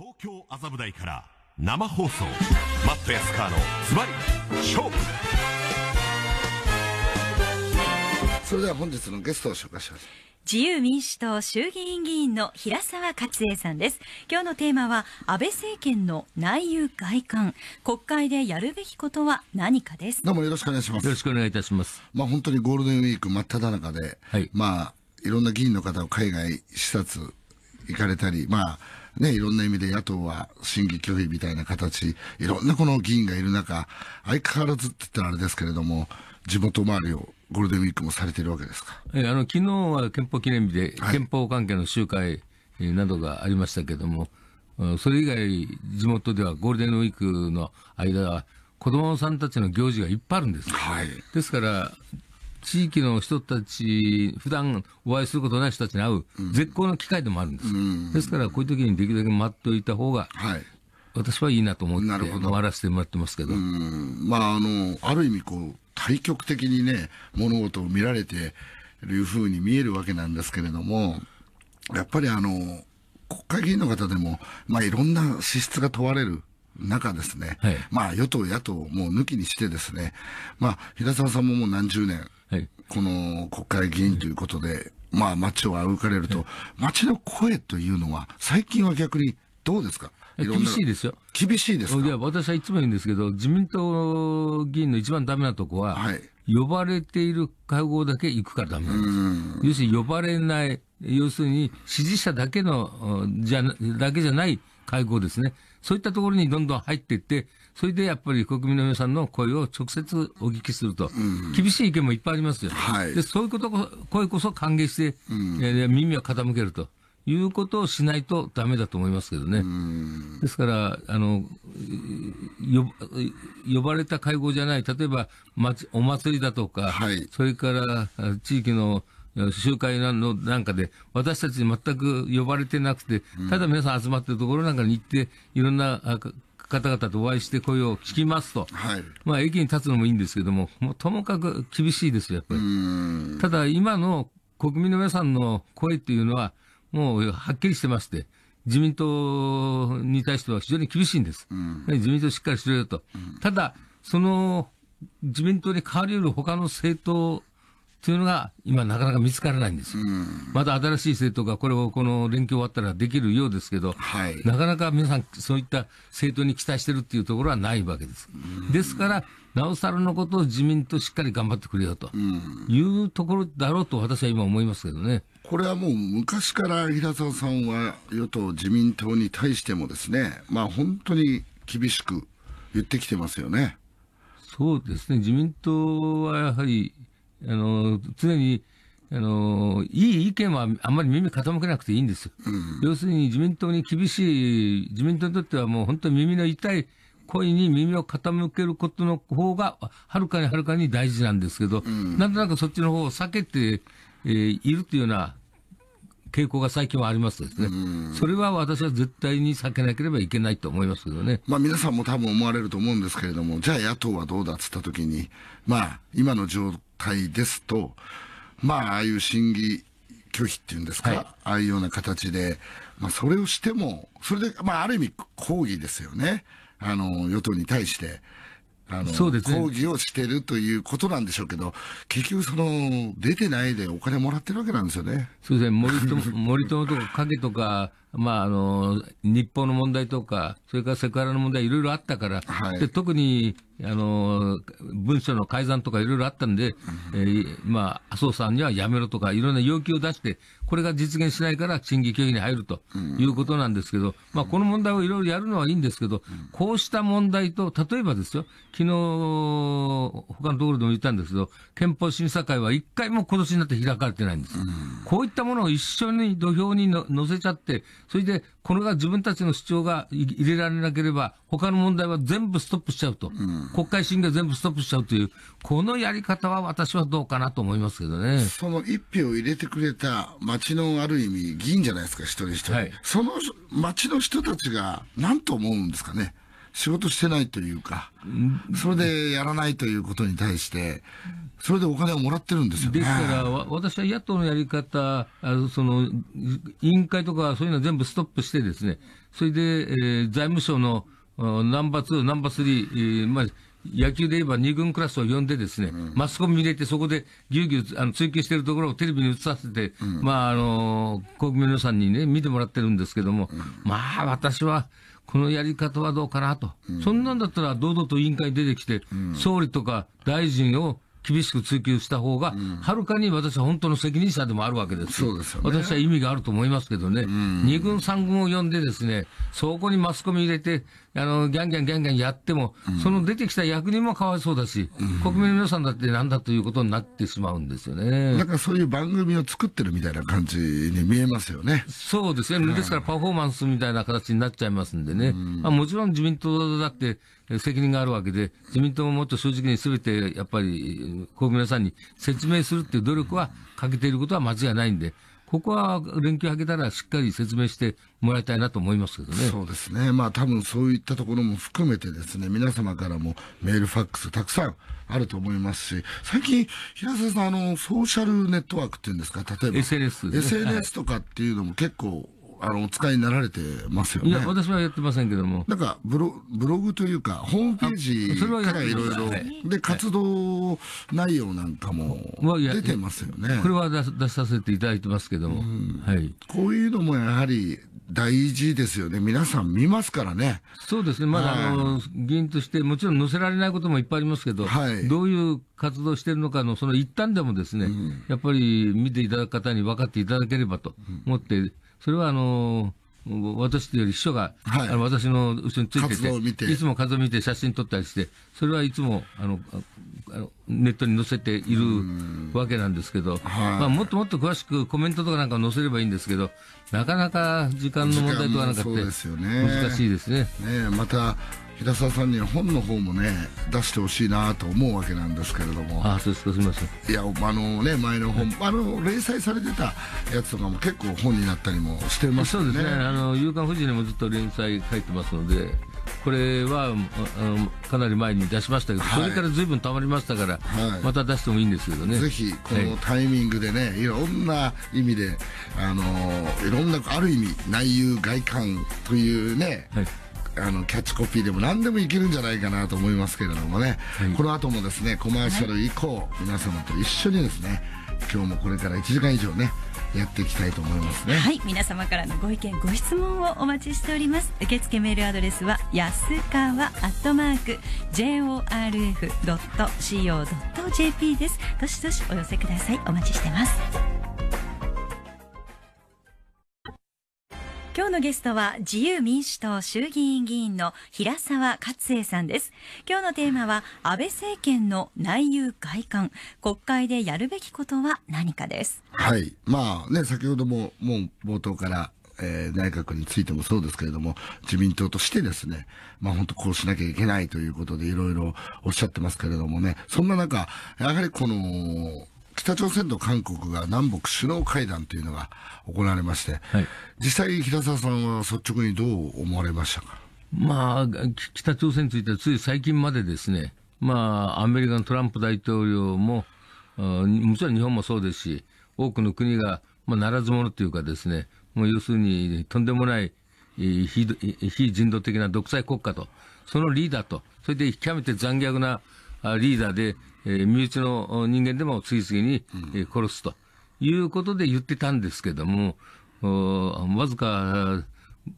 東京麻布台から生放送マット安川のズバリ勝負それでは本日のゲストを紹介します自由民主党衆議院議員の平沢勝栄さんです今日のテーマは安倍政権の内憂外患国会でやるべきことは何かですどうもよろしくお願いしますよろしくお願いいたしますまあ本当にゴールデンウィーク真っ只中で、はい、まあいろんな議員の方を海外視察行かれたりまあね、いろんな意味で野党は審議拒否みたいな形、いろんなこの議員がいる中、相変わらずって言ったらあれですけれども、地元周りをゴールデンウィークもされてるわけですか。えー、あの、昨日は憲法記念日で、憲法関係の集会などがありましたけれども、はい、それ以外、地元ではゴールデンウィークの間は、子供さんたちの行事がいっぱいあるんです。はい、ですから、地域の人たち、普段お会いすることない人たちに会う、絶好の機会でもあるんです。うん、ですから、こういう時にできるだけ待っておいた方が、はい私はいいなと思って終わらせてもらってますけどまああのある意味こう対極的にね物事を見られていうふうに見えるわけなんですけれどもやっぱりあの国会議員の方でも、まあ、いろんな資質が問われる中ですね、はい、まあ与党野党もう抜きにしてですねまあ平沢さんももう何十年この国会議員ということで、まあ街を歩かれると、街の声というのは、最近は逆にどうですか厳しいですよ。厳しいですかいや、私はいつも言うんですけど、自民党議員の一番ダメなとこは、はい、呼ばれている会合だけ行くからダメなんです。要するに呼ばれない、要するに支持者だけの、じゃ、だけじゃない会合ですね。そういったところにどんどん入っていって、それでやっぱり国民の皆さんの声を直接お聞きすると、厳しい意見もいっぱいありますよ、はい、でそういうこと声こそ歓迎して、うん、えー、耳を傾けると。いうことをしないとだめだと思いますけどね。ですから、あの、呼ばれた会合じゃない、例えば、お祭りだとか、はい、それから、地域の集会のなんかで、私たち全く呼ばれてなくて、ただ皆さん集まってるところなんかに行って、いろんな方々とお会いして声を聞きますと、はい、まあ、駅に立つのもいいんですけども、もうともかく厳しいですよ、やっぱり。ただ、今の国民の皆さんの声っていうのは、もうはっきりしてまして、自民党に対しては非常に厳しいんです。うん、自民党しっかりしろよと。うん、ただ、その自民党に代わり得る他の政党というのが今なかなか見つからないんですよ。また新しい政党がこれをこの連休終わったらできるようですけど、はい、なかなか皆さんそういった政党に期待してるっていうところはないわけです。ですから、なおさらのことを自民党しっかり頑張ってくれよというところだろうと私は今思いますけどね。これはもう昔から平沢さんは与党自民党に対してもですね、まあ本当に厳しく言ってきてますよね。そうですね。自民党はやはりあの、常に、あの、いい意見はあんまり耳傾けなくていいんですよ。うん、要するに自民党に厳しい、自民党にとってはもう本当に耳の痛い声に耳を傾けることの方が、はるかにはるかに大事なんですけど、うん、なんとなくそっちの方を避けて、えー、いるというような傾向が最近はありますですね、それは私は絶対に避けなければいけないと思いますけどね、まあ、皆さんも多分思われると思うんですけれども、じゃあ野党はどうだっつったときに、まあ、今の状態ですと、まあ、ああいう審議拒否っていうんですか、はい、ああいうような形で、まあ、それをしても、それで、まあ、ある意味、抗議ですよね。あの、与党に対して。あの、そうですね、抗議をしてるということなんでしょうけど、結局その、出てないでお金もらってるわけなんですよね。そうですね、森友 森友とか影とか、まあ、あの、日報の問題とか、それからセクハラの問題いろいろあったから、はい、で特に、あの、文書の改ざんとかいろいろあったんで、えー、まあ、麻生さんにはやめろとか、いろんな要求を出して、これが実現しないから賃金協議に入るということなんですけど、まあ、この問題をいろいろやるのはいいんですけど、こうした問題と、例えばですよ、昨日、他のところでも言ったんですけど、憲法審査会は一回も今年になって開かれてないんです。こういったものを一緒に土俵にの乗せちゃって、それでこれが自分たちの主張が入れられなければ、他の問題は全部ストップしちゃうと、うん、国会審議は全部ストップしちゃうという、このやり方は私はどうかなと思いますけどね。その一票を入れてくれた町のある意味、議員じゃないですか、一人一人。はい、その町の人たちが何と思うんですかね。仕事してないというか、それでやらないということに対して、それでお金をもらってるんですよ、ね、ですから、私は野党のやり方、あのその委員会とかそういうの全部ストップしてですね、それで、えー、財務省のナンバー2、ナンバー3、えーまあ、野球で言えば二軍クラスを呼んでですね、うん、マスコミ入れてそこでぎゅうぎゅうあの追及しているところをテレビに映させて、うん、まああの、国民の皆さんにね、見てもらってるんですけども、うん、まあ私は、このやり方はどうかなと、うん、そんなんだったら堂々と委員会に出てきて、うん、総理とか大臣を厳しく追及した方が、は、る、かに私は本当の責任者でもあるわけですそうです、ね、私は意味があると思いますけどね、うん、2軍、3軍を呼んで、ですねそこにマスコミ入れて、あの、ギャンギャンギャンギャンやっても、その出てきた役人もかわいそうだし、国民の皆さんだってなんだということになってしまうんですよね。なんかそういう番組を作ってるみたいな感じに見えますよね。そうですね。ですからパフォーマンスみたいな形になっちゃいますんでね。まあ、もちろん自民党だって責任があるわけで、自民党ももっと正直にすべてやっぱり、国民の皆さんに説明するっていう努力はかけていることは間違いないんで、ここは連休明けたらしっかり説明してもらいたいなと思いますけどね。そうですね。まあ多分そういったところも含めてですね、皆様からもメール、ファックスたくさんあると思いますし、最近、平瀬さん、あの、ソーシャルネットワークっていうんですか、例えば。SNS、ね。SNS とかっていうのも結構あの、お使いになられてますよね。いや、私はやってませんけども。なんか、ブロブログというか、ホームページからいろいろ、で、活動内容なんかも出てますよね。これは出出させていただいてますけども。はい、こういうのもやはり大事ですよね。皆さん見ますからね。そうですね。まだ、あの、議員として、もちろん載せられないこともいっぱいありますけど、はい、どういう活動してるのかの、その一端でもですね、やっぱり見ていただく方に分かっていただければと思って、それはあの私より秘書が、はい、あの私の後ろについてていつも数を見て写真撮ったりしてそれはいつもあのあのネットに載せているわけなんですけど、まあ、もっともっと詳しくコメントとかなんか載せればいいんですけどなかなか時間の問題とはなかって難しいですね。ねまた平沢さんには本の方もね出してほしいなと思うわけなんですけれどもあそうですすみませんいやあのね前の本、あの連載されてたやつとかも結構本になったりもしてますねそうですねあの夕刊富士にもずっと連載書いてますのでこれはかなり前に出しましたけど、はい、それからずいぶんたまりましたから、はい、また出してもいいんですけどねぜひこのタイミングでね、はい、いろんな意味であのいろんなある意味内憂外患というね、はいあのキャッチコピーでも何でもいけるんじゃないかなと思いますけれどもね、はい、この後もですねコマーシャル以降、はい、皆様と一緒にですね今日もこれから1時間以上ねやっていきたいと思いますねはい皆様からのご意見ご質問をお待ちしております受付メールアドレスは安川アットマーク JORF.CO.JP ですどしどしお寄せくださいお待ちしてます今日のゲストは自由民主党衆議院議員の平沢勝栄さんです今日のテーマは安倍政権の内憂外患国会でやるべきことは何かですはいまあね先ほどももう冒頭からえー、内閣についてもそうですけれども、自民党としてですね、まあ本当こうしなきゃいけないということでいろいろおっしゃってますけれどもね、そんな中、やはりこの、北朝鮮と韓国が南北首脳会談というのが行われまして、はい、実際、平沢さんは率直にどう思われましたか、まあ、北朝鮮についてはつい最近までですね、まあ、アメリカのトランプ大統領も、もちろん日本もそうですし、多くの国が、まあ、ならず者というかですね、もう要するにとんでもない非非人道的な独裁国家と、そのリーダーと、それで極めて残虐なリーダーで、えー、身内の人間でも次々に、え殺すということで言ってたんですけども、わずか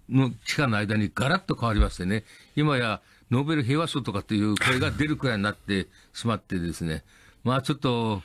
の期間の間にガラッと変わりましてね、今やノーベル平和賞とかっていう声が出るくらいになってしまってですね、まあちょっと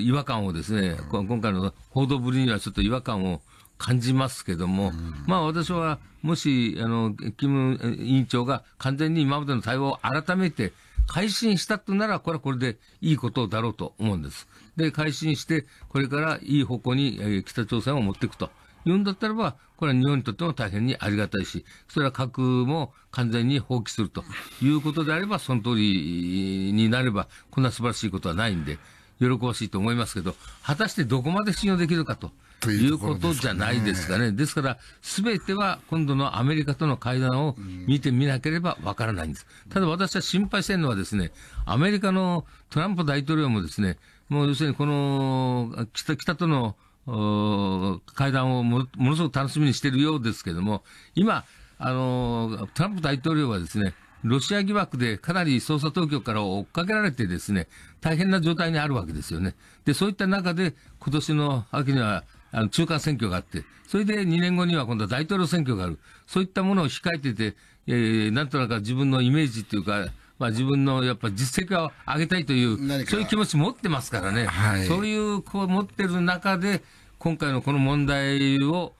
違和感をですね、うん、今回の報道ぶりにはちょっと違和感を感じますけども、うん、まあ私はもし、あの、キム委員長が完全に今までの対応を改めて改心したとなら、これはこれでいいことだろうと思うんです。で、改心して、これからいい方向に、え北朝鮮を持っていくと。言うんだったらば、これは日本にとっても大変にありがたいし、それは核も完全に放棄するということであれば、その通りになれば、こんな素晴らしいことはないんで、喜ばしいと思いますけど、果たしてどこまで信用できるかと。ということじゃないですかね。ですから、すべては今度のアメリカとの会談を見てみなければわからないんです。ただ私は心配してるのはですね、アメリカのトランプ大統領もですね、もう要するにこの北、北との会談をものすごく楽しみにしているようですけども、今、あの、トランプ大統領はですね、ロシア疑惑でかなり捜査当局から追っかけられてですね、大変な状態にあるわけですよね。で、そういった中で今年の秋にはあの、中間選挙があって、それで2年後には今度は大統領選挙がある。そういったものを控えてて、えー、なんとなく自分のイメージっていうか、まあ、自分のやっぱ実績を上げたいという、そういう気持ち持ってますからね、はい、そういうこう持ってる中で、今回のこの問題を、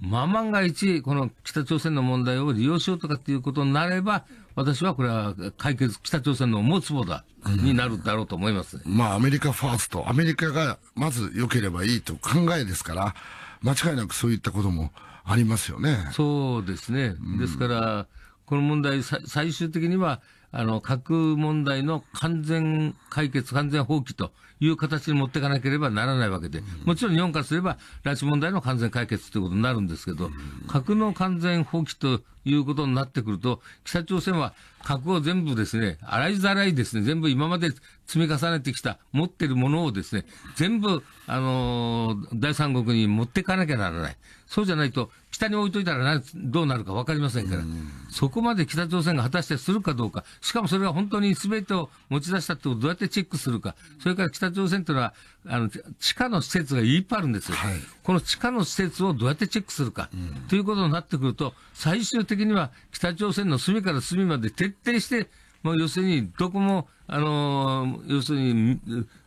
まあ、万が一、この北朝鮮の問題を利用しようとかっていうことになれば、私はこれは解決、北朝鮮の思うつぼだ、になるだろうと思います、うん、まあ、アメリカファースト、アメリカがまず良ければいいと考えですから、間違いなくそういったこともありますよね。そうですね。ですから、この問題、最終的にはあの、核問題の完全解決、完全放棄という形に持っていかなければならないわけで、もちろん日本からすれば、拉致問題の完全解決ということになるんですけど、核の完全放棄ということになってくると、北朝鮮は核を全部ですね、洗いざらいですね、全部今まで積み重ねてきた、持ってるものをですね、全部、あの第三国に持っていかなきゃならない。そうじゃないと、北に置いといたらどうなるか分かりませんから、そこまで北朝鮮が果たしてするかどうか、しかもそれが本当にすべてを持ち出したってことをどうやってチェックするか、それから北朝鮮というのは、あの、地下の施設がいっぱいあるんですよ。はい、この地下の施設をどうやってチェックするか、ということになってくると、最終的には北朝鮮の隅から隅まで徹底して、もう要するに、どこも、あのー、要するに見、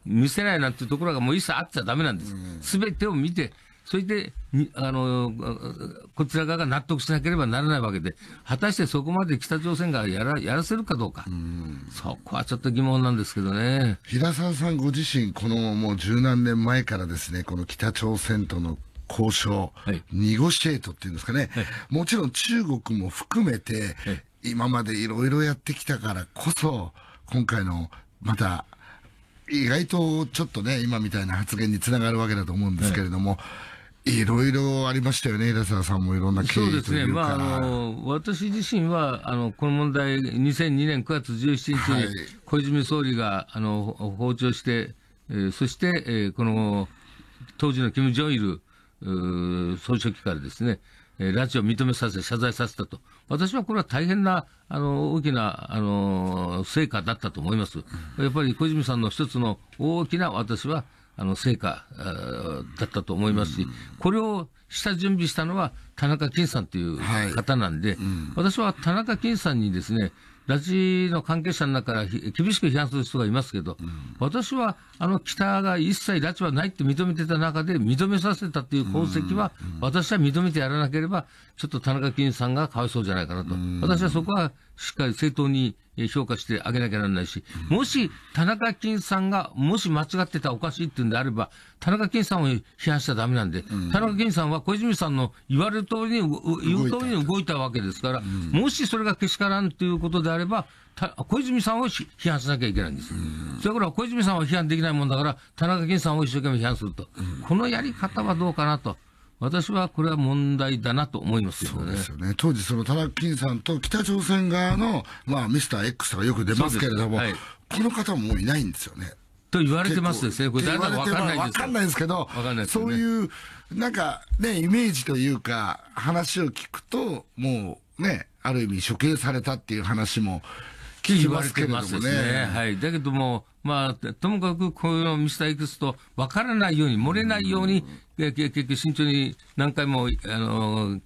見せないなんていうところがもう一切あっちゃだめなんです。すべてを見て、そして、あの、こちら側が納得しなければならないわけで、果たしてそこまで北朝鮮がやらやらせるかどうかう、そこはちょっと疑問なんですけどね。平沢さんご自身、このもう十何年前からですね、この北朝鮮との交渉、はい、ニゴシエートっていうんですかね、はい、もちろん中国も含めて、はい、今までいろいろやってきたからこそ、今回のまた、意外とちょっとね、今みたいな発言につながるわけだと思うんですけれども、はいいろいろありましたよね、枝沢さんもいろんな経緯そうですね、まあ、あの私自身はあのこの問題、2002年9月17日に小泉総理が、はい、あの訪朝して、えー、そして、えー、この当時の金正日総書記からですね、えー、拉致を認めさせ、謝罪させたと、私はこれは大変なあの大きなあの成果だったと思います。やっぱり小泉さんの一つの大きな私はあの、成果だったと思いますし、これを下準備したのは田中金さんという方なんで、はいうん、私は田中金さんにですね、拉致の関係者の中から厳しく批判する人がいますけど、うん、私はあの北が一切拉致はないって認めてた中で認めさせたという功績は、私は認めてやらなければ、ちょっと田中金さんがかわいそうじゃないかなと。私はそこはしっかり正当に評価してあげなきゃならないし、もし田中金さんが、もし間違ってたおかしいっていうんであれば、田中金さんを批判しちゃだめなんで、田中金さんは小泉さんの言われる通りに、言う通りに動いたわけですから、もしそれがけしからんということであれば、小泉さんを批判しなきゃいけないんです。それから小泉さんは批判できないもんだから、田中金さんを一生懸命批判すると。このやり方はどうかなと。私はこれは問題だなと思いますよね。そうですよね。当時、その田中金さんと北朝鮮側の、まあ、ミスター X とかよく出ますけれども、はい、この方ももういないんですよね。と言われてますですね。これ誰だかかんないですわかんないですけど、ね、そういう、なんかね、イメージというか、話を聞くと、もうね、ある意味処刑されたっていう話もきり言われてますね。はい。だけども、まあ、ともかくこういうのを見せたいくと、わからないように、漏れないように、結局慎重に何回も、あの、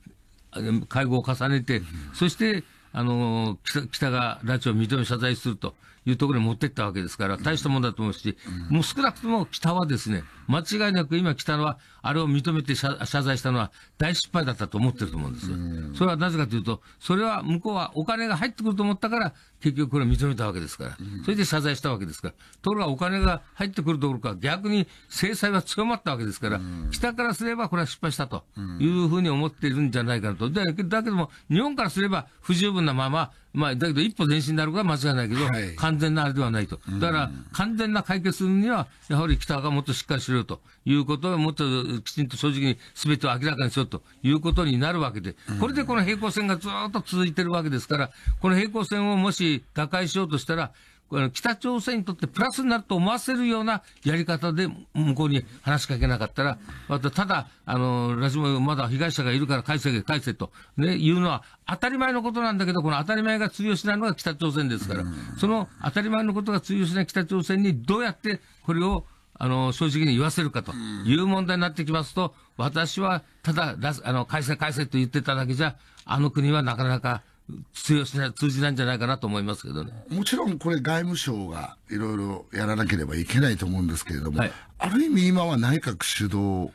会合を重ねて、そして、あの、北北が拉致を認め謝罪すると。いうところに持ってったわけですから、大したもんだと思うし、もう少なくとも北はですね、間違いなく今北は、あれを認めて謝罪したのは大失敗だったと思ってると思うんですよ。それはなぜかというと、それは向こうはお金が入ってくると思ったから、結局これ認めたわけですから、それで謝罪したわけですから、ところがお金が入ってくるどころか、逆に制裁は強まったわけですから、北からすればこれは失敗したというふうに思っているんじゃないかなと。だけども、日本からすれば不十分なまま、まあ、だけど一歩前進であることは間違いないけど、はい、完全なあれではないと。だから、完全な解決するには、やはり北がもっとしっかりしろということをもっときちんと正直にすべてを明らかにしろということになるわけで、これでこの平行線がずっと続いてるわけですから、この平行線をもし打開しようとしたら、こ北朝鮮にとってプラスになると思わせるようなやり方で向こうに話しかけなかったら、またただ、あの、ラジオまだ被害者がいるから返せ、返せと、ね、いうのは当たり前のことなんだけど、この当たり前が通用しないのが北朝鮮ですから、その当たり前のことが通用しない北朝鮮にどうやってこれをあの、正直に言わせるかという問題になってきますと、私は、ただ、あの、返せ返せと言ってただけじゃ、あの国はなかなか通しない通じないんじゃないかなと思いますけどねもちろんこれ、外務省がいろいろやらなければいけないと思うんですけれども、はい、ある意味、今は内閣主導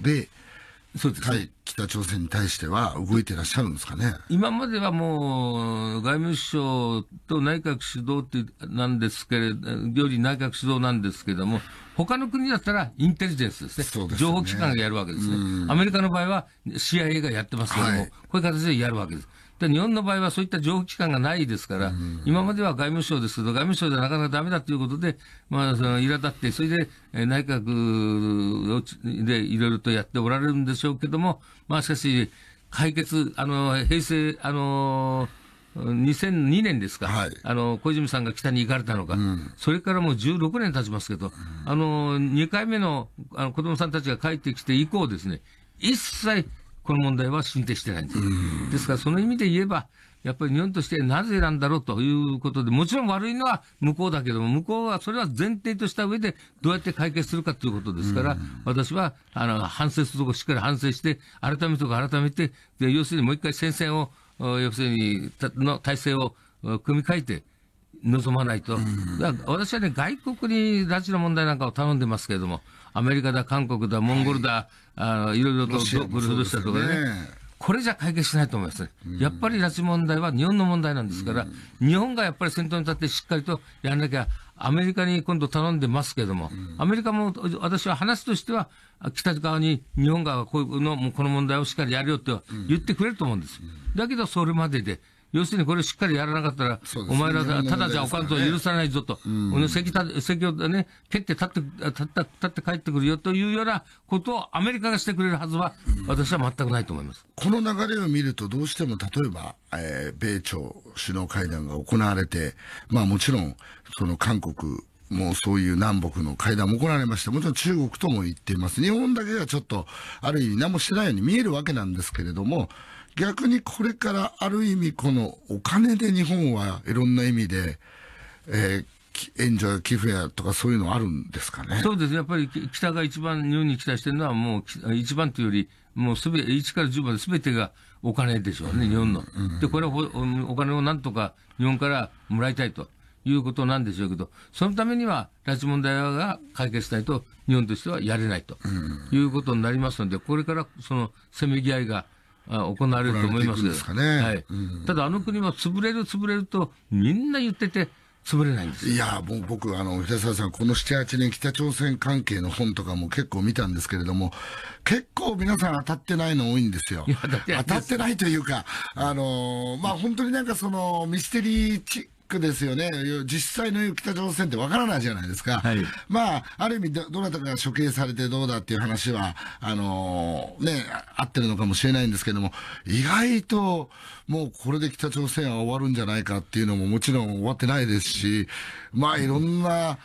で、そうですね、北朝鮮に対しては動いてらっしゃるんですかね今まではもう、外務省と内閣主導ってなんですけれど、より内閣主導なんですけれども、他の国だったらインテリジェンスですね、すね情報機関がやるわけですね、アメリカの場合は CIA がやってますけども、はい、こういう形でやるわけです。で、日本の場合はそういった情報機関がないですから、うん、今までは外務省ですけど、外務省ではなかなかだめだということで、まあ、その、苛立って、それで、え内閣でいろいろとやっておられるんでしょうけども、まあ、しかし、解決、あの、平成、あのー2002年ですか、はい、あの小泉さんが北に行かれたのか、うん、それからもう16年経ちますけど、うん、あの2回目のあの子供さんたちが帰ってきて以降ですね、一切この問題は進展してないんです。ですから、その意味で言えば、やっぱり日本としてなぜなんだろうということで、もちろん悪いのは向こうだけども、向こうはそれは前提とした上で、どうやって解決するかということですから、私は、あの、反省するとこしっかり反省して、改めとか改めて、で、要するにもう一回戦線を、要するに、の体制を組み替えて、望まないと。私はね、外国に拉致の問題なんかを頼んでますけれども、アメリカだ、韓国だ、モンゴルだ、あの、いろいろとグルフロしたとかね。これじゃ解決しないと思います、ね、やっぱり拉致問題は日本の問題なんですから、日本がやっぱり先頭に立ってしっかりとやらなきゃ、アメリカに今度頼んでますけども、アメリカも私は話としては、北側に日本がこういうの、この問題をしっかりやるよって言ってくれると思うんです。だけどそれまでで、要するにこれをしっかりやらなかったら、お前らただじゃおかんと許さないぞと、席席をね、蹴って立って、立った立って帰ってくるよというようなことをアメリカがしてくれるはずは、私は全くないと思います。この流れを見ると、どうしても例えば、えー、米朝首脳会談が行われて、まあもちろん、その韓国、もうそういう南北の会談も行われまして、もちろん中国とも言っています。日本だけがちょっと、ある意味何もしてないように見えるわけなんですけれども、逆にこれからある意味このお金で日本はいろんな意味で、えー、援助や寄付やとかそういうのあるんですかね。そうです。やっぱり北が一番、日本に期待してるのはもう一番というより、もうすべ、1から10まで全てがお金でしょうね、日本の。で、これをお金をなんとか日本からもらいたいということなんでしょうけど、そのためには拉致問題が解決したいと日本としてはやれないということになりますので、これからそのせめぎ合いが行われると思いますですかね、はいうん、ただ、あの国は潰れる、潰れると、みんな言ってて、潰れないんですいやもう僕、あの平沢さん、この7、8年、北朝鮮関係の本とかも結構見たんですけれども、結構皆さん当たってないの多いんですよ。当たってないというか、あのー、まあ、本当になんかそのミステリークですよね、実際の北朝鮮ってわからないじゃないですか、はい、まあ、ある意味ど、どなたか処刑されてどうだっていう話は、あのー、ね、合ってるのかもしれないんですけども、意外と、もうこれで北朝鮮は終わるんじゃないかっていうのも、もちろん終わってないですし、まあ、いろんな、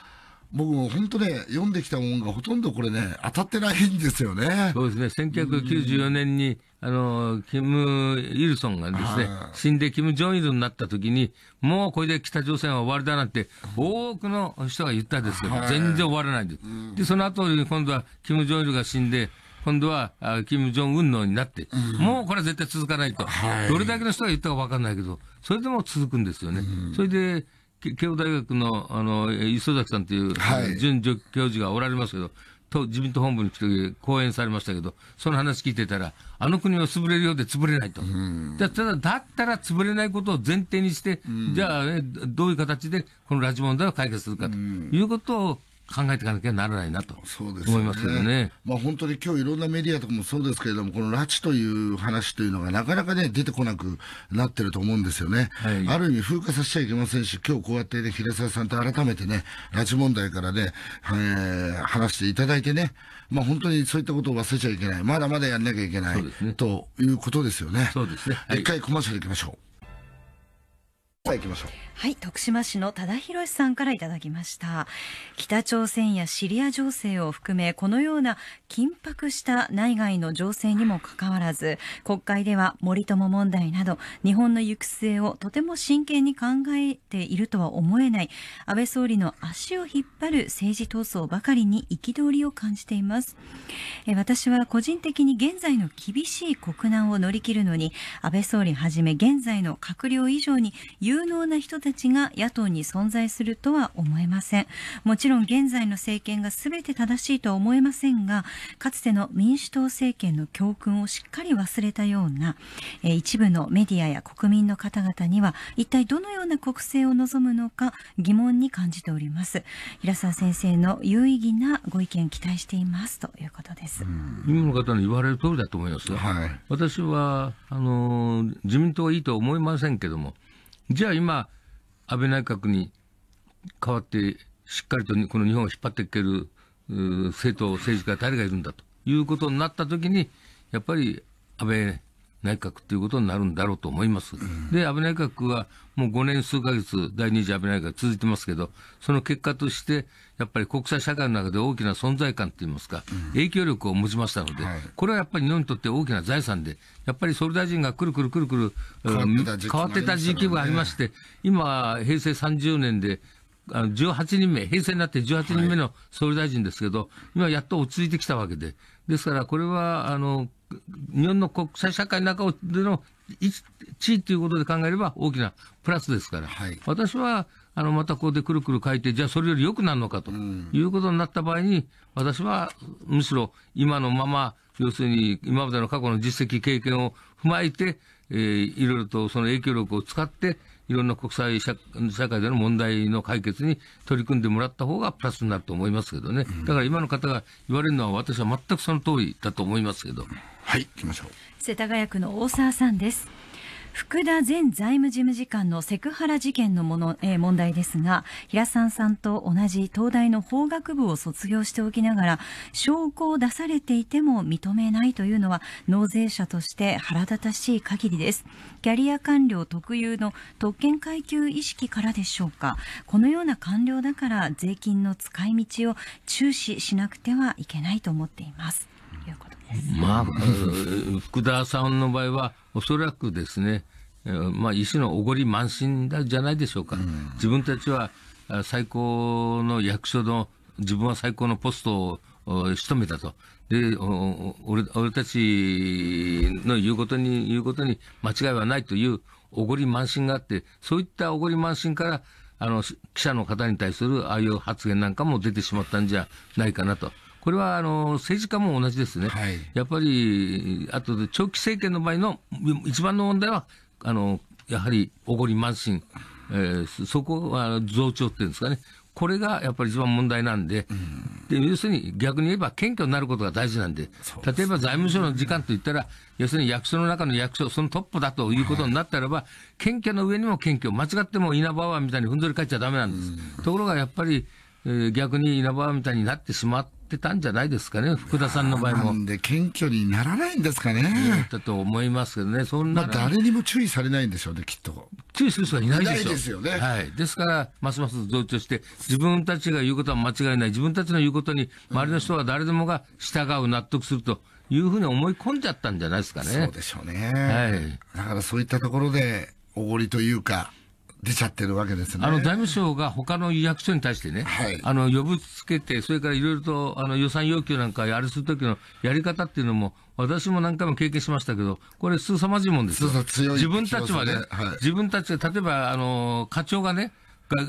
僕も本当ね、読んできたもんがほとんどこれね、当たってないんですよね。そうですね、1994年にあの、キム・イルソンがですね、死んでキム・ジョンイルになった時に、もうこれで北朝鮮は終わりだなんて、多くの人が言ったんですけど、全然終わらないで。で、その後に今度はキム・ジョンイルが死んで、今度は、キム・ジョン・ウンのになって、もうこれは絶対続かないと。どれだけの人が言ったか分かんないけど、それでも続くんですよね。それで、慶応大学の、あの、磯崎さんという、はい、教授がおられますけど、と自民党本部に来て講演されましたけど、その話聞いてたら、あの国は潰れるようで潰れないと。ゃただ、だったら潰れないことを前提にして、じゃあ、ね、どういう形でこの拉致問題を解決するかということを考えていかなきゃならないなと思いますけどね。ねまあ、本当に今日いろんなメディアとかもそうですけれども、この拉致という話というのがなかなかね、出てこなくなってると思うんですよね。はい、ある意味風化させちゃいけませんし、今日こうやってね、平沢さんと改めてね、拉致問題からね、えー、話していただいてね、まあ本当にそういったことを忘れちゃいけない。まだまだやんなきゃいけない。ね、ということですよね。そうですね。一、はい、回コマーシャルいきましょう。さあ行きましょう。はい、徳島市の忠宏さんからいただきました。北朝鮮やシリア情勢を含め、このような緊迫した内外の情勢にもかかわらず、国会では森友問題など、日本の行く末をとても真剣に考えているとは思えない、安倍総理の足を引っ張る政治闘争ばかりに憤りを感じています。え私は個人的に現在の厳しい国難を乗り切るのに、安倍総理はじめ現在の閣僚以上に有能な人たちが野党に存在するとは思えませんもちろん現在の政権が全て正しいとは思えませんがかつての民主党政権の教訓をしっかり忘れたような、え一部のメディアや国民の方々には一体どのような国政を望むのか疑問に感じております平沢先生の有意義なご意見期待していますということです今の方の言われる通りだと思います、はい、私はあの自民党はいいと思いませんけどもじゃあ今安倍内閣に代わって、しっかりとこの日本を引っ張っていける政党、政治家、誰がいるんだということになったときに、やっぱり安倍内閣ということになるんだろうと思います。で、安倍内閣はもう5年数ヶ月、第2次安倍内閣続いてますけど、その結果として、やっぱり国際社会の中で大きな存在感といいますか、影響力を持ちましたので、これはやっぱり日本にとって大きな財産で、やっぱり総理大臣がくるくるくるくる変わってた時期がありまして、今、平成30年で、あの18人目、平成になって18人目の総理大臣ですけど、今やっと落ち着いてきたわけで、ですから、これは、あの、日本の国際社会の中での地位ということで考えれば大きなプラスですから、はい、私は、あの、またここでくるくる書いて、じゃあそれより良くなるのかということになった場合に、私はむしろ今のまま、要するに今までの過去の実績、経験を踏まえて、えー、いろいろとその影響力を使って、いろんな国際社会での問題の解決に取り組んでもらった方がプラスになると思いますけどね、うん、だから今の方が言われるのは、私は全くその通りだと思いますけど。はい、行きましょう。世田谷区の大沢さんです。福田前財務事務次官のセクハラ事件のもの、えー、問題ですが平沢さんと同じ東大の法学部を卒業しておきながら証拠を出されていても認めないというのは納税者として腹立たしい限りですキャリア官僚特有の特権階級意識からでしょうかこのような官僚だから税金の使い道を注視しなくてはいけないと思っています。まあ、福田さんの場合は、おそらくですね、まあ、医師のおごり満身だじゃないでしょうか、うん、自分たちは最高の役所の、自分は最高のポストを仕留めたと、で俺俺たちの言うことに言うことに間違いはないというおごり満身があって、そういったおごり満身からあの記者の方に対するああいう発言なんかも出てしまったんじゃないかなと。これはあの政治家も同じですね、はい、やっぱり、あとで長期政権の場合の一番の問題は、あのやはりおごり慢心、えー、そこは増長っていうんですかね、これがやっぱり一番問題なんで、うん、で要するに逆に言えば謙虚になることが大事なんで、でね、例えば財務省の時間といったら、要するに役所の中の役所、そのトップだということになったらば、はい、謙虚の上にも謙虚、間違っても稲葉はみたいにふんぞり返っちゃだめなんです。うん、ところがやっぱり、えー、逆に稲葉みたいになってしまっってたんじゃないですかね、福田さんの場合も。なんで、謙虚にならないんですかね。だと思いますけどね、そんな。まあ、誰にも注意されないんでしょうね、きっと。注意する人はいないでしょいないですよね。はい。ですから、ますます同調して、自分たちが言うことは間違いない、自分たちの言うことに、周りの人は誰でもが従う、納得すると。いうふうに思い込んじゃったんじゃないですかね。そうでしょうね。はい。だからそういったところで、おごりというか、出ちゃってるわけですね。あの、財務省が他の役所に対してね、はい、あの、呼ぶつけて、それからいろいろと、あの、予算要求なんかやるするときのやり方っていうのも、私も何回も経験しましたけど、これ、凄まじいもんですよ。そうそう、強い。自分たちはね、はい、自分たちで、例えば、あの、課長がね、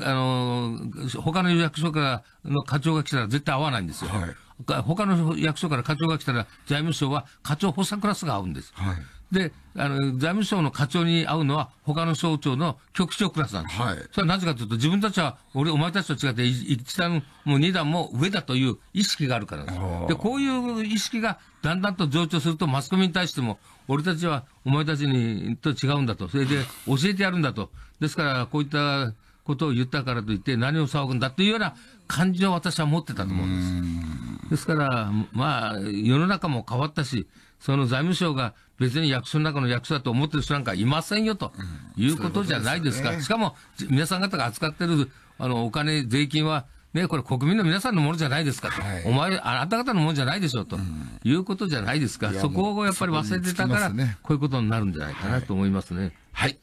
あの、他の役所からの課長が来たら絶対会わないんですよ。はい、他の役所から課長が来たら、財務省は課長補佐クラスが合うんです。はいで、あの、財務省の課長に会うのは、他の省庁の局長クラスなんです。はい。それはなぜかというと、自分たちは、俺、お前たちと違って、一段も二段も上だという意識があるからです。で、こういう意識が、だんだんと上長すると、マスコミに対しても、俺たちは、お前たちに、と違うんだと。それで、教えてやるんだと。ですから、こういった、ことを言ったからといって何を騒ぐんだというような感じを私は持ってたと思うんです。ですから、まあ、世の中も変わったし、その財務省が別に役所の中の役所だと思ってる人なんかいませんよということじゃないですか。うんううすね、しかも、皆さん方が扱ってるあのお金、税金は、ね、これ国民の皆さんのものじゃないですかと、はい、お前、あなた方のものじゃないでしょうと、うん、いうことじゃないですか、そこをやっぱり忘れてたから、こういうことになるんじゃないかなと思いますね。はい、はい、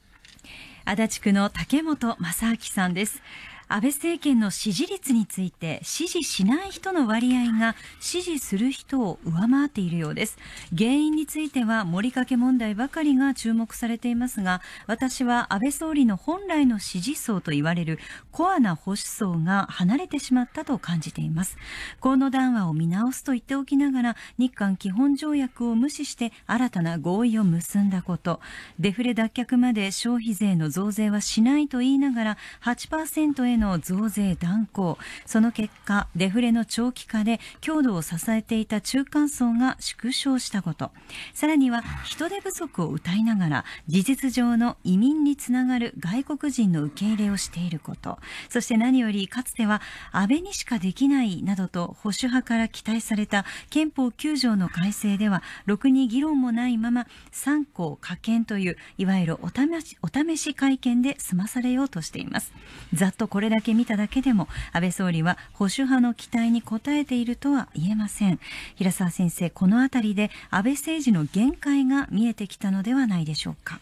足立区の竹本正明さんです。安倍政権の支持率について支持しない人の割合が支持する人を上回っているようです原因については盛りかけ問題ばかりが注目されていますが私は安倍総理の本来の支持層と言われるコアな保守層が離れてしまったと感じています河野談話を見直すと言っておきながら日韓基本条約を無視して新たな合意を結んだことデフレ脱却まで消費税の増税はしないと言いながら8%へへの増税断行その結果デフレの長期化で強度を支えていた中間層が縮小したことさらには人手不足を謳いながら事実上の移民につながる外国人の受け入れをしていることそして何よりかつては安倍にしかできないなどと保守派から期待された憲法9条の改正ではろくに議論もないまま3項可見といういわゆるお試し会見で済まされようとしています。ざっとこれれだけ見ただけでも安倍総理は保守派の期待に応えているとは言えません平沢先生この辺りで安倍政治の限界が見えてきたのではないでしょうか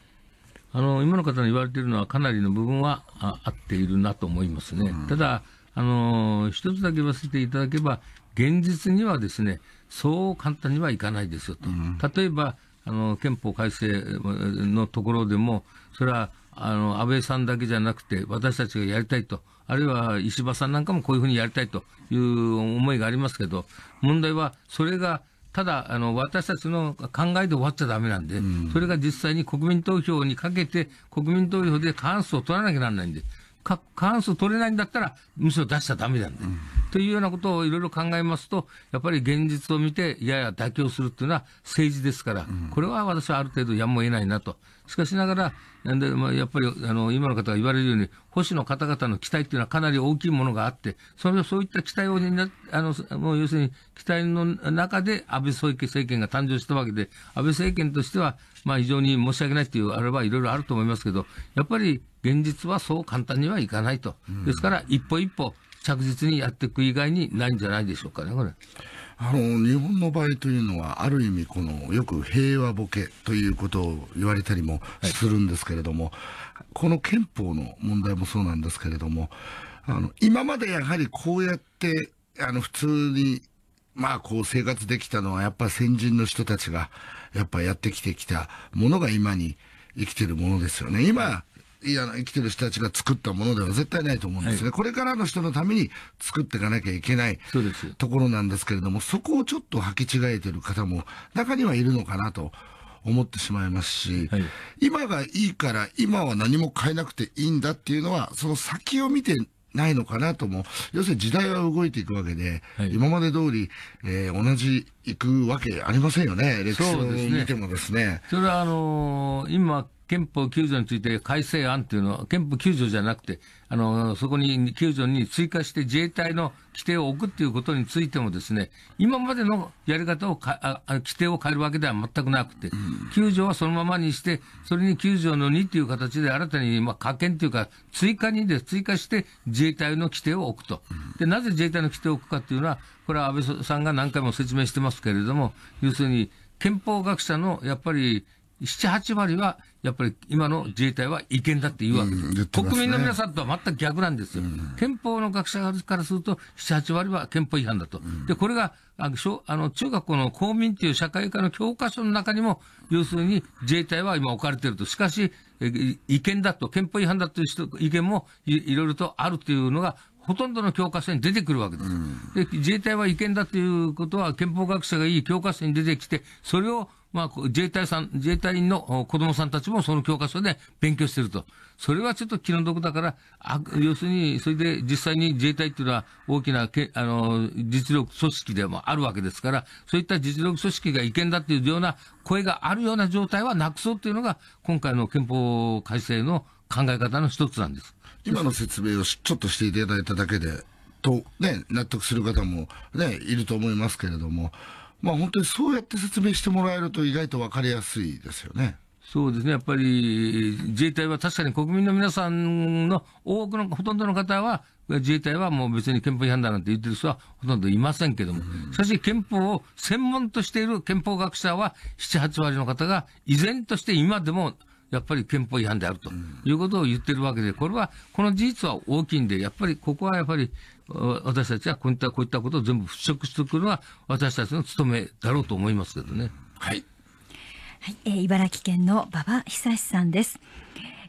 あの今の方に言われているのはかなりの部分はあ合っているなと思いますね、ただあの一つだけ忘れていただけば現実にはですねそう簡単にはいかないですよと、例えばあの憲法改正のところでもそれはあの安倍さんだけじゃなくて私たちがやりたいとあるいは石破さんなんかもこういうふうにやりたいという思いがありますけど、問題はそれがただあの、私たちの考えで終わっちゃだめなんで、うん、それが実際に国民投票にかけて、国民投票で過半数を取らなきゃならないんで、過半数取れないんだったら、むしろ出しちゃだめだんだ、うん、というようなことをいろいろ考えますと、やっぱり現実を見て、やや妥協するというのは政治ですから、うん、これは私はある程度やむを得ないなと。しかしながら、でまあ、やっぱりあの今の方が言われるように、保守の方々の期待というのはかなり大きいものがあって、それそういった期待をあのもう要するに期待の中で安倍総理政権が誕生したわけで、安倍政権としては、まあ、非常に申し訳ないというあればいろいろあると思いますけど、やっぱり現実はそう簡単にはいかないと、ですから一歩一歩着実にやっていく以外にないんじゃないでしょうかね、これ。あの日本の場合というのは、ある意味この、よく平和ボケということを言われたりもするんですけれども、はい、この憲法の問題もそうなんですけれども、あの今までやはりこうやってあの普通にまあこう生活できたのはやっぱ先人の人たちがやっぱやってきてきたものが今に生きてるものですよね。今いや生きてる人たちが作ったものでは絶対ないと思うんですね、はい、これからの人のために作っていかなきゃいけないところなんですけれども、そこをちょっと履き違えてる方も中にはいるのかなと。思ってしまいますし、はい、今がいいから今は何も変えなくていいんだっていうのは、その先を見てないのかなとも、要するに時代は動いていくわけで、はい、今まで通り、えー、同じ行くわけありませんよね、歴史を見てもですね。そ、ね、れはあのー、今憲法9条について改正案というのは、憲法9条じゃなくて、あの、そこに9条に追加して自衛隊の規定を置くっていうことについてもですね、今までのやり方をかあ、規定を変えるわけでは全くなくて、9条はそのままにして、それに9条の2という形で新たに、まあ、加憲というか、追加にで追加して自衛隊の規定を置くと。で、なぜ自衛隊の規定を置くかというのは、これは安倍さんが何回も説明してますけれども、要するに、憲法学者のやっぱり7、8割は、やっぱり今の自衛隊は違憲だって言うわけです。うんすね、国民の皆さんとは全く逆なんですよ。うん、憲法の学者からすると、7、8割は憲法違反だと。うん、で、これが、あの、中学校の公民という社会科の教科書の中にも、要するに自衛隊は今置かれていると。しかし、違憲だと、憲法違反だという人意見もいろいろとあるというのが、ほとんどの教科書に出てくるわけです。で自衛隊は違憲だということは、憲法学者がいい教科書に出てきて、それをまあ、自衛隊さん、自衛隊の子供さんたちもその教科書で勉強してると。それはちょっと気の毒だから、あ要するに、それで実際に自衛隊っていうのは大きなけ、あの、実力組織でもあるわけですから、そういった実力組織が違憲だっていうような声があるような状態はなくそうっていうのが、今回の憲法改正の考え方の一つなんです。今の説明をちょっとしていただいただけで、と、ね、納得する方もね、いると思いますけれども、まあ、本当にそうやって説明してもらえると意外と分かりやすいですよね。そうですね、やっぱり自衛隊は確かに国民の皆さんの多くの、ほとんどの方は、自衛隊はもう別に憲法違反だなんて言ってる人はほとんどいませんけども、しかし憲法を専門としている憲法学者は7、8割の方が依然として今でもやっぱり憲法違反であるということを言ってるわけで、これは、この事実は大きいんで、やっぱりここはやっぱり私たちはこういった、こういったことを全部払拭してくるのは私たちの務めだろうと思いますけどね。はい。はい、え茨城県の馬場久さんです。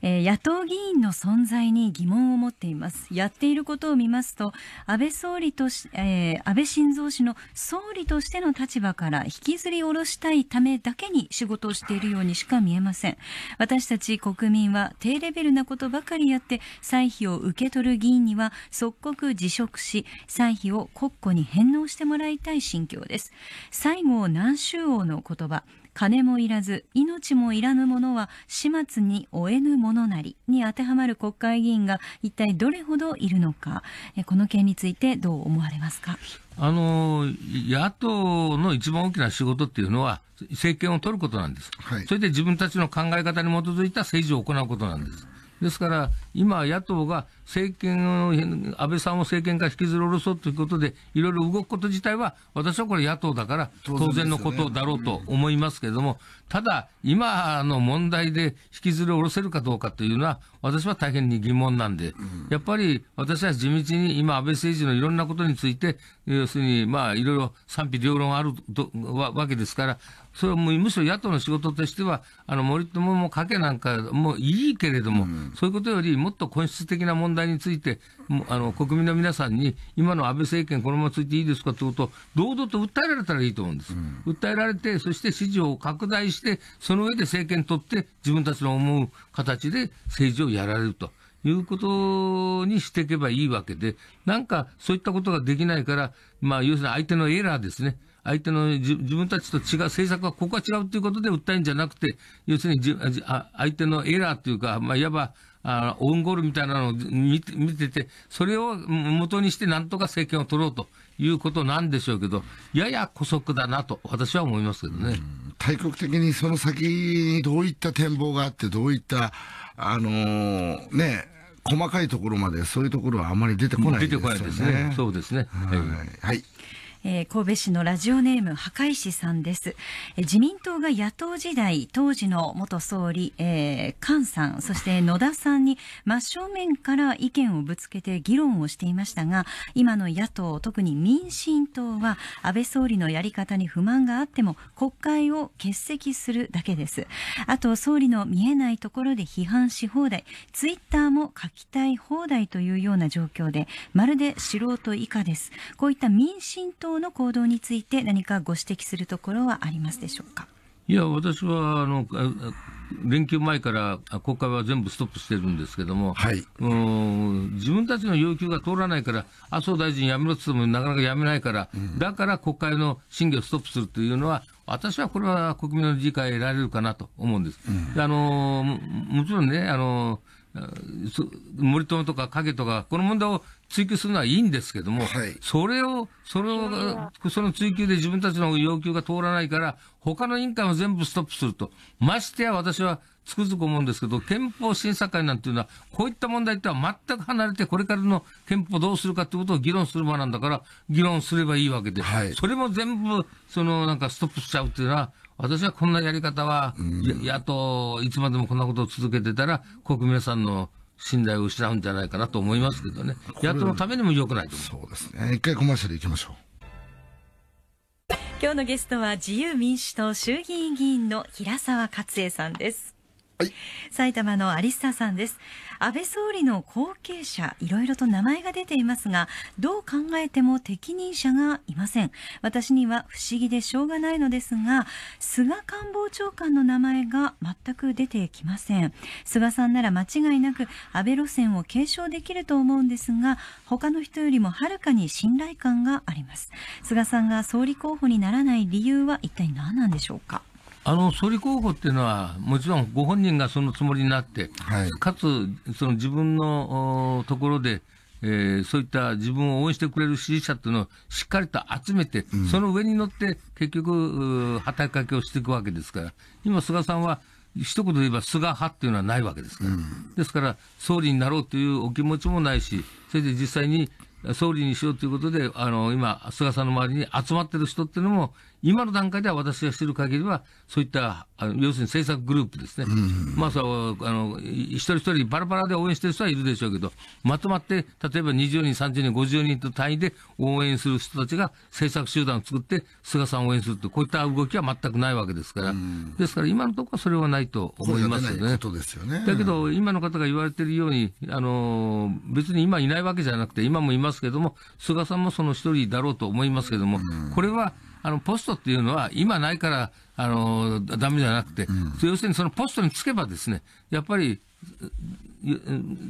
えー、野党議員の存在に疑問を持っていますやっていることを見ますと安倍総理とし、えー、安倍晋三氏の総理としての立場から引きずり下ろしたいためだけに仕事をしているようにしか見えません私たち国民は低レベルなことばかりやって歳費を受け取る議員には即刻辞職し歳費を国庫に返納してもらいたい心境です最後南州王の言葉金もいらず命もいらぬものは始末に終えぬものなりに当てはまる国会議員が一体どれほどいるのかこの件についてどう思われますかあの野党の一番大きな仕事っていうのは政権を取ることなんです、はい、それで自分たちの考え方に基づいた政治を行うことなんです。ですから、今、野党が政権を、安倍さんを政権から引きずり下ろそうということで、いろいろ動くこと自体は、私はこれ野党だから、当然のことだろうと思いますけれども、ただ、今の問題で引きずり下ろせるかどうかというのは、私は大変に疑問なんで、やっぱり私は地道に今、安倍政治のいろんなことについて、要するに、まあ、いろいろ賛否両論あるわけですから、それはもうむしろ野党の仕事としては、あの森友も賭けなんかもいいけれども、うん、そういうことよりもっと本質的な問題について、あの国民の皆さんに、今の安倍政権、このままついていいですかということを、堂々と訴えられたらいいと思うんです、うん、訴えられて、そして支持を拡大して、その上で政権取って、自分たちの思う形で政治をやられると。いうことにしていけばいいわけで、なんかそういったことができないから、まあ、要するに相手のエラーですね。相手の自分たちと違う、政策はここは違うということで訴えるんじゃなくて、要するにじあ相手のエラーというか、まあ、いわば、あオウンゴールみたいなのを見て見てて、それを元にしてなんとか政権を取ろうということなんでしょうけど、やや姑息だなと、私は思いますけどね。大国的にその先にどういった展望があって、どういった、あのー、ね、細かいところまで、そういうところはあまり出てこないですね。出てこないですね。そうですね。はい、はいえー、神戸市のラジオネーム破師さんです、えー、自民党が野党時代当時の元総理、えー、菅さんそして野田さんに真正面から意見をぶつけて議論をしていましたが今の野党特に民進党は安倍総理のやり方に不満があっても国会を欠席するだけですあと総理の見えないところで批判し放題ツイッターも書きたい放題というような状況でまるで素人以下ですこういった民進党方の行動について何かご指摘するところはありますでしょうか。いや、私は、あの、連休前から国会は全部ストップしてるんですけども、はい、うん自分たちの要求が通らないから、麻生大臣辞めろって言ってもなかなか辞めないから、うん、だから国会の審議をストップするというのは、私はこれは国民の理解得られるかなと思うんです。うん、あのもちろんね、あの森友とか影とか、この問題を追求するのはいいんですけども、はい、それを、それを、その追求で自分たちの要求が通らないから、他の委員会も全部ストップすると。ましてや私はつくづく思うんですけど、憲法審査会なんていうのは、こういった問題とは全く離れて、これからの憲法どうするかってことを議論する場なんだから、議論すればいいわけで、はい、それも全部、そのなんかストップしちゃうっていうのは、私はこんなやり方は、野党、いつまでもこんなことを続けてたら、国民さんの信頼を失うんじゃないかなと思いますけどね、野党のためにも良くないとそうですね、一回コマーシャルいきましょう。今日のゲストは自由民主党衆議院議員の平沢勝恵さんです。はい、埼玉の有沙さんです。安倍総理の後継者いろいろと名前が出ていますがどう考えても適任者がいません私には不思議でしょうがないのですが菅官房長官の名前が全く出てきません菅さんなら間違いなく安倍路線を継承できると思うんですが他の人よりもはるかに信頼感があります菅さんが総理候補にならない理由は一体何なんでしょうかあの総理候補っていうのは、もちろんご本人がそのつもりになって、はい、かつその自分のところで、えー、そういった自分を応援してくれる支持者っていうのをしっかりと集めて、うん、その上に乗って、結局、働きかけをしていくわけですから、今、菅さんは、一言で言えば菅派っていうのはないわけですから、うん、ですから総理になろうというお気持ちもないし、それで実際に総理にしようということで、あの今、菅さんの周りに集まってる人っていうのも、今の段階では私が知る限りは、そういったあの要するに政策グループですね、まあそうあの一人一人バラバラで応援してる人はいるでしょうけど、まとまって、例えば20人、30人、50人と単位で応援する人たちが政策集団を作って、菅さんを応援すると、こういった動きは全くないわけですから、ですから今のところはそれはないと思いますよね。よねだけど、今の方が言われているように、あの別に今いないわけじゃなくて、今もいますけども、菅さんもその一人だろうと思いますけども、これは、あの、ポストっていうのは、今ないから、あの、ダメじゃなくて、うん、要するにそのポストにつけばですね、やっぱり、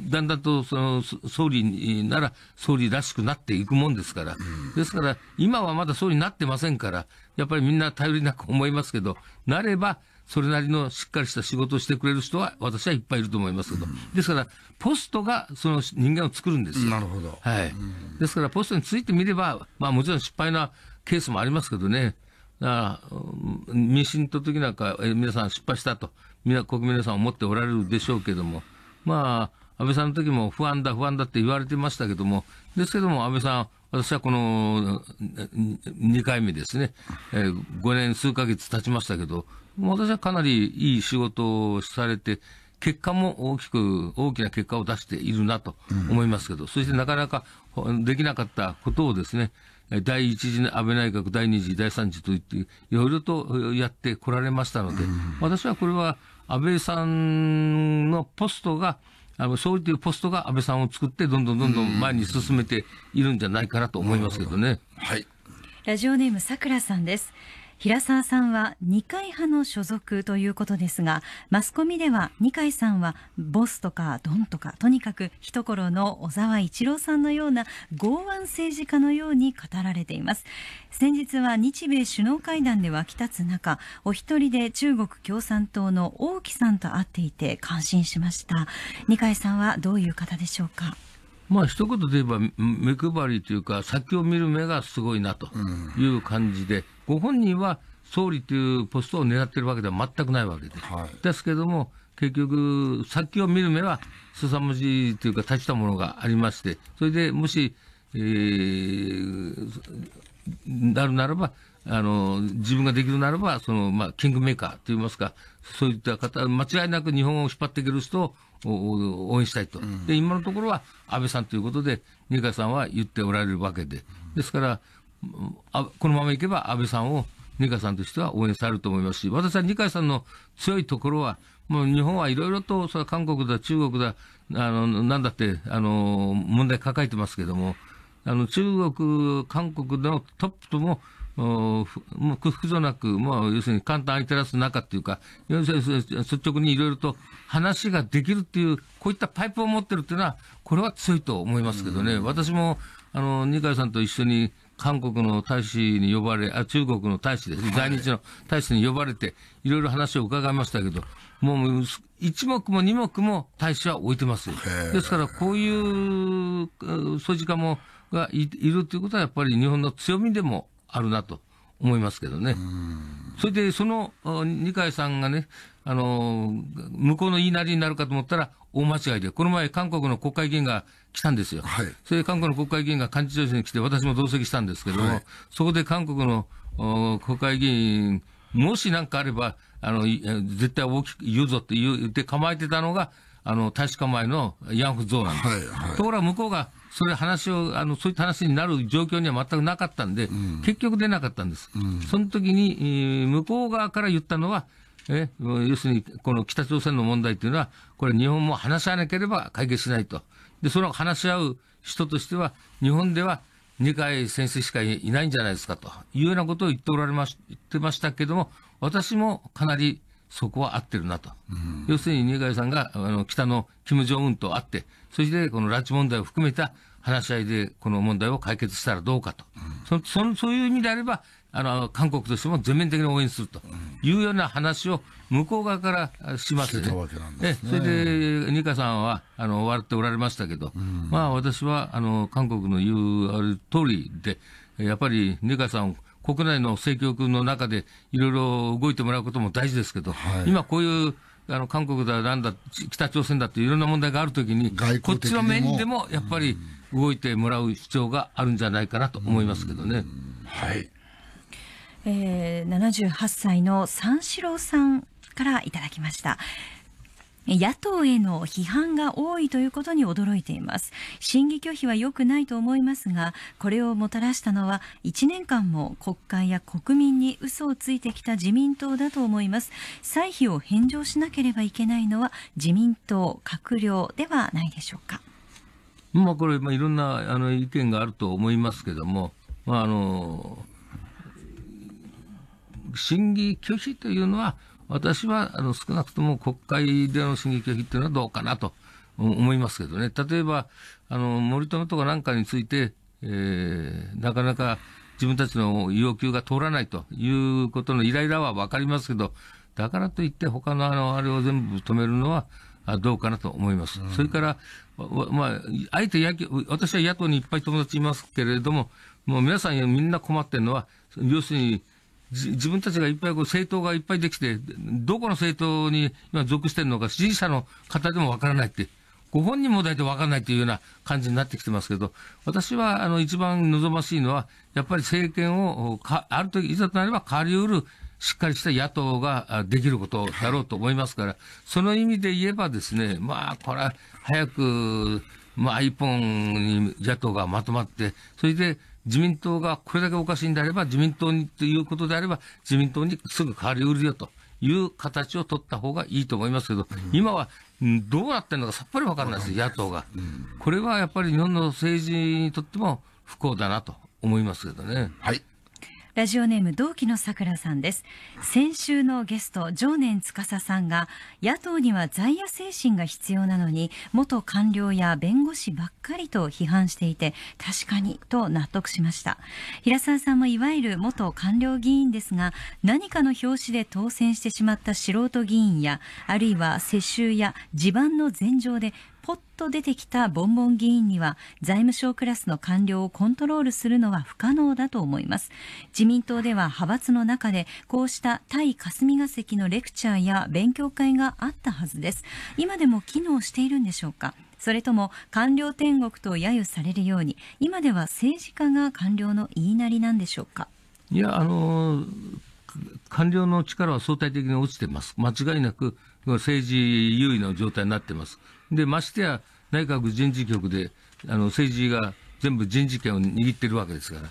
だんだんとその総理なら総理らしくなっていくもんですから、ですから、今はまだ総理になってませんから、やっぱりみんな頼りなく思いますけど、なれば、それなりのしっかりした仕事をしてくれる人は、私はいっぱいいると思いますけど、ですから、ポストがその人間を作るんですよ。なるほど。はい。ですから、ポストについてみれば、まあもちろん失敗なケースもありますけどね。だから、民進党的なんか、え皆さん失敗したと、国民皆さん思っておられるでしょうけども、まあ、安倍さんの時も不安だ、不安だって言われてましたけども、ですけども、安倍さん、私はこの2回目ですね、え5年数ヶ月経ちましたけど、私はかなりいい仕事をされて、結果も大きく、大きな結果を出しているなと思いますけど、うん、そしてなかなかできなかったことをですね、第1次安倍内閣、第2次、第3次といって、いろいろとやってこられましたので、私はこれは安倍さんのポストが、あの、総理というポストが安倍さんを作って、どんどんどんどん前に進めているんじゃないかなと思いますけどね。どはい。ラジオネームさくらさんです。平沢さんは二階派の所属ということですがマスコミでは二階さんはボスとかドンとかとにかく一頃の小沢一郎さんのような剛腕政治家のように語られています先日は日米首脳会談で沸き立つ中お一人で中国共産党の王毅さんと会っていて感心しました二階さんはどういう方でしょうかまあ一言で言えば目配りというか先を見る目がすごいなという感じで、ご本人は総理というポストを狙っているわけでは全くないわけで、はい、ですけれども結局先を見る目は凄まじいというか立ちたものがありましてそれでもし、えー、なるならばあの自分ができるならばその、まあ、キングメーカーといいますかそういった方間違いなく日本を引っ張っていける人を応援したいと、うん、で今のところは安倍さんということで、二階さんは言っておられるわけで、ですから、あこのままいけば安倍さんを二階さんとしては応援されると思いますし、私は二階さんの強いところは、もう日本はいろいろと、それ韓国だ、中国だ、あの、なんだって、あの、問題抱えてますけども、あの、中国、韓国のトップとも、もう不ゃなく、まあ、要するに簡単に照らす中っていうか、要するに率直にいろいろと話ができるっていう、こういったパイプを持ってるっていうのは、これは強いと思いますけどね、私も、あの、二階さんと一緒に、韓国の大使に呼ばれ、あ、中国の大使です。在日の大使に呼ばれて、いろいろ話を伺いましたけど、もう、一目も二目も大使は置いてます。ですから、こういう、そういう時間も、がいるということは、やっぱり日本の強みでもあるなと思いますけどね。それで、その二階さんがね、あの、向こうの言いなりになるかと思ったら、大間違いで、この前、韓国の国会議員が来たんですよ。はい、それで韓国の国会議員が幹事長に来て、私も同席したんですけども、はい、そこで韓国の国会議員、もしなんかあれば、あの、絶対大きく言うぞって言って構えてたのが、あの、大使館前の慰安婦像なんです。はいはい、ところが向こうが、それ話を、あの、そういった話になる状況には全くなかったんで、うん、結局出なかったんです。うん、その時に、えー、向こう側から言ったのは、え、要するに、この北朝鮮の問題というのは、これ日本も話し合わなければ解決しないと。で、その話し合う人としては、日本では二階先生しかいないんじゃないですかというようなことを言っておられまし、言ってましたけども、私もかなりそこは合ってるなと。うん、要するに二階さんが、あの、北の金正恩と会って、そしてこの拉致問題を含めた話し合いでこの問題を解決したらどうかと。うん、その、そういう意味であれば、あの、韓国としても全面的に応援するというような話を向こう側からしまして、ねそれで、二階さんは、あの、笑っておられましたけど、うん、まあ私は、あの、韓国の言うある通りで、やっぱり二階さんを国内の政局の中でいろいろ動いてもらうことも大事ですけど、はい、今こういうあの韓国だなんだ、北朝鮮だっていろんな問題があるときに、こっちの面でもやっぱり動いてもらう必要があるんじゃないかなと思いますけどね。はい、えー、78歳の三四郎さんからいただきました。野党への批判が多いということに驚いています審議拒否は良くないと思いますがこれをもたらしたのは1年間も国会や国民に嘘をついてきた自民党だと思います歳費を返上しなければいけないのは自民党閣僚ではないでしょうかまあこれ、まあ、いろんなあの意見があると思いますけども、まあ、あの審議拒否というのは私はあの少なくとも国会での進撃拒否っていうのはどうかなと思いますけどね。例えば、あの、森友とかなんかについて、えー、なかなか自分たちの要求が通らないということのイライラはわかりますけど、だからといって他のあの、あれを全部止めるのは、どうかなと思います。うん、それから、まあ、あえて野球、私は野党にいっぱい友達いますけれども、もう皆さんみんな困ってるのは、要するに、自分たちがいっぱいこう政党がいっぱいできて、どこの政党に今属してるのか、支持者の方でもわからないって、ご本人も大体わからないというような感じになってきてますけど、私はあの一番望ましいのは、やっぱり政権をか、ある時、いざとなれば変わりうる、しっかりした野党ができることだろうと思いますから、その意味で言えばですね、まあ、これは早く、まあ、一本に野党がまとまって、それで、自民党がこれだけおかしいんであれば、自民党にということであれば、自民党にすぐ変わりうるよという形を取った方がいいと思いますけど、今はどうなってるのかさっぱりわからないです、野党が。これはやっぱり日本の政治にとっても不幸だなと思いますけどね。はいラジオネーム同期のさくらさんです先週のゲスト常年司さんが野党には在野精神が必要なのに元官僚や弁護士ばっかりと批判していて確かにと納得しました平沢さんもいわゆる元官僚議員ですが何かの表紙で当選してしまった素人議員やあるいは世襲や地盤の前情でポッと出てきたボンボン議員には財務省クラスの官僚をコントロールするのは不可能だと思います自民党では派閥の中でこうした対霞が関のレクチャーや勉強会があったはずです今でも機能しているんでしょうかそれとも官僚天国と揶揄されるように今では政治家が官僚の言いなりなんでしょうかいやあの官僚の力は相対的に落ちてます間違いなく政治優位の状態になってますでましてや内閣人事局であの政治が全部人事権を握ってるわけですから。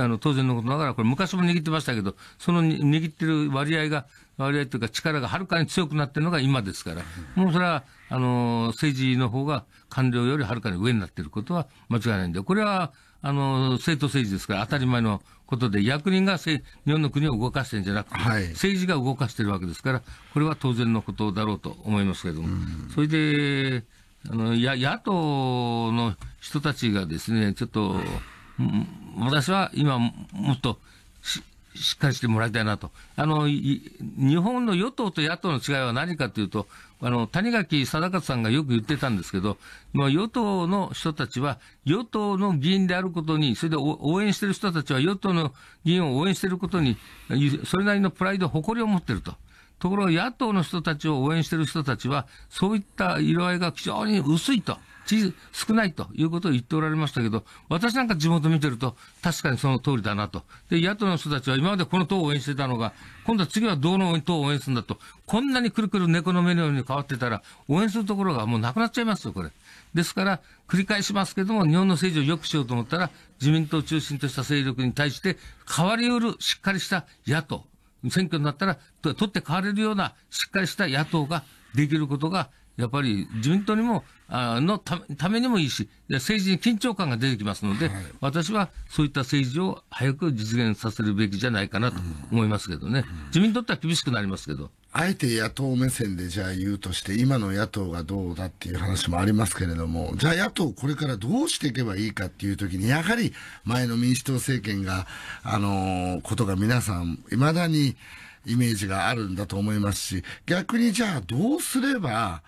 あの当然のことながら、これ昔も握ってましたけど、その握ってる割合が、割合というか力がはるかに強くなってるのが今ですから、もうそれは、あの、政治の方が官僚よりはるかに上になってることは間違いないんで、これは、あの、政党政治ですから当たり前のことで、役人が日本の国を動かしてるんじゃなくて、はい、政治が動かしてるわけですから、これは当然のことだろうと思いますけれども、それで、あのや野党の人たちがですね、ちょっと、私は今、もっとしっかりしてもらいたいなと。あの、日本の与党と野党の違いは何かというと、あの、谷垣貞勝さんがよく言ってたんですけど、まあ、与党の人たちは、与党の議員であることに、それで応援してる人たちは与党の議員を応援してることに、それなりのプライド、誇りを持ってると。ところが野党の人たちを応援してる人たちは、そういった色合いが非常に薄いと。少ないということを言っておられましたけど、私なんか地元見てると、確かにその通りだなと。で、野党の人たちは今までこの党を応援してたのが、今度は次はどの党を応援するんだと、こんなにくるくる猫の目のように変わってたら、応援するところがもうなくなっちゃいますよ、これ。ですから、繰り返しますけども、日本の政治を良くしようと思ったら、自民党を中心とした勢力に対して、変わりうるしっかりした野党、選挙になったら、取って変われるようなしっかりした野党ができることが、やっぱり自民党にものためにもいいし、政治に緊張感が出てきますので、はい、私はそういった政治を早く実現させるべきじゃないかなと思いますけどね、うんうん、自民にとっては厳しくなりますけど。あえて野党目線でじゃあ言うとして、今の野党がどうだっていう話もありますけれども、じゃあ野党これからどうしていけばいいかっていうときに、やはり前の民主党政権が、あのー、ことが皆さん、いまだにイメージがあるんだと思いますし、逆にじゃあどうすれば、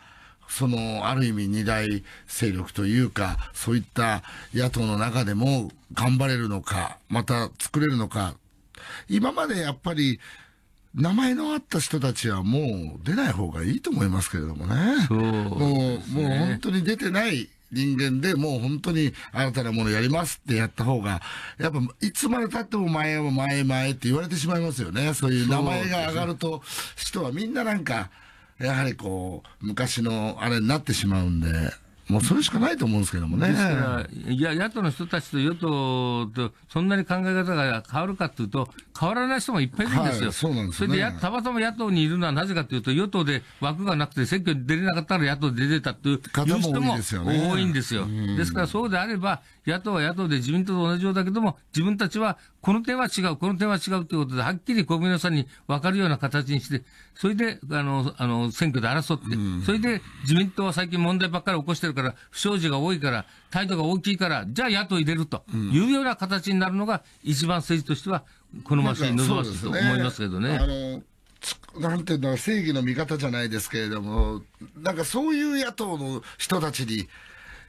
そのある意味二大勢力というか、そういった野党の中でも頑張れるのか、また作れるのか、今までやっぱり、名前のあった人たちはもう出ない方がいいと思いますけれどもね。そう、ね、もう、もう本当に出てない人間でもう本当に新たなものやりますってやった方が、やっぱいつまで経っても前は前前って言われてしまいますよね。そういう名前が上がると、人はみんななんか、やはりこう昔のあれになってしまうんで。もうそれしかないと思うんですけどもね。ですから、いや、野党の人たちと与党と、そんなに考え方が変わるかっていうと、変わらない人もいっぱいいるんですよ。はい、そうなんですね。それでたまたま野党にいるのはなぜかというと、与党で枠がなくて選挙に出れなかったら野党で出てたっていう人も多いんですよ。ですから、そうであれば、野党は野党で自民党と同じようだけども、自分たちはこの点は違う、この点は違うということで、はっきり国民のさんに分かるような形にして、それで、あの、あの選挙で争って、それで自民党は最近問題ばっかり起こしてるから、から、不祥事が多いから、態度が大きいから、じゃあ野党入れるというような形になるのが、一番政治としては好ましい、望ましいと思いますけどね。なんていうのは正義の味方じゃないですけれども、なんかそういう野党の人たちに、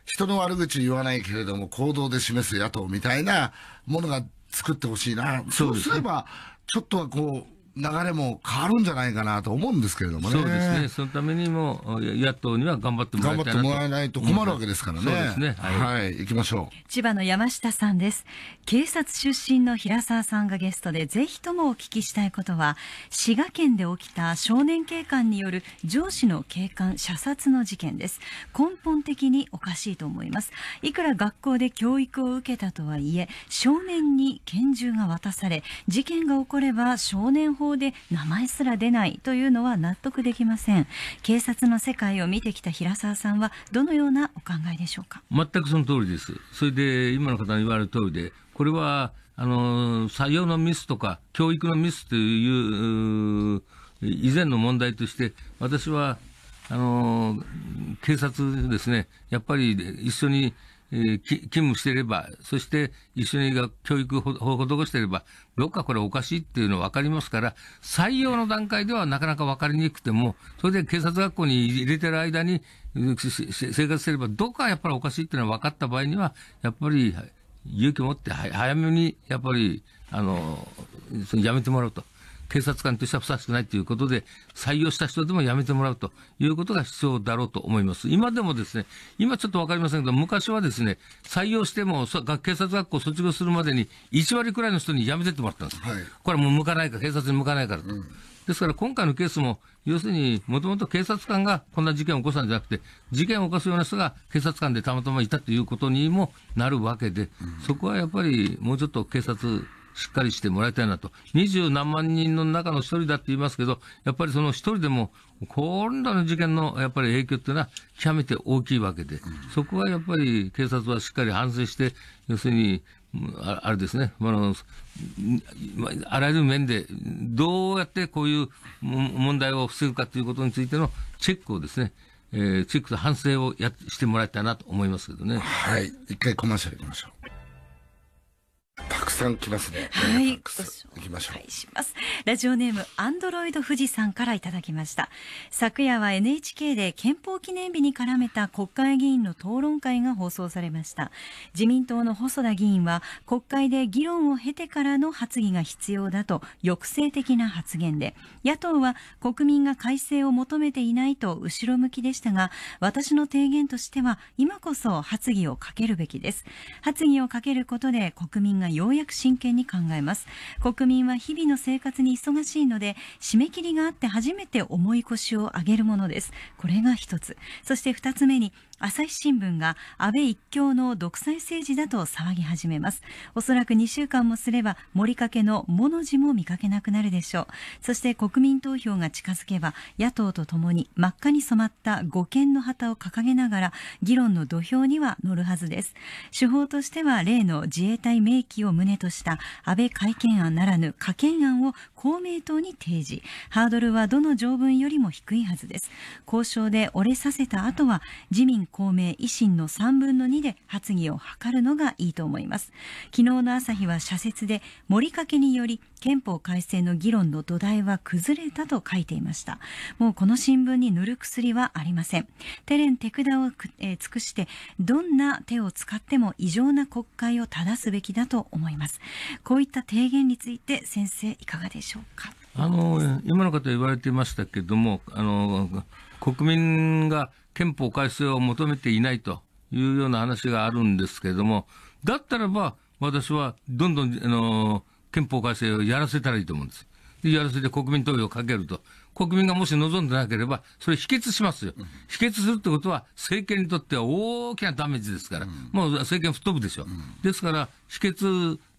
人の悪口言わないけれども、行動で示す野党みたいなものが作ってほしいな。そうすれば、ちょっとはこう、流れも変わるんじゃないかなと思うんですけれどもね。そうですね。そのためにも、野党には頑張ってもらいたい頑張ってもらえないと困るわけですからね。そうですね。はい、はい、行きましょう。千葉の山下さんです。警察出身の平沢さんがゲストで、ぜひともお聞きしたいことは、滋賀県で起きた少年警官による上司の警官射殺の事件です。根本的におかしいと思います。いくら学校で教育を受けたとはいえ、少年に拳銃が渡され、事件が起これば少年報で名前すら出ないというのは納得できません警察の世界を見てきた平沢さんはどのようなお考えでしょうか全くその通りですそれで今の方の言われる通りでこれはあの採用のミスとか教育のミスという以前の問題として私はあの警察ですねやっぱり一緒にえー、勤務していれば、そして一緒に教育を施していれば、どっかこれおかしいっていうのは分かりますから、採用の段階ではなかなか分かりにくくても、それで警察学校に入れてる間に生活してれば、どっかやっぱりおかしいっていうのは分かった場合には、やっぱり勇気を持って早めに、やっぱり、あの、やめてもらうと。警察官としてはふさわしくないということで、採用した人でも辞めてもらうということが必要だろうと思います。今でもですね、今ちょっとわかりませんけど、昔はですね、採用しても、警察学校卒業するまでに1割くらいの人に辞めてってもらったんです。はい、これもう向かないか警察に向かないからと。うんですから今回のケースも、要するに、もともと警察官がこんな事件を起こしたんじゃなくて、事件を起こすような人が警察官でたまたまいたということにもなるわけで、そこはやっぱりもうちょっと警察しっかりしてもらいたいなと。二十何万人の中の一人だって言いますけど、やっぱりその一人でも、今度の事件のやっぱり影響っていうのは極めて大きいわけで、そこはやっぱり警察はしっかり反省して、要するに、あれですね、あの、あらゆる面で、どうやってこういう問題を防ぐかということについてのチェックをですね、えー、チェックと反省をやしてもらいたいなと思いますけどね。はい。一回コマーシャル行きましょう。たくさん来ますね。はい。行きましょう。します。ラジオネーム、アンドロイド富士さんからいただきました。昨夜は NHK で憲法記念日に絡めた国会議員の討論会が放送されました。自民党の細田議員は、国会で議論を経てからの発議が必要だと抑制的な発言で、野党は国民が改正を求めていないと後ろ向きでしたが、私の提言としては、今こそ発議をかけるべきです。発議をかけることで国民がようやく真剣に考えます国民は日々の生活に忙しいので締め切りがあって初めて重い腰を上げるものですこれが一つそして二つ目に朝日新聞が安倍一強の独裁政治だと騒ぎ始めますおそらく2週間もすれば盛りかけの「も」の字も見かけなくなるでしょうそして国民投票が近づけば野党とともに真っ赤に染まった五権の旗を掲げながら議論の土俵には乗るはずです手法としては例の自衛隊明記を旨とした安倍改憲案ならぬ可憲案を公明党に提示ハードルはどの条文よりも低いはずです交渉で折れさせた後は自民公明、維新の3分の2で発議を図るのがいいと思います。昨日の朝日は社説で、盛りかけにより憲法改正の議論の土台は崩れたと書いていました。もうこの新聞に塗る薬はありません。テレン手札を、えー、尽くして、どんな手を使っても異常な国会を正すべきだと思います。こういった提言について先生いかがでしょうか。あの今の方言われてましたけどもあの国民が憲法改正を求めていないというような話があるんですけれども、だったらば、私はどんどん、あの、憲法改正をやらせたらいいと思うんです。やらせて国民投票をかけると。国民がもし望んでなければ、それ否決しますよ。否決するってことは、政権にとっては大きなダメージですから、もう政権吹っ飛ぶでしょ。う、ですから、否決、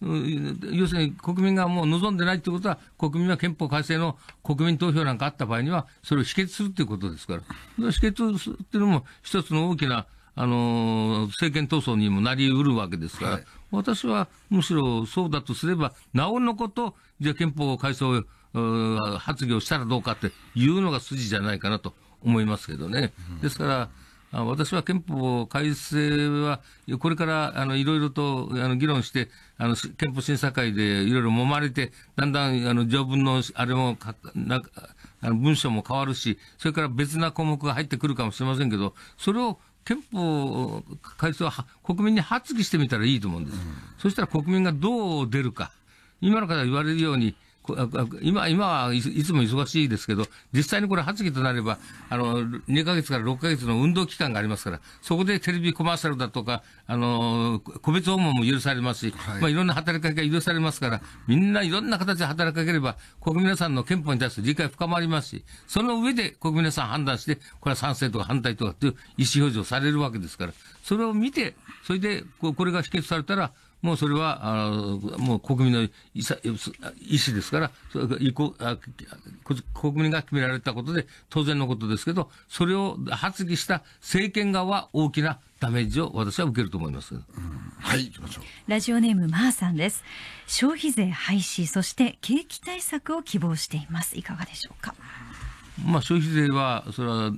要するに国民がもう望んでないってことは、国民は憲法改正の国民投票なんかあった場合には、それを否決するっていうことですから、否決するっていうのも一つの大きな、あの、政権闘争にもなりうるわけですから、はい、私はむしろそうだとすれば、なおのこと、じゃあ憲法改正を発議をしたらどうかっていうのが筋じゃないかなと思いますけどね。ですから、私は憲法改正は、これから、あの、いろいろと、あの、議論して、あの、憲法審査会でいろいろ揉まれて、だんだん、あの、条文の、あれも、なんか、あの、文章も変わるし、それから別な項目が入ってくるかもしれませんけど、それを憲法改正は国民に発議してみたらいいと思うんです。そしたら国民がどう出るか。今の方が言われるように、今、今はいつも忙しいですけど、実際にこれ発議となれば、あの、2ヶ月から6ヶ月の運動期間がありますから、そこでテレビコマーシャルだとか、あの、個別訪問も許されますし、はい、まあいろんな働きかけが許されますから、みんないろんな形で働きかければ、国民皆さんの憲法に対する理解深まりますし、その上で国民皆さん判断して、これは賛成とか反対とかっていう意思表示をされるわけですから、それを見て、それで、これが否決されたら、もうそれは、あの、もう国民の意思ですから、国民が決められたことで当然のことですけど、それを発議した政権側は大きなダメージを私は受けると思います。はい、行きましょう。ラジオネーム、まーさんです。消費税廃止、そして景気対策を希望しています。いかがでしょうか。まあ、消費税は、それは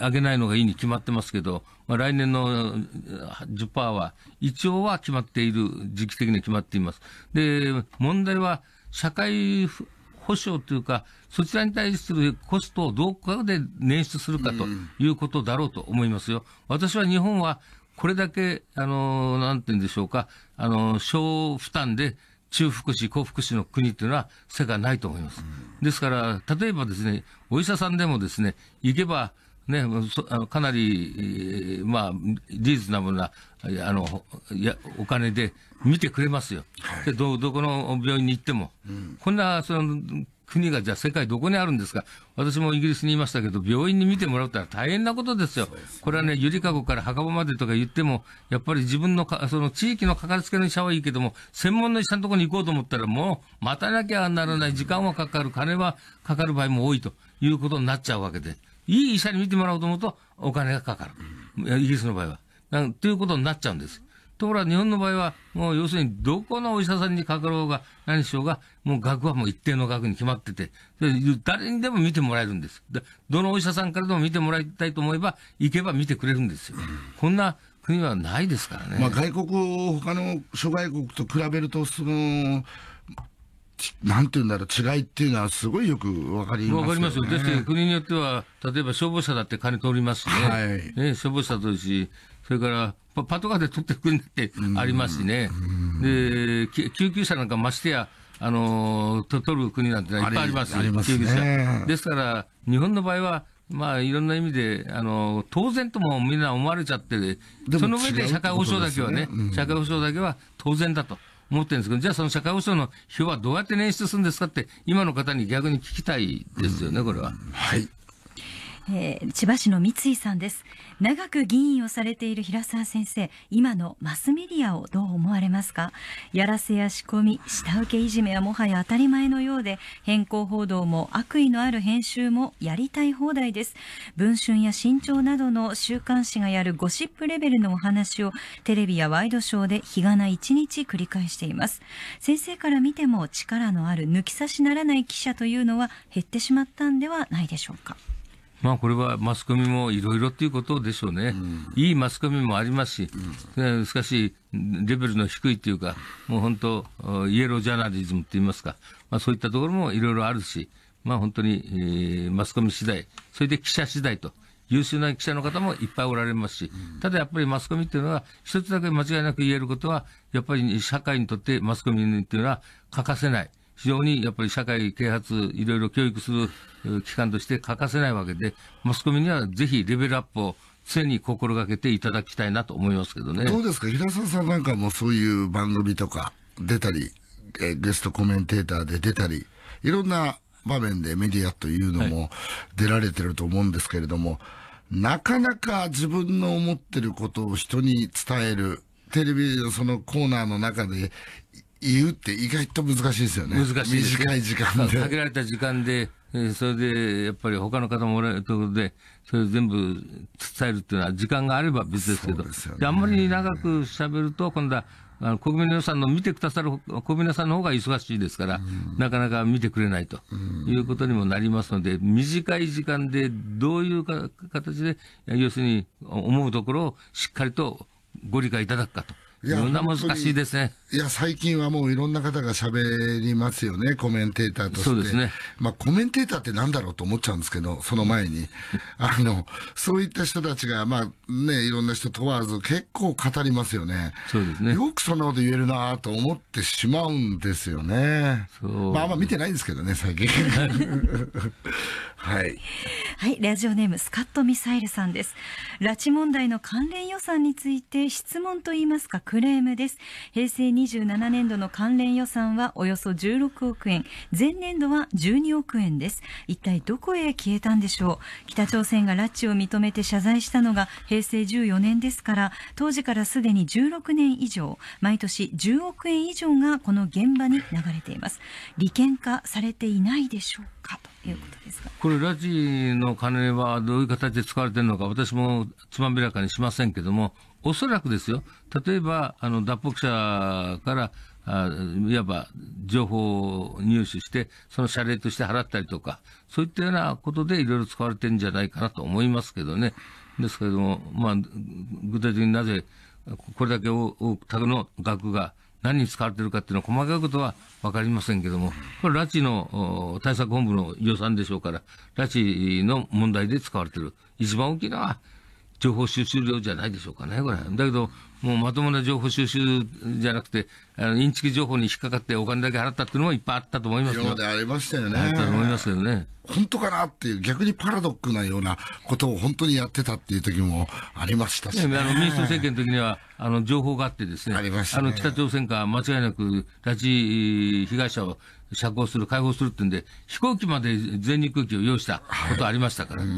上げないのがいいに決まってますけど、まあ、来年の10%は、一応は決まっている、時期的に決まっています。で、問題は、社会保障というか、そちらに対するコストをどこで捻出するかということだろうと思いますよ。私は日本は、これだけ、あの、なんて言うんでしょうか、あの、小負担で、中福祉、高福祉の国というのは世界ないと思います。ですから、例えばですね、お医者さんでもですね、行けば、ね、かなり、まあ、リーズナブルな、あの、や、お金で見てくれますよ。はい、で、ど、どこの病院に行っても。うん、こんな、その、国がじゃあ世界どこにあるんですか私もイギリスにいましたけど、病院に診てもらうったら大変なことですよ。すね、これはね、ゆりかごから墓場までとか言っても、やっぱり自分のか、その地域のかかりつけの医者はいいけども、専門の医者のところに行こうと思ったら、もう待たなきゃならない、時間はかかる、金はかかる場合も多いということになっちゃうわけで、いい医者に診てもらおうと思うと、お金がかかる。イギリスの場合は。ということになっちゃうんです。ところが日本の場合は、もう要するにどこのお医者さんにかかろうが、何しようが、もう額はもう一定の額に決まってて、誰にでも見てもらえるんですどのお医者さんからでも見てもらいたいと思えば、行けば見てくれるんですよ。こんな国はないですからね。まあ外国、他の諸外国と比べると、その、なんていうんだろう、違いっていうのはすごいよくわかりますよ、ね。わかりますよ。ですけど、国によっては、例えば消防車だって金取りますしね。はい。ね、消防車取るし、それからパトカーで取ってくるんだってありますしね、で救急車なんかましてや、あのと取る国なんていっぱいあります救急車。ですから、日本の場合は、まあ、いろんな意味で、あの当然ともみんな思われちゃって、ね、その上で社会保障だけはね、ね社会保障だけは当然だと。思ってるんですけど、じゃあその社会保障の表はどうやって捻出するんですかって、今の方に逆に聞きたいですよね、これは。はい。えー、千葉市の三井さんです長く議員をされている平沢先生今のマスメディアをどう思われますかやらせや仕込み下請けいじめはもはや当たり前のようで変更報道も悪意のある編集もやりたい放題です文春や新潮などの週刊誌がやるゴシップレベルのお話をテレビやワイドショーで日がな一日繰り返しています先生から見ても力のある抜き差しならない記者というのは減ってしまったんではないでしょうかまあ、これはマスコミもいろいろということでしょうね、うん、いいマスコミもありますし、うん、しかし、レベルの低いというか、もう本当、イエロージャーナリズムといいますか、まあ、そういったところもいろいろあるし、まあ、本当に、えー、マスコミ次第それで記者次第と。優秀な記者の方もいっぱいおられますし、ただやっぱりマスコミっていうのは、一つだけ間違いなく言えることは、やっぱり社会にとってマスコミっていうのは欠かせない。非常にやっぱり社会啓発、いろいろ教育する機関として欠かせないわけで、マスコミにはぜひレベルアップを常に心がけていただきたいなと思いますけどね。どうですか平沢さんなんかもそういう番組とか出たり、えゲストコメンテーターで出たり、いろんな場面でメディアというのも出られてると思うんですけれども、はい、なかなか自分の思ってることを人に伝える、テレビのそのコーナーの中で言うって意外と難しいですよね。難しい、短い時間で。限られた時間で、えー、それで、やっぱり他の方もおられるところで、それ全部伝えるっていうのは、時間があれば別ですけど、ね、あんまり長く喋ると、今度は、あの国民の予算の見てくださる国民の予算の方が忙しいですから、うん、なかなか見てくれないということにもなりますので、短い時間でどういうか形で、要するに思うところをしっかりとご理解いただくかと。いや、難しいですね。いや、最近はもういろんな方が喋りますよね、コメンテーターとして。そうですね。まあ、コメンテーターってなんだろうと思っちゃうんですけど、その前に。あの、そういった人たちが、まあ、ね、いろんな人問わず結構語りますよね。そうですね。よくそんなこと言えるなと思ってしまうんですよね。そう。まあ、あんま見てないんですけどね、最近。はい、はい、ラジオネームスカットミサイルさんです拉致問題の関連予算について質問といいますかクレームです平成27年度の関連予算はおよそ16億円前年度は12億円です一体どこへ消えたんでしょう北朝鮮が拉致を認めて謝罪したのが平成14年ですから当時からすでに16年以上毎年10億円以上がこの現場に流れています利権化されていないでしょうかということですがいう拉致の金はどういう形で使われてるのか、私もつまびらかにしませんけども、おそらくですよ、例えば、あの、脱北者から、あいわば情報を入手して、その謝礼として払ったりとか、そういったようなことでいろいろ使われてるんじゃないかなと思いますけどね。ですけれども、まあ、具体的になぜ、これだけ多くの額が何に使われてるかっていうのは細かいことは分かりませんけども、これ、拉致の対策本部の予算でしょうから、拉致の問題で使われてる。一番大きいのは、情報収集量じゃないでしょうかね、これ。だけど、もうまともな情報収集じゃなくて、あのインチキ情報に引っかかってお金だけ払ったっていうのもいっぱいあったと思いますよ。でありましたよね。あったと思いますよね。本当かなっていう、逆にパラドックなようなことを本当にやってたっていう時もありましたし、ね、あの民主党政権の時には、あの情報があってですね、ありました、ね、あの北朝鮮が間違いなく拉致被害者を釈放する、解放するってんで、飛行機まで全日空機を用意したことありましたから、は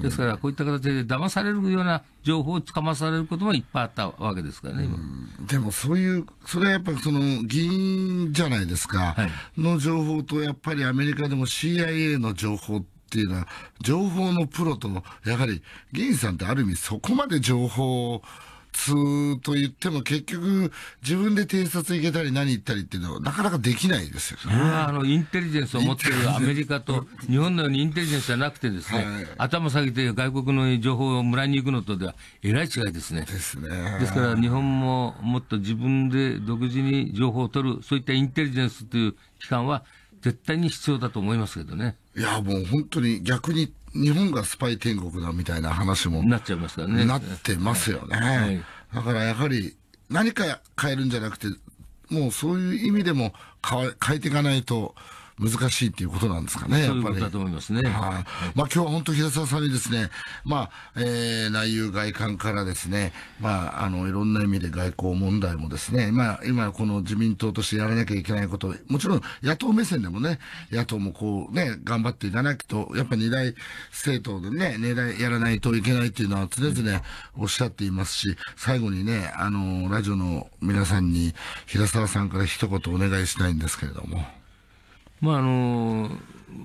い、ですからこういった形で騙されるような情報をつかまされることもいっぱいあったわけですからね、でもそういう、それはやっぱその議員じゃないですか、はい、の情報とやっぱりアメリカでも CIA の情報って、っていうのは、情報のプロと、やはり、議員さんってある意味そこまで情報を察と言っても結局自分で偵察行けたり何行ったりっていうのはなかなかできないですよね。あのインテリジェンスを持ってるアメリカと日本のようにインテリジェンスじゃなくてですね、はい、頭下げて外国の情報をもらいに行くのとではえらい違いですね。ですね。ですから日本ももっと自分で独自に情報を取る、そういったインテリジェンスという機関は絶対に必要だと思いますけどね。いや、もう本当に逆に日本がスパイ天国だみたいな話もなっちゃいますからね。なってますよね。だからやはり何か変えるんじゃなくて、もうそういう意味でも変えていかないと、難しいっていうことなんですかね、いうことだと思いますね。はい、まあ今日は本当平沢さんにですね、まあ、えー、内憂外観からですね、まあ、あの、いろんな意味で外交問題もですね、まあ、今この自民党としてやらなきゃいけないこと、もちろん野党目線でもね、野党もこうね、頑張っていかなきと、やっぱ二大政党でね、二大やらないといけないっていうのは常々おっしゃっていますし、最後にね、あの、ラジオの皆さんに平沢さんから一言お願いしたいんですけれども。まああの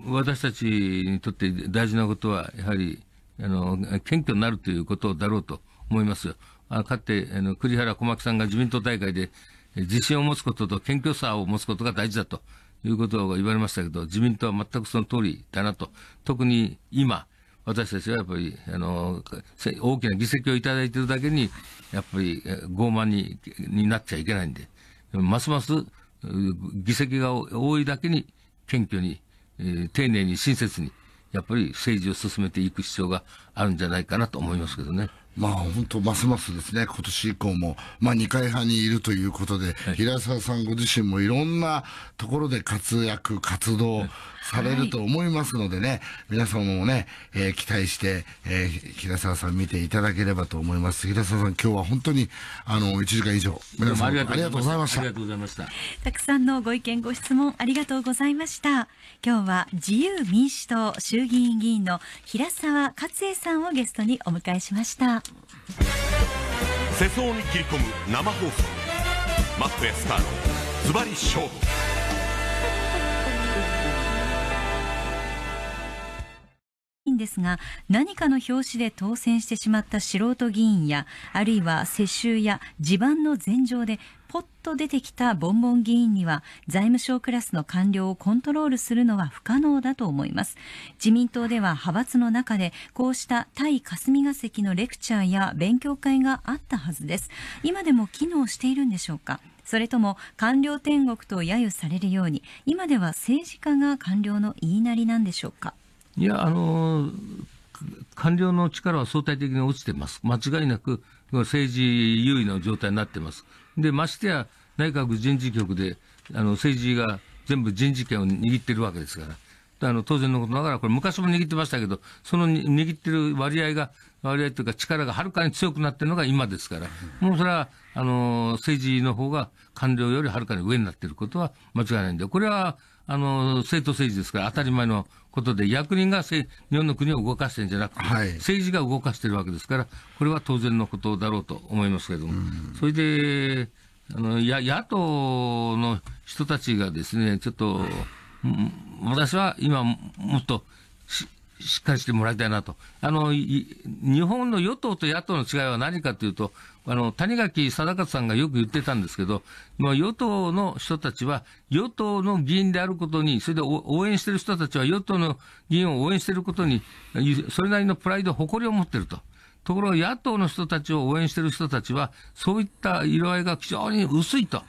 私たちにとって大事なことはやはりあの謙虚になるということだろうと思います。あかってあの栗原小牧さんが自民党大会で自信を持つことと謙虚さを持つことが大事だということを言われましたけど、自民党は全くその通りだなと。特に今、私たちはやっぱり、あの、大きな議席をいただいているだけに、やっぱり傲慢にになっちゃいけないんで、ますます議席が多いだけに、謙虚に、えー、丁寧に親切に、やっぱり政治を進めていく必要があるんじゃないかなと思いますけどね。まあ本当、ますますですね、今年以降も、まあ二階派にいるということで、はい、平沢さんご自身もいろんなところで活躍、活動、はいされると思いますのでね、はい、皆様もね、えー、期待して、えー、平沢さん見ていただければと思います。平沢さん、今日は本当に、あの、1時間以上、皆様ありがとうございました。ありがとうございました。たくさんのご意見、ご質問ありがとうございました。今日は自由民主党衆議院議員の平沢勝也さんをゲストにお迎えしました。世相に切り込む生放送。マットやスターのズバリ勝負。んですが何かの表紙で当選してしまった素人議員やあるいは世襲や地盤の前状でポッと出てきたボンボン議員には財務省クラスの官僚をコントロールするのは不可能だと思います自民党では派閥の中でこうした対霞が関のレクチャーや勉強会があったはずです今でも機能しているんでしょうかそれとも官僚天国と揶揄されるように今では政治家が官僚の言いなりなんでしょうかいや、あのー、官僚の力は相対的に落ちてます。間違いなく政治優位の状態になってます。で、ましてや内閣人事局で、あの、政治が全部人事権を握ってるわけですから。あの、当然のことながら、これ昔も握ってましたけど、その握ってる割合が、割合というか力がはるかに強くなってるのが今ですから、もうそれは、あの、政治の方が官僚よりはるかに上になってることは間違いないんで、これは、あの、政党政治ですから当たり前のことで、役人が日本の国を動かしてるんじゃなくて、はい、政治が動かしてるわけですから、これは当然のことだろうと思いますけれども、うん、それで、あのや野党の人たちがですね、ちょっと、私は今、もっとしっかりしてもらいたいなと。あの、日本の与党と野党の違いは何かというと、あの、谷垣貞勝さんがよく言ってたんですけど、まあ、与党の人たちは、与党の議員であることに、それで応援してる人たちは与党の議員を応援してることに、それなりのプライド、誇りを持ってると。ところが野党の人たちを応援してる人たちは、そういった色合いが非常に薄いと。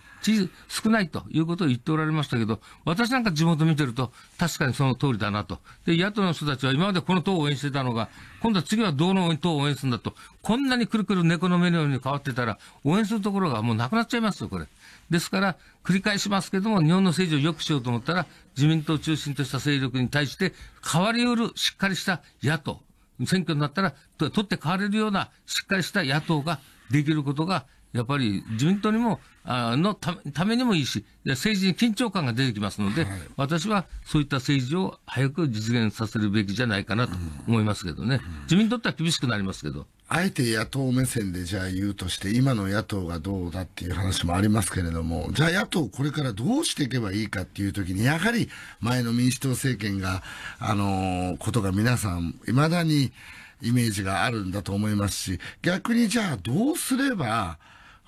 少ないということを言っておられましたけど、私なんか地元見てると、確かにその通りだなと。で、野党の人たちは今までこの党を応援してたのが、今度は次はどの党を応援するんだと、こんなにくるくる猫の目のように変わってたら、応援するところがもうなくなっちゃいますよ、これ。ですから、繰り返しますけども、日本の政治を良くしようと思ったら、自民党を中心とした勢力に対して、変わりうるしっかりした野党、選挙になったら、取って代われるようなしっかりした野党ができることがやっぱり自民党にも、あのためにもいいし、政治に緊張感が出てきますので、はい、私はそういった政治を早く実現させるべきじゃないかなと思いますけどね、うんうん、自民党っては厳しくなりますけど。あえて野党目線でじゃあ言うとして、今の野党がどうだっていう話もありますけれども、じゃあ野党これからどうしていけばいいかっていうときに、やはり前の民主党政権が、あのー、ことが皆さん、いまだにイメージがあるんだと思いますし、逆にじゃあどうすれば、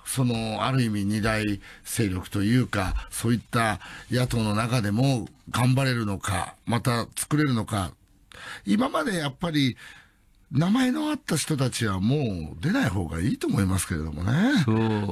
そのある意味二大勢力というか、そういった野党の中でも頑張れるのか、また作れるのか、今までやっぱり、名前のあった人たちはもう出ない方がいいと思いますけれどもね。そう、ね、もう、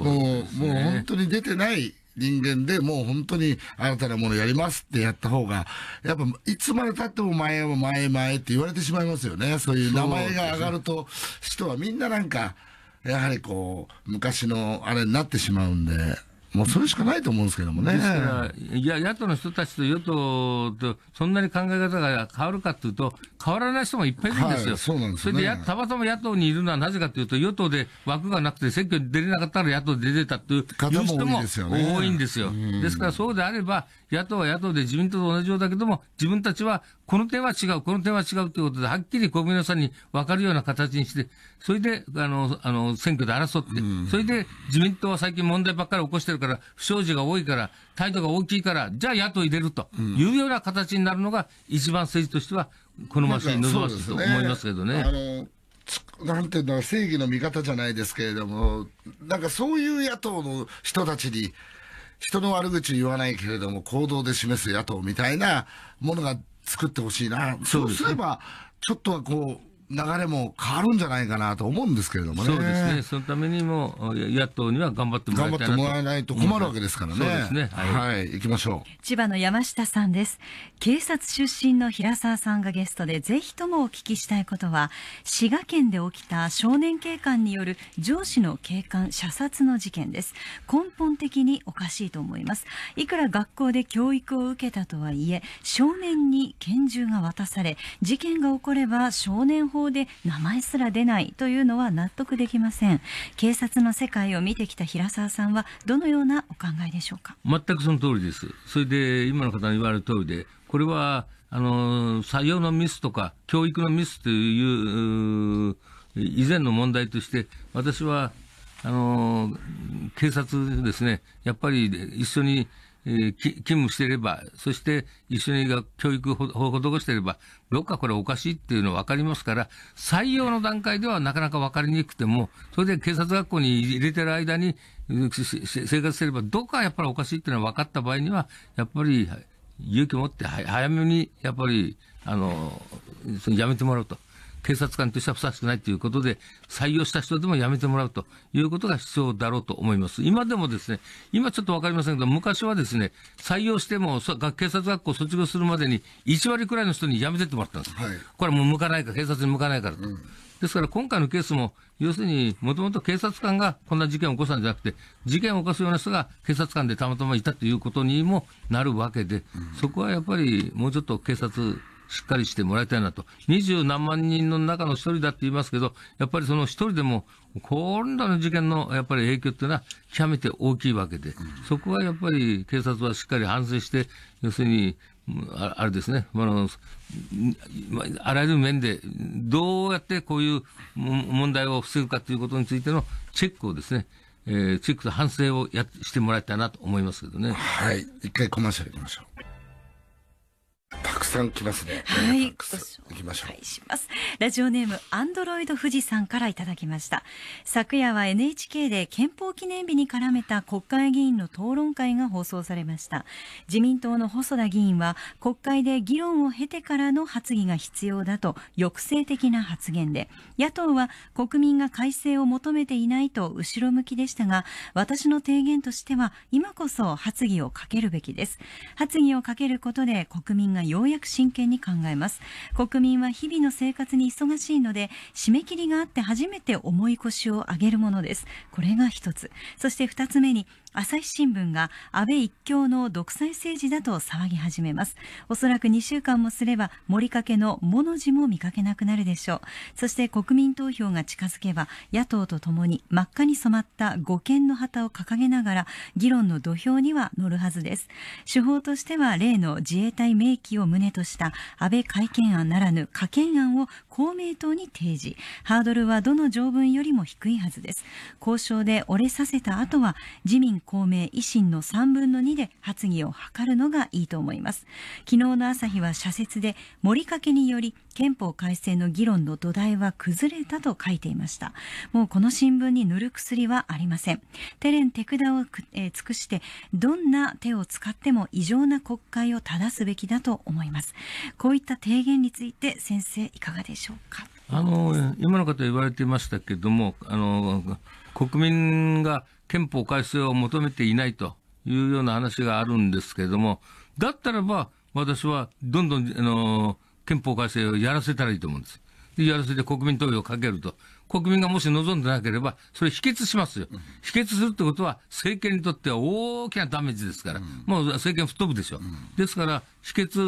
もう本当に出てない人間でもう本当に新たなものやりますってやった方が、やっぱいつまで経っても前は前前って言われてしまいますよね。そういう名前が上がると、人はみんななんか、やはりこう、昔のあれになってしまうんで、もうそれしかないと思うんですけどもね。ですから、いや、野党の人たちと与党と、そんなに考え方が変わるかっていうと、変わらない人もいっぱいいるんですよ。はい、そうなんですね。それでたまたま野党にいるのはなぜかというと、与党で枠がなくて選挙に出れなかったら野党で出てたっていう人も多いんですよ。ですから、そうであれば、野党は野党で自民党と同じようだけども、自分たちはこの点は違う、この点は違うということで、はっきり国民のさんに分かるような形にして、それで、あの、あの選挙で争って、それで自民党は最近問題ばっかり起こしてるから不祥事が多いから、態度が大きいから、じゃあ野党入れるというような形になるのが、一番政治としては好ましい、望ましいと思いますけどね。なんていうの、正義の味方じゃないですけれども、なんかそういう野党の人たちに、人の悪口言わないけれども、行動で示す野党みたいなものが作ってほしいな。そうすれば、ちょっとはこう、流れも変わるんじゃないかなと思うんですけれどもね。そうですね。そのためにも、野党には頑張ってもらいたい頑張ってもらえないと困るわけですからね。そうですね。はい、はい、行きましょう。千葉の山下さんです。警察出身の平沢さんがゲストで、ぜひともお聞きしたいことは、滋賀県で起きた少年警官による上司の警官射殺の事件です。根本的におかしいと思います。いくら学校で教育を受けたとはいえ、少年に拳銃が渡され、事件が起これば少年法報で名前すら出ないというのは納得できません警察の世界を見てきた平沢さんはどのようなお考えでしょうか全くその通りですそれで今の方に言われる通りでこれはあの採用のミスとか教育のミスという以前の問題として私はあの警察ですねやっぱり一緒にえー、勤務していれば、そして一緒に教育を施していれば、どっかこれおかしいっていうの分かりますから、採用の段階ではなかなか分かりにくくても、それで警察学校に入れてる間に生活してれば、どっかやっぱりおかしいっていうのは分かった場合には、やっぱり勇気を持って早めに、やっぱり、あの、やめてもらうと。警察官としてはふさわしくないということで、採用した人でも辞めてもらうということが必要だろうと思います。今でもですね、今ちょっとわかりませんけど、昔はですね、採用しても、警察学校卒業するまでに1割くらいの人に辞めてってもらったんです。はい、これはもう向かないか警察に向かないからと。うんですから今回のケースも、要するに、もともと警察官がこんな事件を起こしたんじゃなくて、事件を起こすような人が警察官でたまたまいたということにもなるわけで、そこはやっぱりもうちょっと警察しっかりしてもらいたいなと。二十何万人の中の一人だって言いますけど、やっぱりその一人でも、今度の事件のやっぱり影響っていうのは極めて大きいわけで、そこはやっぱり警察はしっかり反省して、要するに、あれですね、あの、あらゆる面で、どうやってこういう問題を防ぐかということについてのチェックをですね、えー、チェックと反省をやしてもらいたいなと思いますけどね。はい。一回コマーシャル行きましょう。たくさん来ますね。はい。ご紹介します。ラジオネーム、アンドロイド富士さんからいただきました。昨夜は NHK で憲法記念日に絡めた国会議員の討論会が放送されました。自民党の細田議員は、国会で議論を経てからの発議が必要だと抑制的な発言で、野党は国民が改正を求めていないと後ろ向きでしたが、私の提言としては、今こそ発議をかけるべきです。発議をかけることで国民がようやく真剣に考えます国民は日々の生活に忙しいので締め切りがあって初めて重い腰を上げるものですこれが一つそして二つ目に朝日新聞が安倍一強の独裁政治だと騒ぎ始めますおそらく2週間もすれば盛りかけの「も」の字も見かけなくなるでしょうそして国民投票が近づけば野党とともに真っ赤に染まった五権の旗を掲げながら議論の土俵には乗るはずです手法としては例の自衛隊名記を旨とした安倍改憲案ならぬ可憲案を公明党に提示ハードルはどの条文よりも低いはずです交渉で折れさせた後は自民公明、維新の3分の2で発議を図るのがいいと思います。昨日の朝日は社説で、盛りかけにより憲法改正の議論の土台は崩れたと書いていました。もうこの新聞に塗る薬はありません。手練手札を、えー、尽くして、どんな手を使っても異常な国会を正すべきだと思います。こういった提言について先生いかがでしょうか。あの今の方言われていましたけれども、あの国民が憲法改正を求めていないというような話があるんですけれども、だったらば、私はどんどん、あの、憲法改正をやらせたらいいと思うんです。でやらせて国民投票をかけると国民がもし望んでなければ、それ否決しますよ。否決するってことは、政権にとっては大きなダメージですから、もう政権吹っ飛ぶでしょ。うですから、否決、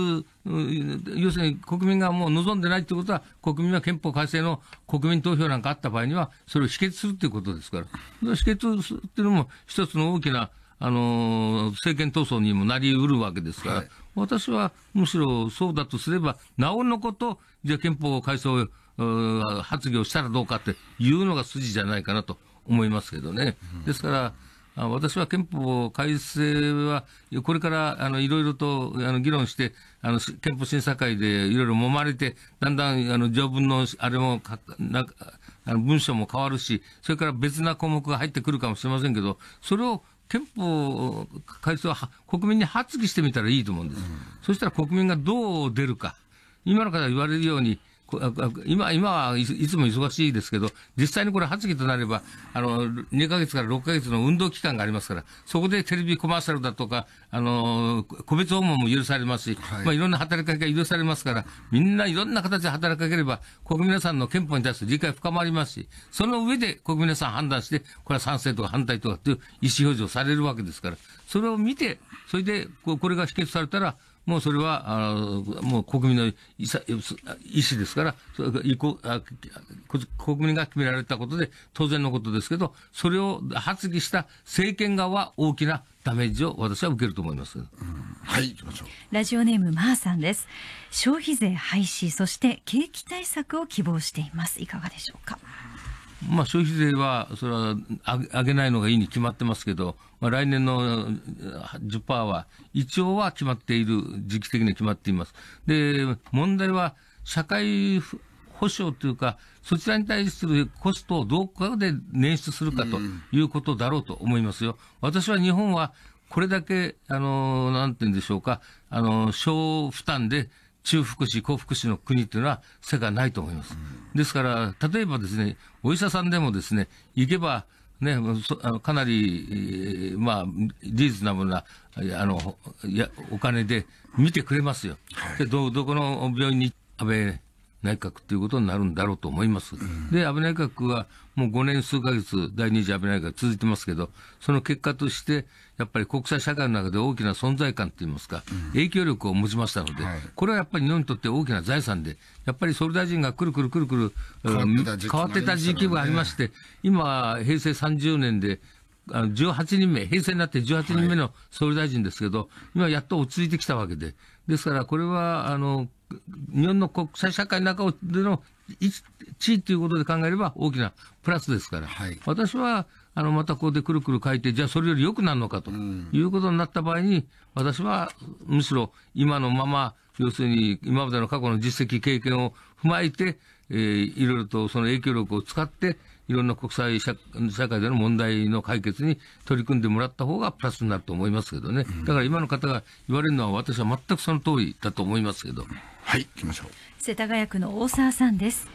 要するに国民がもう望んでないってことは、国民は憲法改正の国民投票なんかあった場合には、それを否決するっていうことですから、否決するっていうのも一つの大きな、あの政権闘争にもなりうるわけですから、はい、私はむしろそうだとすれば、なおのこと、じゃあ憲法改正を発議をしたらどうかっていうのが筋じゃないかなと思いますけどね。ですから、私は憲法改正は、これから、あの、いろいろと、あの、議論して、あの、憲法審査会でいろいろ揉まれて、だんだん、あの、条文の、あれも、なんか、あの、文章も変わるし、それから別な項目が入ってくるかもしれませんけど、それを憲法改正は国民に発議してみたらいいと思うんです。そしたら国民がどう出るか。今の方が言われるように、今、今はいつも忙しいですけど、実際にこれ発議となれば、あの、2ヶ月から6ヶ月の運動期間がありますから、そこでテレビコマーシャルだとか、あの、個別訪問も許されますし、はい、まあいろんな働きかけが許されますから、みんないろんな形で働きかければ、国民皆さんの憲法に対する理解深まりますし、その上で国民皆さん判断して、これは賛成とか反対とかっていう意思表示をされるわけですから、それを見て、それで、これが否決されたら、もうそれは、あの、もう国民の意思ですから、国民が決められたことで当然のことですけど、それを発議した政権側は大きなダメージを私は受けると思います。はい、行きましょう。ラジオネーム、まーさんです。消費税廃止、そして景気対策を希望しています。いかがでしょうか。まあ、消費税はそれは上げないのがいいに決まってますけど、まあ、来年の10%は一応は決まっている、時期的に決まっています。で、問題は社会保障というか、そちらに対するコストをどこかで捻出するかということだろうと思いますよ。私は日本はこれだけ、あの、なんて言うんでしょうか、あの、小負担で中福祉、高福祉の国というのは世界ないと思います。ですから、例えばですね、お医者さんでもですね、行けば、ね、かなり、まあ、リーズナブルな、あの、お金で見てくれますよ。で、ど、どこの病院に安倍内閣ということになるんだろうと思います。で、安倍内閣はもう5年数ヶ月、第2次安倍内閣続いてますけど、その結果として、やっぱり国際社会の中で大きな存在感といいますか、影響力を持ちましたので、これはやっぱり日本にとって大きな財産で、やっぱり総理大臣がくるくるくるくる変わってた時期がありまして、今、平成30年で、あの18人目、平成になって18人目の総理大臣ですけど、今やっと落ち着いてきたわけで、ですから、これは、あの、日本の国際社会の中での地位ということで考えれば大きなプラスですから、はい、私はあのまたここでくるくる書いて、じゃあそれより良くなるのかということになった場合に、私はむしろ今のまま、要するに今までの過去の実績、経験を踏まえて、えー、いろいろとその影響力を使って、いろんな国際社会での問題の解決に取り組んでもらった方がプラスになると思いますけどね、だから今の方が言われるのは、私は全くその通りだと思いますけど。はい、行きましょう。世田谷区の大沢さんです。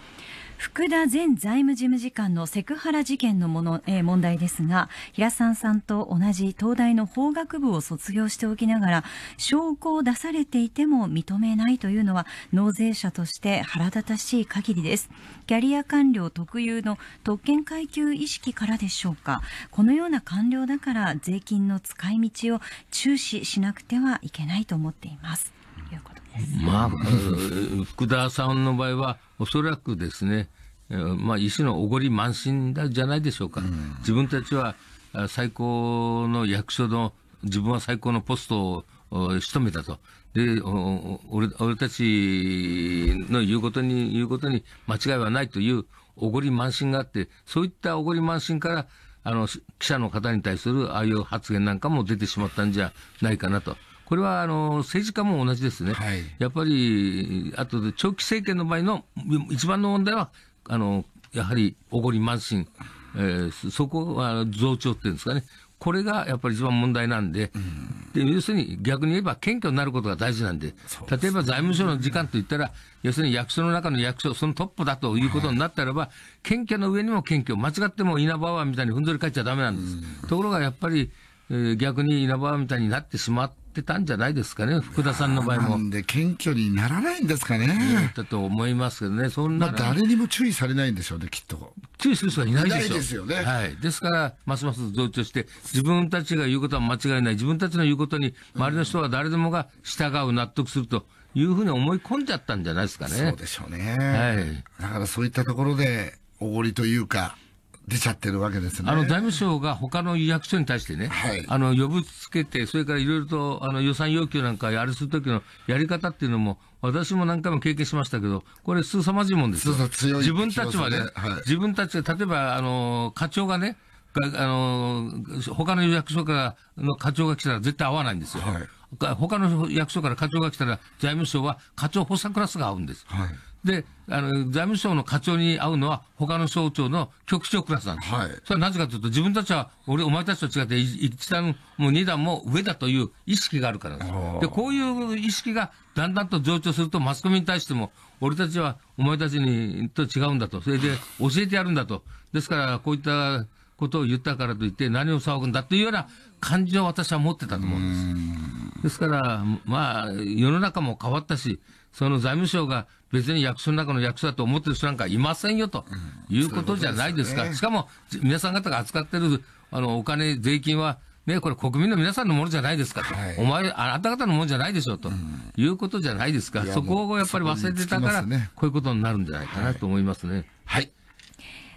福田前財務事務次官のセクハラ事件のもの、えー、問題ですが平沢さんと同じ東大の法学部を卒業しておきながら証拠を出されていても認めないというのは納税者として腹立たしい限りですキャリア官僚特有の特権階級意識からでしょうかこのような官僚だから税金の使い道を注視しなくてはいけないと思っていますまあ、福田さんの場合は、おそらくですね、まあ、医師のおごり満身だじゃないでしょうか。うん、自分たちは最高の役所の、自分は最高のポストを仕留めたと。で、俺俺たちの言うことに、言うことに間違いはないというおごり満身があって、そういったおごり満身から、あの、記者の方に対するああいう発言なんかも出てしまったんじゃないかなと。これはあの政治家も同じですね、はい、やっぱり、あとで長期政権の場合の一番の問題は、あのやはりおごり慢心、えー、そこは増長っていうんですかね、これがやっぱり一番問題なんで、うん、で要するに逆に言えば謙虚になることが大事なんで、でね、例えば財務省の時間といったら、要するに役所の中の役所、そのトップだということになったらば、はい、謙虚の上にも謙虚、間違っても稲葉はみたいにふんぞり返っちゃだめなんです。うん、ところがやっぱり、えー、逆に稲葉みたいになってしまっってたんじゃないですかね、福田さんの場合も。なんで、謙虚にならないんですかね。だと思いますけどね、そんな。誰にも注意されないんでしょうね、きっと。注意する人はいないでしょう。いないですよね。はい。ですから、ますます同調して、自分たちが言うことは間違いない、自分たちの言うことに、周りの人は誰でもが従う、納得すると。いうふうに思い込んじゃったんじゃないですかね。そうでしょうね。はい。だからそういったところで、おごりというか、出ちゃってるわけですね。あの、財務省が他の役所に対してね、はい、あの、呼ぶつけて、それからいろいろと、あの、予算要求なんかやるするときのやり方っていうのも、私も何回も経験しましたけど、これ、すさまじいもんですよ。強い自分たちはね、はい、自分たちが、例えば、あの、課長がね、あの、他の役所からの課長が来たら絶対会わないんですよ。はい他の役所から課長が来たら、財務省は課長補佐クラスが合うんです。はい、で、あの、財務省の課長に会うのは、他の省庁の局長クラスなんです。はい、それはなぜかというと、自分たちは、俺、お前たちと違って、一段も二段も上だという意識があるからです。で、こういう意識がだんだんと上長すると、マスコミに対しても、俺たちはお前たちにと違うんだと。それで教えてやるんだと。ですから、こういったことを言ったからといって何を騒ぐんだというような感じを私は持ってたと思うんです。ですから、まあ、世の中も変わったし、その財務省が別に役所の中の役所だと思ってる人なんかいませんよということじゃないですか。うんううすね、しかも、皆さん方が扱ってるあのお金、税金は、ね、これ国民の皆さんのものじゃないですかと、はい、お前、あなた方のものじゃないでしょうと、うん、いうことじゃないですか、そこをやっぱり忘れてたから、こういうことになるんじゃないかなと思いますね。はい、はい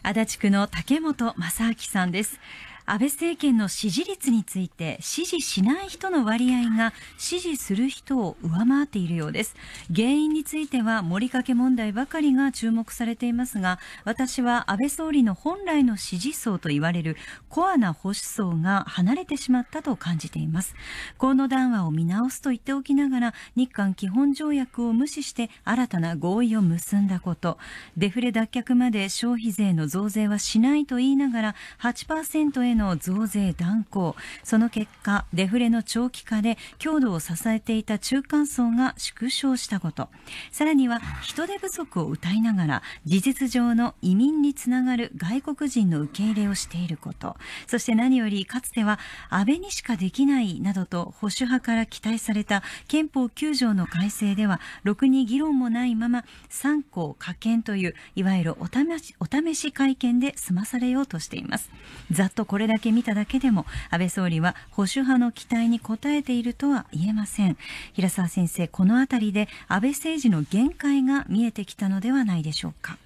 足立区の竹本正明さんです安倍政権の支持率について支持しない人の割合が支持する人を上回っているようです原因については盛りかけ問題ばかりが注目されていますが私は安倍総理の本来の支持層と言われるコアな保守層が離れてしまったと感じています河野談話を見直すと言っておきながら日韓基本条約を無視して新たな合意を結んだことデフレ脱却まで消費税の増税はしないと言いながら8%へへの増税断行その結果デフレの長期化で強度を支えていた中間層が縮小したことさらには人手不足を謳いながら事実上の移民につながる外国人の受け入れをしていることそして何よりかつては安倍にしかできないなどと保守派から期待された憲法9条の改正ではろくに議論もないまま3項可見といういわゆるお試しお試し会見で済まされようとしています。ざっとこれれだけ見ただけでも安倍総理は保守派の期待に応えているとは言えません平沢先生この辺りで安倍政治の限界が見えてきたのではないでしょうか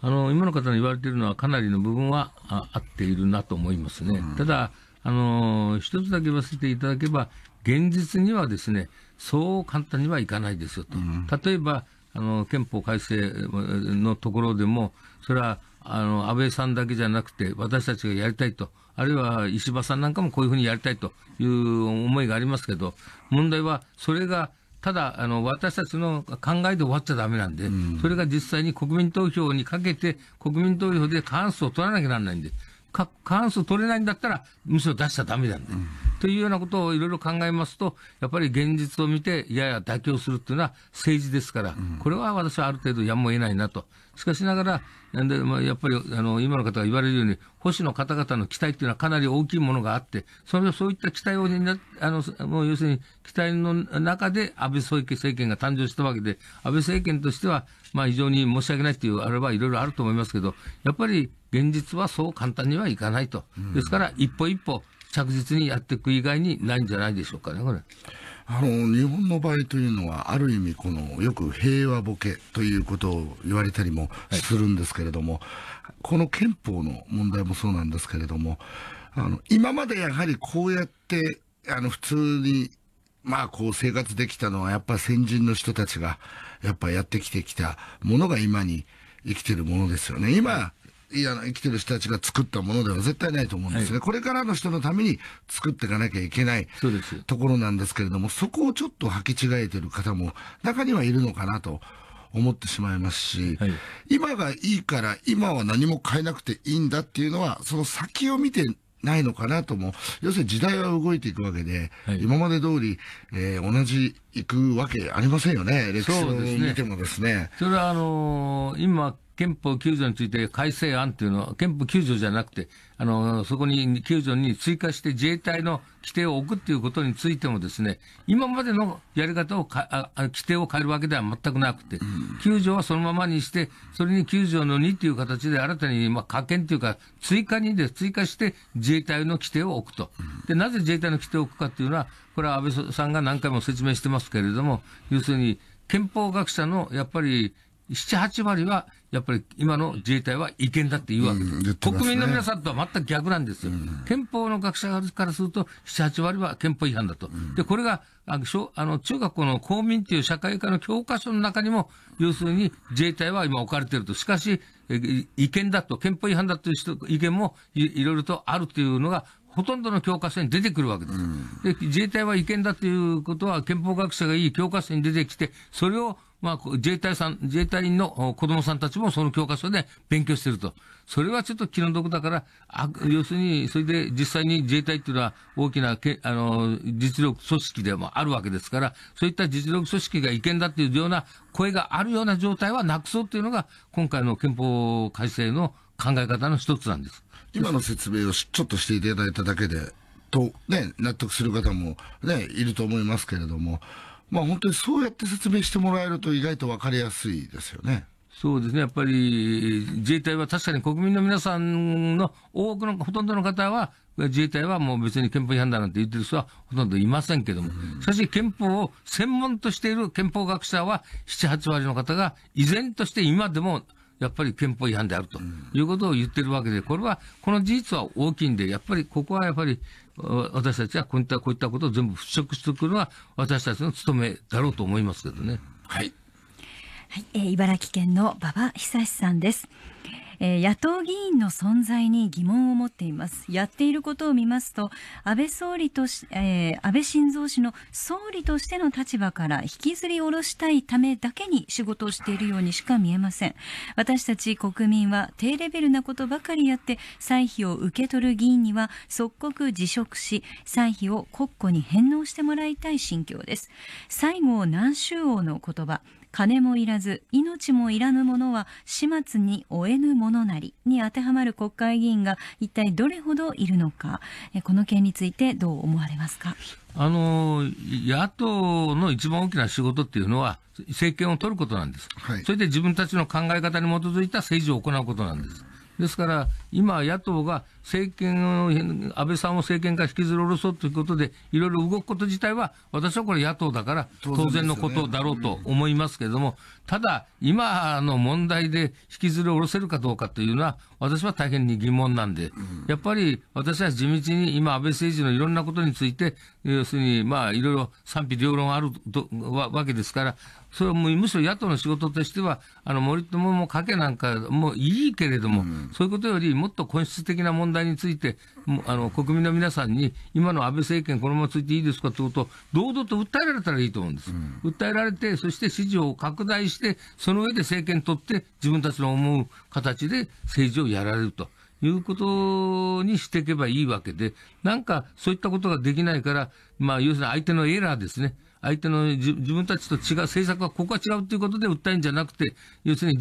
あの今の方に言われているのはかなりの部分はあ合っているなと思いますね、うん、ただあの一つだけ言わせていただけば現実にはですねそう簡単にはいかないですよと、うん、例えばあの憲法改正のところでもそれはあの安倍さんだけじゃなくて私たちがやりたいとあるいは石破さんなんかもこういうふうにやりたいという思いがありますけど、問題はそれが、ただ、あの、私たちの考えで終わっちゃだめなんで、うん、それが実際に国民投票にかけて、国民投票で過半数を取らなきゃならないんで、過半数取れないんだったら、むしろ出しちゃだめなんだ、うん、というようなことをいろいろ考えますと、やっぱり現実を見て、やや妥協するというのは政治ですから、これは私はある程度やむを得ないなと。しかしながら、なんでまあ、やっぱりあの今の方が言われるように、保守の方々の期待というのはかなり大きいものがあって、それそういった期待をなあのもう要するに期待の中で安倍総理政権が誕生したわけで、安倍政権としては、まあ、非常に申し訳ないというあればいろいろあると思いますけど、やっぱり現実はそう簡単にはいかないと、ですから一歩一歩着実にやっていく以外にないんじゃないでしょうかね、これ。あの日本の場合というのは、ある意味この、よく平和ボケということを言われたりもするんですけれども、はい、この憲法の問題もそうなんですけれども、あの今までやはりこうやってあの普通にまあこう生活できたのはやっぱ先人の人たちがやっぱやってきてきたものが今に生きてるものですよね。今、いや生きてる人たちが作ったものでは絶対ないと思うんですね、はい、これからの人のために作っていかなきゃいけないところなんですけれども、そこをちょっと履き違えてる方も中にはいるのかなと。思ってしまいますし、はい、今がいいから今は何も変えなくていいんだっていうのは、その先を見てないのかなとも、要するに時代は動いていくわけで、はい、今まで通り、えー、同じ行くわけありませんよね、歴史を見てもですね。そ、ね、れはあのー、今憲法9条について改正案というのは、憲法9条じゃなくて、あの、そこに9条に追加して自衛隊の規定を置くっていうことについてもですね、今までのやり方をかあ、規定を変えるわけでは全くなくて、9条はそのままにして、それに9条の2という形で新たに、まあ、加減というか、追加にで追加して自衛隊の規定を置くと。で、なぜ自衛隊の規定を置くかというのは、これは安倍さんが何回も説明してますけれども、要するに、憲法学者のやっぱり7、8割はやっぱり今の自衛隊は違憲だって言うわけです。うんすね、国民の皆さんとは全く逆なんですよ。うん、憲法の学者からすると、7、8割は憲法違反だと。うん、で、これが、あの、小あの中学校の公民という社会科の教科書の中にも、要するに自衛隊は今置かれていると。しかし、違憲だと、憲法違反だという人意見もいろいろとあるというのが、ほとんどの教科書に出てくるわけです。で、自衛隊は違憲だということは、憲法学者がいい教科書に出てきて、それをまあ、自衛隊さん、自衛隊員の子供さんたちもその教科書で勉強してると。それはちょっと気の毒だから、あ要するに、それで実際に自衛隊っていうのは大きなけ、あの、実力組織でもあるわけですから、そういった実力組織が違憲だっていうような声があるような状態はなくそうっていうのが、今回の憲法改正の考え方の一つなんです。今の説明をちょっとしていただいただけで、と、ね、納得する方もね、いると思いますけれども、まあ、本当にそうやって説明してもらえると意外と分かりやすいですよね。そうですね、やっぱり自衛隊は確かに国民の皆さんの多くの、ほとんどの方は、自衛隊はもう別に憲法違反だなんて言ってる人はほとんどいませんけども、うん、しかし憲法を専門としている憲法学者は7、8割の方が、依然として今でもやっぱり憲法違反であるということを言ってるわけで、これは、この事実は大きいんで、やっぱりここはやっぱり私たちはこういった、こういったことを全部払拭してくるのは私たちの務めだろうと思いますけどね。はい。はい、えー、茨城県の馬場久志さんです。えー、野党議員の存在に疑問を持っていますやっていることを見ますと安倍総理とし、えー、安倍晋三氏の総理としての立場から引きずり下ろしたいためだけに仕事をしているようにしか見えません私たち国民は低レベルなことばかりやって歳費を受け取る議員には即刻辞職し歳費を国庫に返納してもらいたい心境です最後南州王の言葉金もいらず命もいらぬものは始末に負えぬものなりに当てはまる国会議員が一体どれほどいるのかこの件についてどう思われますかあの野党の一番大きな仕事っていうのは政権を取ることなんです、はい、それで自分たちの考え方に基づいた政治を行うことなんです。ですから、今、野党が政権を、安倍さんを政権から引きずり下ろそうということで、いろいろ動くこと自体は、私はこれ、野党だから、当然のことだろうと思いますけれども、ただ、今の問題で引きずり下ろせるかどうかというのは、私は大変に疑問なんで、やっぱり私は地道に今、安倍政治のいろんなことについて、要するに、まあ、いろいろ賛否両論あるわけですから、それはもうむしろ野党の仕事としては、あの森友も賭けなんかもいいけれども、うん、そういうことよりもっと本質的な問題について、あの国民の皆さんに、今の安倍政権、このままついていいですかということを、堂々と訴えられたらいいと思うんです、うん、訴えられて、そして支持を拡大して、その上で政権取って、自分たちの思う形で政治をやられると。いうことにしていけばいいわけで、なんかそういったことができないから、まあ、要するに相手のエラーですね。相手の自分たちと違う、政策はここは違うということで訴えるんじゃなくて、要するに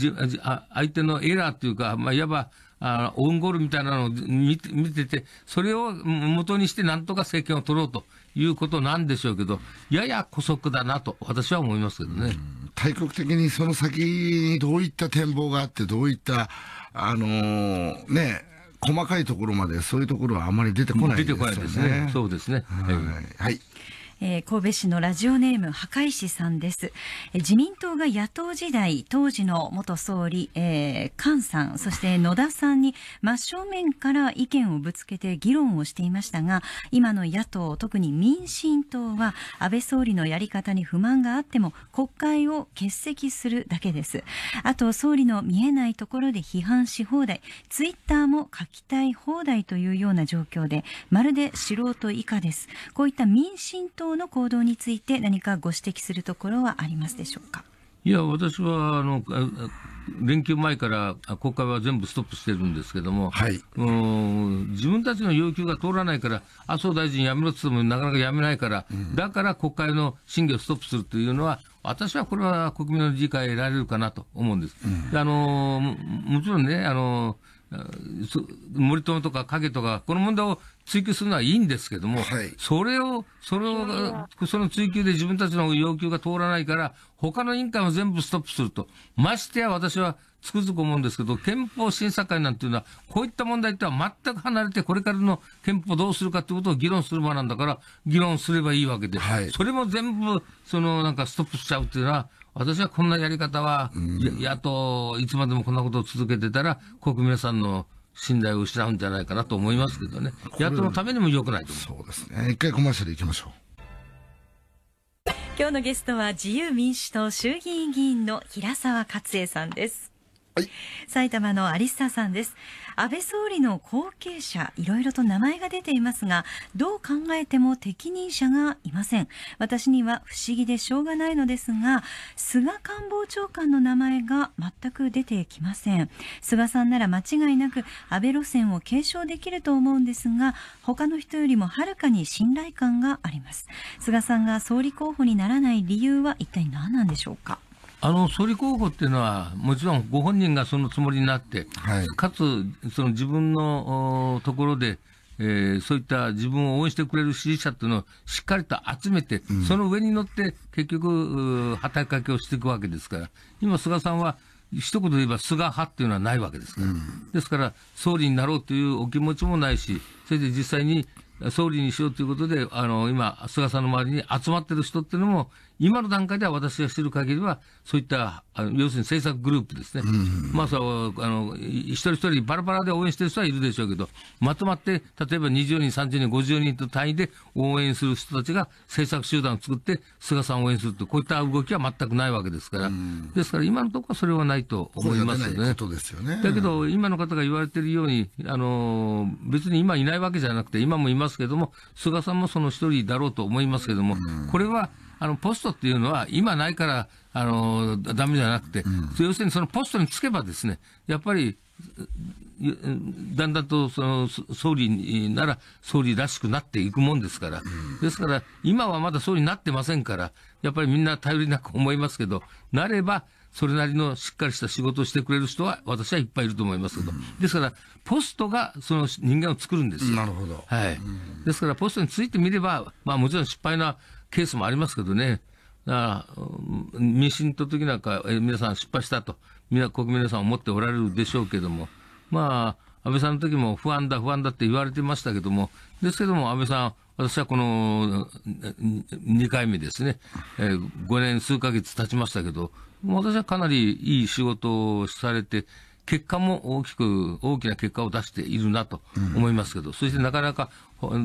相手のエラーというか、まあ、いわば、あオウンゴールみたいなのを見て見てて、それを元にしてなんとか政権を取ろうということなんでしょうけど、やや姑息だなと、私は思いますけどね。大国的にその先にどういった展望があって、どういった、あのー、ね、細かいところまで、そういうところはあまり出てこないですね。出てこないですね。そうですね。はい、はいえー、神戸市のラジオネーム壊師さんです、えー、自民党が野党時代当時の元総理、えー、菅さんそして野田さんに真正面から意見をぶつけて議論をしていましたが今の野党特に民進党は安倍総理のやり方に不満があっても国会を欠席するだけですあと総理の見えないところで批判し放題ツイッターも書きたい放題というような状況でまるで素人以下ですこういった民進党方の行動について何かご指摘するところはありますでしょうか。いや、私は、あの、連休前から国会は全部ストップしてるんですけども、はい、うん自分たちの要求が通らないから、麻生大臣辞めろって言ってもなかなか辞めないから、うん、だから国会の審議をストップするというのは、私はこれは国民の理解得られるかなと思うんです。うん、あのもちろんね、あの森友とか影とか、この問題を追求するのはいいんですけども、はい、それを、それを、その追求で自分たちの要求が通らないから、他の委員会も全部ストップすると。ましてや私はつくづく思うんですけど、憲法審査会なんていうのは、こういった問題とは全く離れて、これからの憲法どうするかということを議論する場なんだから、議論すればいいわけで、はい、それも全部、そのなんかストップしちゃうっていうのは、私はこんなやり方は、野党、いつまでもこんなことを続けてたら、国民さんの信頼を失うんじゃないかなと思いますけどね、野党のためにも良くないとそうですね、一回コマーシャルいきましょう。今日のゲストは自由民主党衆議院議員の平沢勝恵さんです。はい、埼玉のアリッサさんです。安倍総理の後継者いろいろと名前が出ていますがどう考えても適任者がいません私には不思議でしょうがないのですが菅官房長官の名前が全く出てきません菅さんなら間違いなく安倍路線を継承できると思うんですが他の人よりもはるかに信頼感があります菅さんが総理候補にならない理由は一体何なんでしょうかあの総理候補っていうのは、もちろんご本人がそのつもりになって、はい、かつその自分のところで、えー、そういった自分を応援してくれる支持者っていうのをしっかりと集めて、うん、その上に乗って結局、働きかけをしていくわけですから、今、菅さんは、一言で言えば菅派っていうのはないわけですから、うん、ですから総理になろうというお気持ちもないし、それで実際に総理にしようということで、あの今、菅さんの周りに集まってる人っていうのも、今の段階では私が知る限りは、そういった、あの要するに政策グループですね。まあ、そあの、一人一人バラバラで応援してる人はいるでしょうけど、まとまって、例えば20人、30人、50人と単位で応援する人たちが政策集団を作って、菅さんを応援すると、こういった動きは全くないわけですから、ですから今のところはそれはないと思いますよね。ですよね。だけど、今の方が言われているように、あの、別に今いないわけじゃなくて、今もいますけども、菅さんもその一人だろうと思いますけども、これは、あの、ポストっていうのは、今ないから、あの、ダメじゃなくて、うん、要するにそのポストにつけばですね、やっぱり、だんだんとその総理なら総理らしくなっていくもんですから、ですから、今はまだ総理になってませんから、やっぱりみんな頼りなく思いますけど、なれば、それなりのしっかりした仕事をしてくれる人は、私はいっぱいいると思いますけど、ですから、ポストがその人間を作るんですよ。なるほど。はい。ですから、ポストについてみれば、まあもちろん失敗なケースもありますけどね。だから、民進党的なんか、え皆さん失敗したと、国民皆さん思っておられるでしょうけども、まあ、安倍さんの時も不安だ、不安だって言われてましたけども、ですけども、安倍さん、私はこの2回目ですね、え5年数ヶ月経ちましたけど、私はかなりいい仕事をされて、結果も大きく、大きな結果を出しているなと思いますけど、うん、そしてなかなか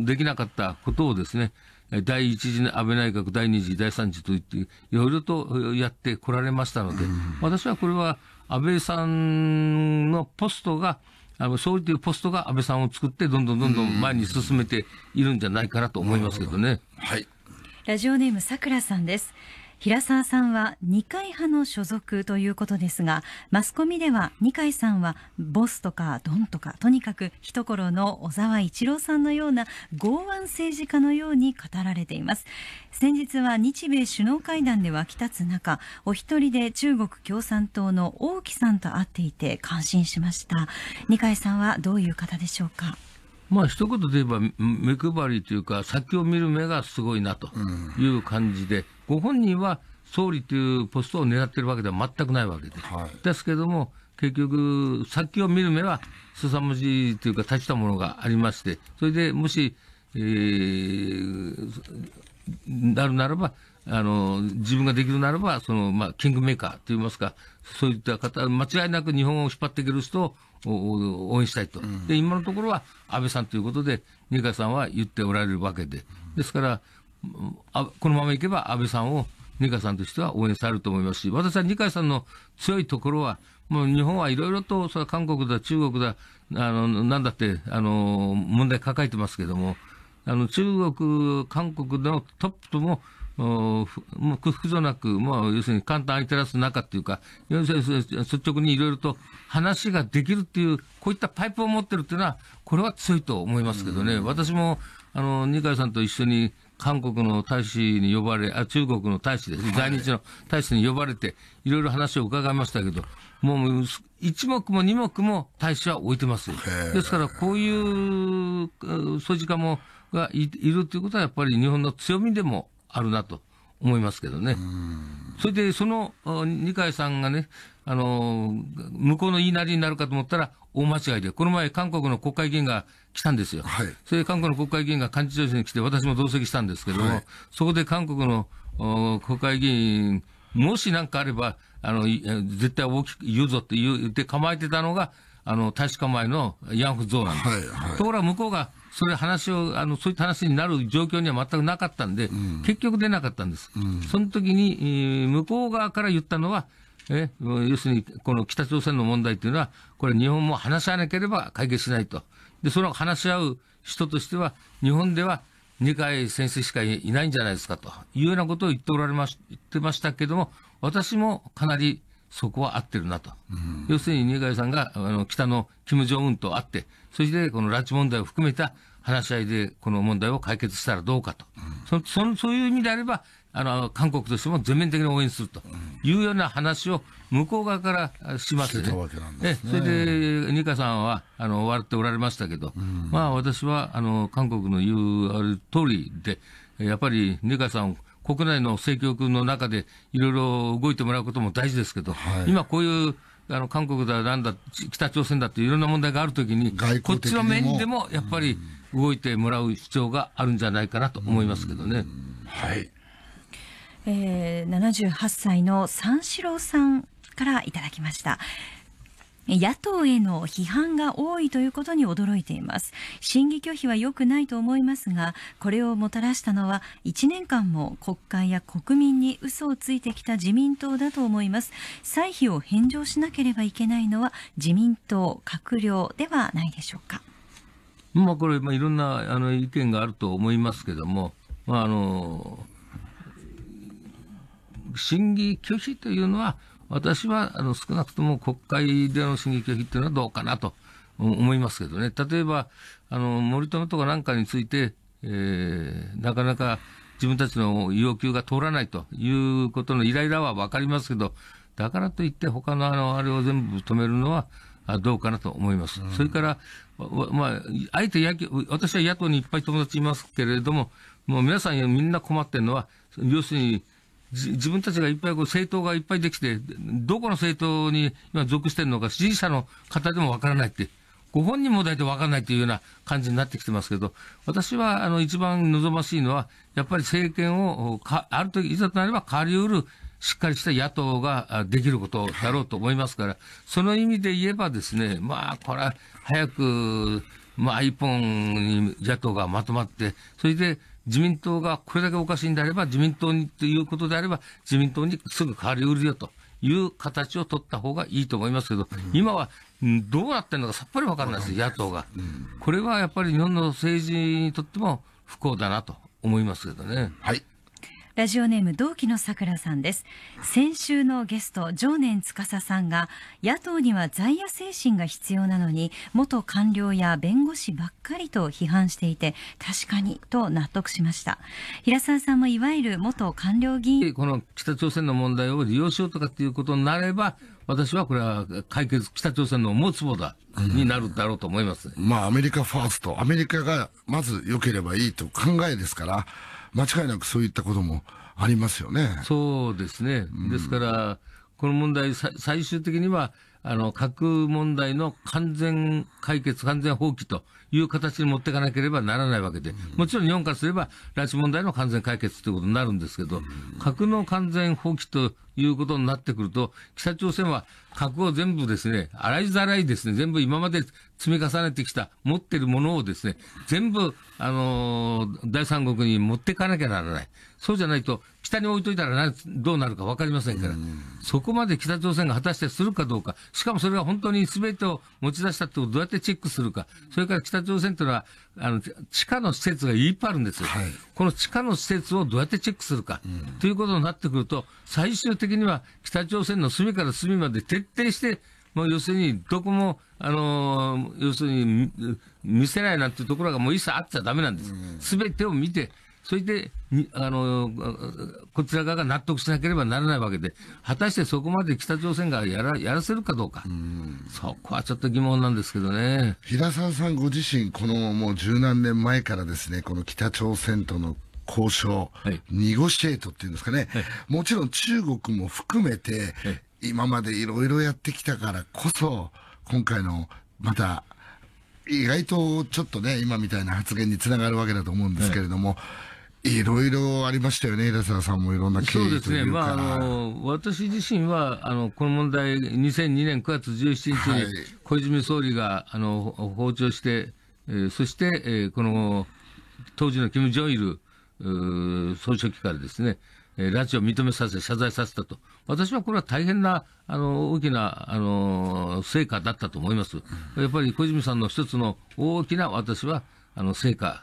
できなかったことをですね、第1次安倍内閣、第2次、第3次といって、いろいろとやってこられましたので、私はこれは安倍さんのポストが、あの、総理というポストが安倍さんを作って、どんどんどんどん前に進めているんじゃないかなと思いますけどね。はい。ラジオネームさくらさんです。平沢さんは二階派の所属ということですがマスコミでは二階さんはボスとかドンとかとにかく一頃の小沢一郎さんのような剛腕政治家のように語られています先日は日米首脳会談で沸き立つ中お一人で中国共産党の王毅さんと会っていて感心しました二階さんはどういう方でしょうかまあ一言で言えば目配りというか先を見る目がすごいなという感じで、ご本人は総理というポストを狙ってるわけでは全くないわけで、はい、ですけれども結局先を見る目は凄まじいというか立ちたものがありましてそれでもし、えー、なるならばあの自分ができるならばその、まあ、キングメーカーといいますかそういった方、間違いなく日本を引っ張っていける人を応援したいと。で、今のところは安倍さんということで、二階さんは言っておられるわけで。ですから、このままいけば安倍さんを二階さんとしては応援されると思いますし、私は二階さんの強いところは、もう日本はいろいろと、それは韓国だ、中国だ、あの、なんだって、あの、問題抱えてますけども、あの、中国、韓国のトップとも、もうじゃなく、まあ、要するに簡単に照らす中っていうか、要するに率直にいろいろと話ができるっていう、こういったパイプを持ってるっていうのは、これは強いと思いますけどね、私も、あの、二階さんと一緒に、韓国の大使に呼ばれ、あ、中国の大使です、在日の大使に呼ばれて、いろいろ話を伺いましたけど、もう、一目も二目も大使は置いてます。ですから、こういう、そういう時も、がいるということは、やっぱり日本の強みでもあるなと思いますけどね。それで、その二階さんがね、あの、向こうの言いなりになるかと思ったら、大間違いで、この前、韓国の国会議員が来たんですよ。はい、それで、韓国の国会議員が幹事長に来て、私も同席したんですけども、はい、そこで韓国の国会議員、もし何かあれば、あの、絶対大きく言うぞって言って構えてたのが、あの、大使館前の慰安婦像なんです。はいはい、ところが向こうが、それ話を、あの、そういった話になる状況には全くなかったんで、うん、結局出なかったんです。うん、その時に、えー、向こう側から言ったのは、え、要するに、この北朝鮮の問題っていうのは、これ日本も話し合わなければ解決しないと。で、その話し合う人としては、日本では二回先生しかいないんじゃないですかというようなことを言っておられまし、言ってましたけども、私もかなりそこは合ってるなと。うん、要するに、二階さんが、あの、北の金正恩と会って、そしてこの拉致問題を含めた話し合いで、この問題を解決したらどうかと。うん、その、そういう意味であれば、あの、韓国としても全面的に応援するというような話を向こう側からしますね。それで、二階さんは、あの、笑っておられましたけど、うん、まあ私は、あの、韓国の言うある通りで、やっぱり二階さんを国内の政局の中でいろいろ動いてもらうことも大事ですけど、はい、今こういうあの韓国だなんだ、北朝鮮だっていろんな問題があるときに、こっちの面でもやっぱり動いてもらう必要があるんじゃないかなと思いますけどね。はい、えー、78歳の三四郎さんからいただきました。野党への批判が多いということに驚いています審議拒否は良くないと思いますがこれをもたらしたのは1年間も国会や国民に嘘をついてきた自民党だと思います歳費を返上しなければいけないのは自民党閣僚ではないでしょうかまあこれ、まあ、いろんなあの意見があると思いますけども、まあ、あの審議拒否というのは私はあの少なくとも国会での審議拒否っていうのはどうかなと思いますけどね、例えばあの森友とかなんかについて、えー、なかなか自分たちの要求が通らないということのイライラは分かりますけど、だからといって他のあのあれを全部止めるのはどうかなと思います。うん、それから、まあ、あえて野球、私は野党にいっぱい友達いますけれども、もう皆さんみんな困ってるのは、要するに、自分たちがいっぱいこう政党がいっぱいできて、どこの政党に今属してるのか、支持者の方でもわからないって、ご本人も大体わからないというような感じになってきてますけど、私はあの一番望ましいのは、やっぱり政権をか、ある時、いざとなれば変わりうる、しっかりした野党ができることだろうと思いますから、その意味で言えばですね、まあ、これは早く、まあ、一本に野党がまとまって、それで、自民党がこれだけおかしいんであれば、自民党にということであれば、自民党にすぐ変わりうるよという形を取った方がいいと思いますけど、今はどうなってるのかさっぱりわからないです、野党が。これはやっぱり日本の政治にとっても不幸だなと思いますけどね。はいラジオネーム同期のさくらさんです先週のゲスト常年司さんが野党には在野精神が必要なのに元官僚や弁護士ばっかりと批判していて確かにと納得しました平沢さんもいわゆる元官僚議員この北朝鮮の問題を利用しようとかっていうことになれば私はこれは解決、北朝鮮の思うつぼだ、になるだろうと思います、ねうん、まあ、アメリカファースト、アメリカがまず良ければいいと考えですから、間違いなくそういったこともありますよね。そうですね。ですから、この問題、最終的にはあの、核問題の完全解決、完全放棄という形に持っていかなければならないわけで、もちろん日本からすれば、拉致問題の完全解決ということになるんですけど、核の完全放棄ということになってくると、北朝鮮は核を全部ですね、洗いざらいですね、全部今まで積み重ねてきた、持ってるものをですね、全部、あの第三国に持っていかなきゃならない。そうじゃないと、下に置いといたらどうなるか分かりませんから、そこまで北朝鮮が果たしてするかどうか、しかもそれが本当にすべてを持ち出したってことをどうやってチェックするか、それから北朝鮮というのは、あの、地下の施設がいっぱいあるんですよ。はい、この地下の施設をどうやってチェックするか、ということになってくると、最終的には北朝鮮の隅から隅まで徹底して、もう要するに、どこも、あのー、要するに見、せないなんていうところがもう一切あっちゃだめなんです。すべてを見て、そして、あの、こちら側が納得しなければならないわけで、果たしてそこまで北朝鮮がやらやらせるかどうかう、そこはちょっと疑問なんですけどね。平沢さんご自身、このもう十何年前からですね、この北朝鮮との交渉、はい、ニゴシエートっていうんですかね、はい、もちろん中国も含めて、はい、今までいろいろやってきたからこそ、今回のまた、意外とちょっとね、今みたいな発言につながるわけだと思うんですけれども、はいいろいろありましたよね、枝沢さんもいろんな経緯とそうですね、まあ、あの私自身はあのこの問題、2002年9月17日に小泉総理が、あの訪朝して、えー、そして、えー、この当時の金正日総書記からですね、えー、拉致を認めさせ、謝罪させたと、私はこれは大変なあの大きなあの成果だったと思います。やっぱり小泉さんの一つの大きな私はあの成果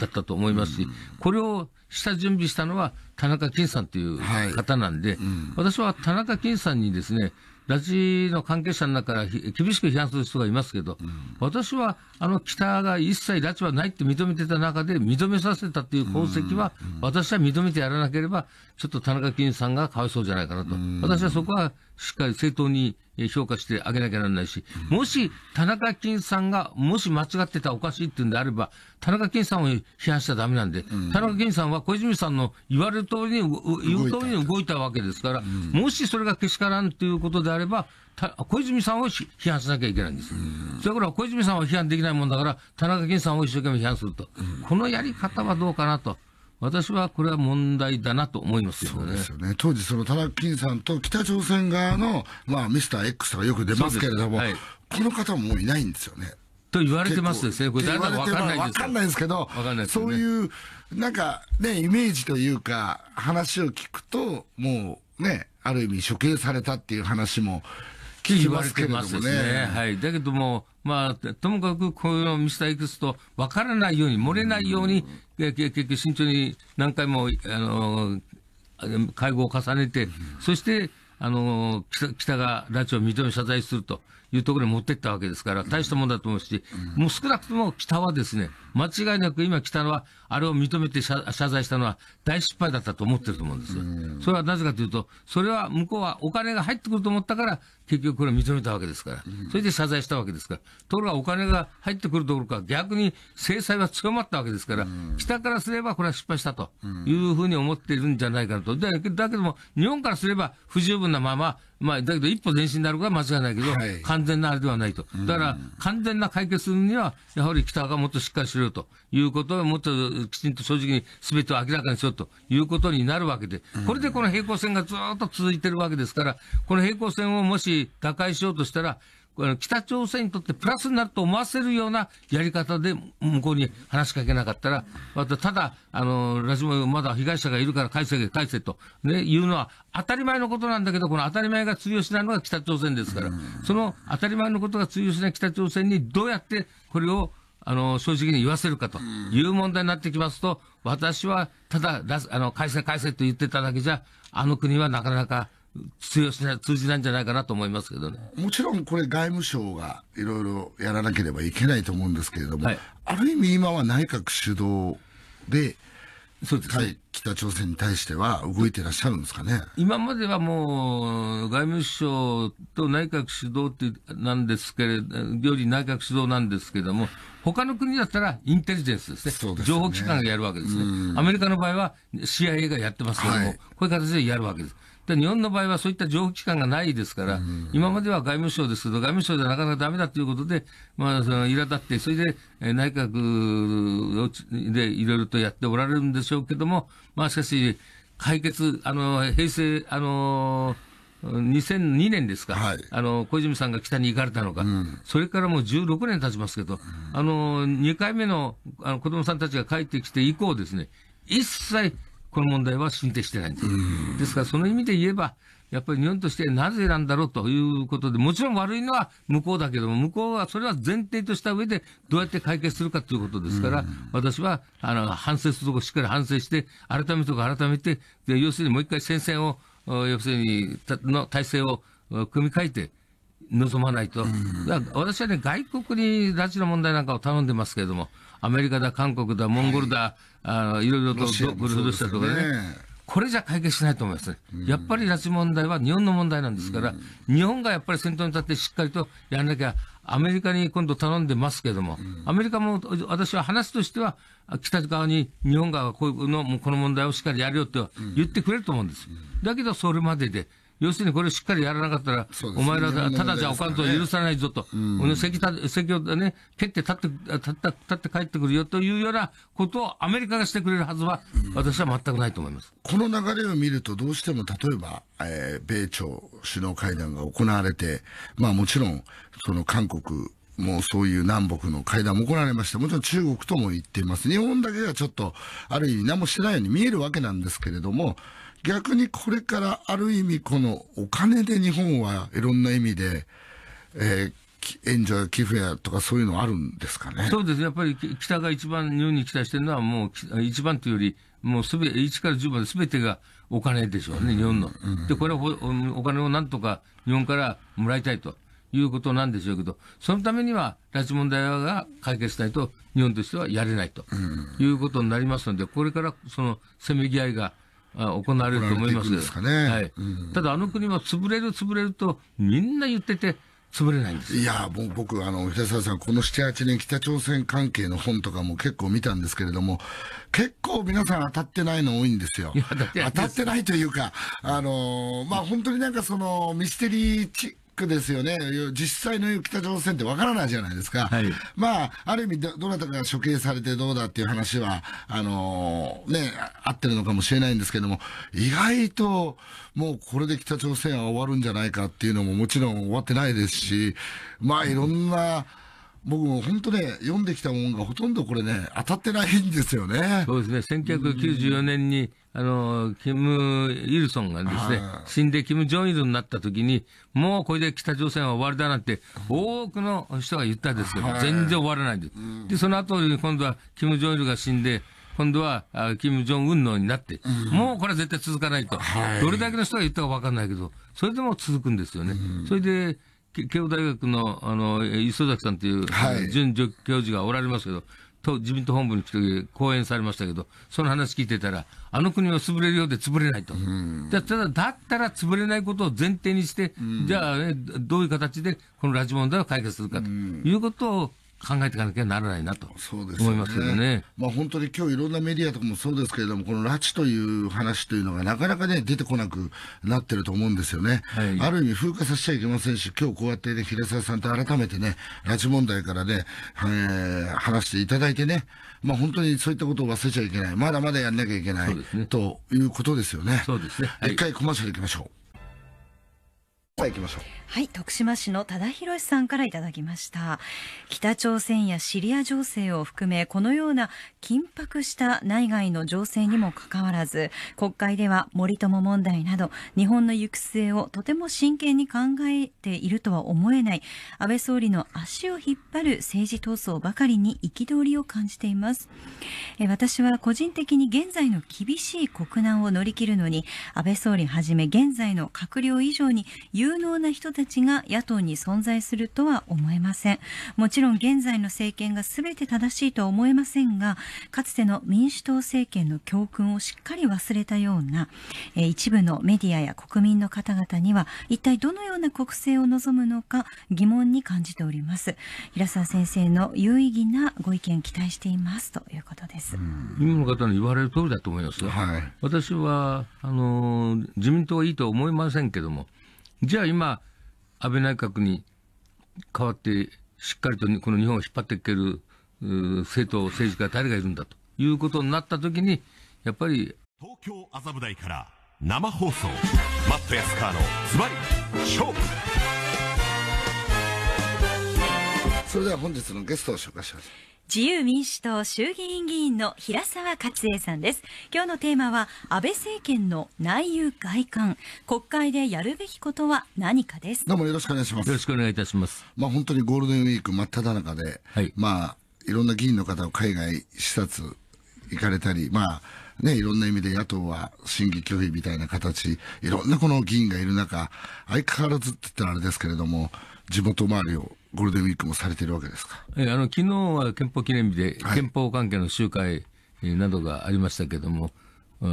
だったと思いますし、これを下準備したのは田中金さんという方なんで、はいうん、私は田中金さんにですね、拉致の関係者の中から厳しく批判する人がいますけど、うん、私はあの北が一切拉致はないって認めてた中で認めさせたっていう功績は、私は認めてやらなければ、ちょっと田中金さんがかわいそうじゃないかなと。私はそこはしっかり正当に評価してあげなきゃならないし、もし田中金さんが、もし間違ってたおかしいっていうんであれば、田中金さんを批判しちゃだめなんで、田中金さんは小泉さんの言われる通りに、言う通りに動いたわけですから、もしそれがけしからんということであれば、小泉さんを批判しなきゃいけないんです。それから小泉さんは批判できないもんだから、田中金さんを一生懸命批判すると。このやり方はどうかなと。私はこれは問題だなと思いますよね。そうですよね。当時、その田中金さんと北朝鮮側の、まあ、ミスター X がよく出ますけれども、はい、この方もいないんですよね。と言われてますですね。これ誰だか分かんないですかんないけど、ね、そういう、なんかね、イメージというか、話を聞くと、もうね、ある意味処刑されたっていう話もきり言われてますですね。はい。だけども、まあ、ともかくこういうのをミスター X と分からないように、漏れないように、結局慎重に何回も、あの、会合を重ねて、そして、あの、北が拉致を認め謝罪すると。いうところに持ってったわけですから、大したもんだと思うし、もう少なくとも北はですね、間違いなく今北は、あれを認めて謝罪したのは大失敗だったと思ってると思うんですよ。それはなぜかというと、それは向こうはお金が入ってくると思ったから、結局これを認めたわけですから、それで謝罪したわけですから、ところがお金が入ってくるどころか、逆に制裁は強まったわけですから、北からすればこれは失敗したというふうに思っているんじゃないかなと。だけども、日本からすれば不十分なまま、まあ、だけど一歩前進になることは間違いないけど、はい、完全なあれではないと。だから、完全な解決するには、やはり北がもっとしっかりしろよということを、もっときちんと正直に全てを明らかにしろということになるわけで、これでこの平行線がずっと続いてるわけですから、この平行線をもし打開しようとしたら、北朝鮮にとってプラスになると思わせるようなやり方で向こうに話しかけなかったら、また、ただ、あの、ラジオまだ被害者がいるから返せ、返せと、ね、いうのは当たり前のことなんだけど、この当たり前が通用しないのが北朝鮮ですから、その当たり前のことが通用しない北朝鮮にどうやってこれをあの、正直に言わせるかという問題になってきますと、私は、ただ、あの、返せ返せと言ってただけじゃ、あの国はなかなか、通しない通じないんじゃないかなと思いますけどねもちろんこれ、外務省がいろいろやらなければいけないと思うんですけれども、はい、ある意味、今は内閣主導で、そうですね、北朝鮮に対しては動いてらっしゃるんですかね今まではもう、外務省と内閣主導ってなんですけれど、行事内閣主導なんですけれども、他の国だったらインテリジェンスですね、ね情報機関がやるわけですね、アメリカの場合は CIA がやってますけども、はい、こういう形でやるわけです。で、日本の場合はそういった情報機関がないですから、今までは外務省ですけど、外務省ではなかなかダメだということで、まあ、その、苛立って、それで、え内閣でいろいろとやっておられるんでしょうけども、まあ、しかし、解決、あの、平成、あのー2002年ですか、はい、あの小泉さんが北に行かれたのか、うん、それからもう16年経ちますけど、うん、あの2回目のあの子供さんたちが帰ってきて以降ですね、一切この問題は進展してないんです。ですから、その意味で言えば、やっぱり日本としてなぜなんだろうということで、もちろん悪いのは向こうだけども、向こうはそれは前提とした上で、どうやって解決するかということですから、私は、あの、反省するとこしっかり反省して、改めて改めて、で、要するにもう一回戦線を、要するに、の体制を組み替えて、望まないと。私はね、外国に拉致の問題なんかを頼んでますけれども、アメリカだ、韓国だ、モンゴルだ、あの、いろいろとグルフロしたとかね。これじゃ解決しないと思います、ね、やっぱり拉致問題は日本の問題なんですから、日本がやっぱり先頭に立ってしっかりとやらなきゃ、アメリカに今度頼んでますけども、アメリカも私は話としては、北側に日本がこういうの、この問題をしっかりやるよって言ってくれると思うんです。だけどそれまでで、要するにこれをしっかりやらなかったら、お前らただじゃおかんとは許さないぞと、席席をね、蹴って立って、立って立って帰ってくるよというようなことをアメリカがしてくれるはずは、私は全くないと思います。この流れを見ると、どうしても例えば、えー、米朝首脳会談が行われて、まあもちろん、その韓国、もうそういう南北の会談も行われまして、もちろん中国とも言っています。日本だけがちょっと、ある意味何もしてないように見えるわけなんですけれども、逆にこれからある意味このお金で日本はいろんな意味で、えー、援助や寄付やとかそういうのあるんですかねそうですね。やっぱり北が一番、日本に期待してるのはもう一番というより、もうすべ、1から10まで全てがお金でしょうね、日本の。で、これはお金をなんとか日本からもらいたいということなんでしょうけど、そのためには拉致問題が解決しないと日本としてはやれないということになりますので、これからそのせめぎ合いが行われると思いますね、はいただ、あの国は潰れる、潰れるとみんな言ってて、潰れないんですいや、もう僕、あの、平沢さん、この7、8年、北朝鮮関係の本とかも結構見たんですけれども、結構皆さん当たってないの多いんですよ。当たってないというか、あのー、まあ、本当になんかその、ミステリークですよね、実際の北朝鮮ってわからないじゃないですか、はい、まあ、ある意味ど、どなたか処刑されてどうだっていう話は、あのー、ね、合ってるのかもしれないんですけども、意外と、もうこれで北朝鮮は終わるんじゃないかっていうのも、もちろん終わってないですし、まあ、いろんな、僕も本当ね、読んできたものがほとんどこれね、当たってないんですよね。そうですね、1994年にあの、キム・イルソンがですね、死んでキム・ジョンイルになった時に、もうこれで北朝鮮は終わりだなんて、多くの人が言ったんですけど、全然終わらないんです。で、その後に今度はキム・ジョンイルが死んで、今度は、キム・ジョン・ウンのになって、もうこれは絶対続かないと。どれだけの人が言ったか分かんないけど、それでも続くんですよね。それで、慶応大学の、あの、磯崎さんという、はい、教授がおられますけど、と自民党本部に来て講演されましたけど、その話聞いてたら、あの国は潰れるようで潰れないと。だただ、だったら潰れないことを前提にして、じゃあ、どういう形でこの拉致問題を解決するかということを考えていかなきゃならないなと思いますけどね。ねまあ、本当に今日いろんなメディアとかもそうですけれども、この拉致という話というのがなかなかね、出てこなくなってると思うんですよね。はい、ある意味風化させちゃいけませんし、今日こうやってね、平沢さんと改めてね、拉致問題からね、えー、話していただいてね、まあ本当にそういったことを忘れちゃいけない。まだまだやんなきゃいけない。ね、ということですよね。そうですね。はい、一回コマーシャルいきましょう。い、行きましょう。はい徳島市の忠宏さんからいただきました北朝鮮やシリア情勢を含めこのような緊迫した内外の情勢にもかかわらず国会では森友問題など日本の行く末をとても真剣に考えているとは思えない安倍総理の足を引っ張る政治闘争ばかりに憤りを感じていますえ私は個人的に現在の厳しい国難を乗り切るのに安倍総理はじめ現在の閣僚以上に有能な人たちが野党に存在するとは思えませんもちろん現在の政権が全て正しいとは思えませんがかつての民主党政権の教訓をしっかり忘れたような、え一部のメディアや国民の方々には一体どのような国政を望むのか疑問に感じております平沢先生の有意義なご意見期待していますということです今の方の言われる通りだと思います、はい、私はあの自民党はいいと思いませんけどもじゃあ今安倍内閣に代わって、しっかりとこの日本を引っ張っていける政党、政治家、誰がいるんだということになったときに、やっぱり。東京麻布台から生放送、マット安川のズバリ、勝負それでは本日のゲストを紹介します。自由民主党衆議院議員の平沢勝栄さんです今日のテーマは安倍政権の内憂外患国会でやるべきことは何かですどうもよろしくお願いしますよろしくお願いいたしますまあ本当にゴールデンウィーク真っ只中で、はい、まあいろんな議員の方を海外視察行かれたりまあね、いろんな意味で野党は審議拒否みたいな形、いろんなこの議員がいる中、相変わらずって言ったらあれですけれども、地元周りをゴールデンウィークもされてるわけですか。えー、あの昨日は憲法記念日で、憲法関係の集会などがありましたけれども、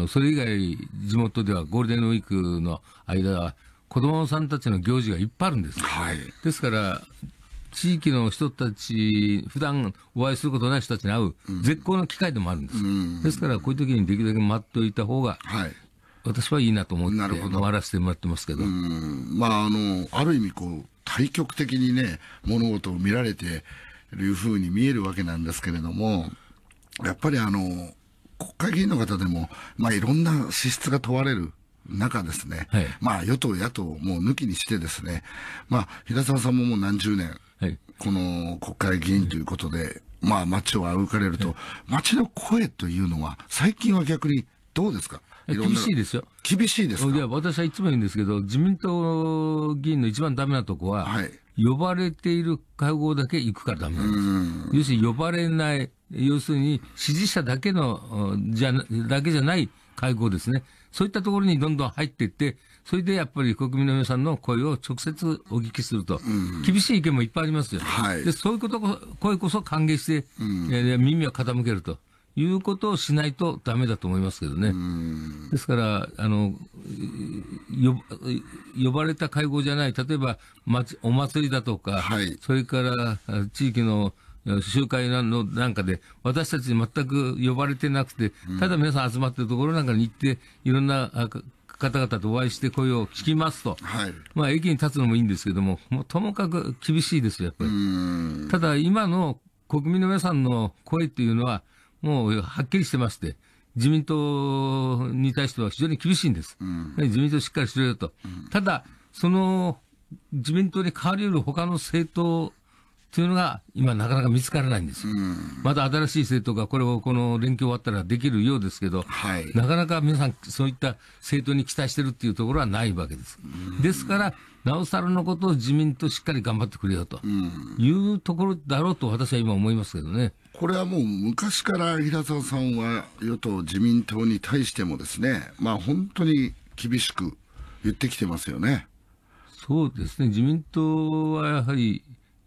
それ以外、地元ではゴールデンウィークの間は、子供さんたちの行事がいっぱいあるんです。はい、ですから、地域の人たち、普段お会いすることない人たちに会う、絶好の機会でもあるんです。うん、ですから、こういう時にできるだけ待っておいた方が、はい、私はいいなと思って、回らせてもらってますけど。まあ、あの、ある意味こう、対極的にね、物事を見られてるふうに見えるわけなんですけれども、やっぱりあの、国会議員の方でも、まあ、いろんな資質が問われる中ですね、はい、まあ、与党、野党もう抜きにしてですね、まあ、平沢さんももう何十年、この国会議員ということで、まあ、街を歩かれると、はい、街の声というのは、最近は逆にどうですか厳しいですよ。厳しいですかいや、私はいつも言うんですけど、自民党議員の一番ダメなとこは、はい、呼ばれている会合だけ行くからダメなんです。要するに呼ばれない、要するに支持者だけの、じゃ、だけじゃない会合ですね。そういったところにどんどん入っていって、それでやっぱり国民の皆さんの声を直接お聞きすると、厳しい意見もいっぱいありますよ、はい、でそういうことこ、声こそ歓迎して、うん、耳を傾けるということをしないとだめだと思いますけどね。ですから、あの、呼ばれた会合じゃない、例えば、お祭りだとか、はい、それから、地域の集会のなんかで、私たち全く呼ばれてなくて、ただ皆さん集まってるところなんかに行って、いろんな方々とお会いして声を聞きますと、はい、まあ、駅に立つのもいいんですけども、もうともかく厳しいですよ、やっぱり。ただ、今の国民の皆さんの声っていうのは、もうはっきりしてまして、自民党に対しては非常に厳しいんです。うん、自民党しっかりしろよと。うん、ただ、その自民党に変わりうる他の政党というのが今なかなか見つからないんですよ。うん、また新しい政党がこれをこの連休終わったらできるようですけど、はい、なかなか皆さんそういった政党に期待してるっていうところはないわけです。ですから、なおさらのことを自民党しっかり頑張ってくれよというところだろうと私は今思いますけどね。これはもう昔から平沢さんは与党・自民党に対してもですね、まあ、本当に厳しく言ってきてますよね。そうですね自民党はやはり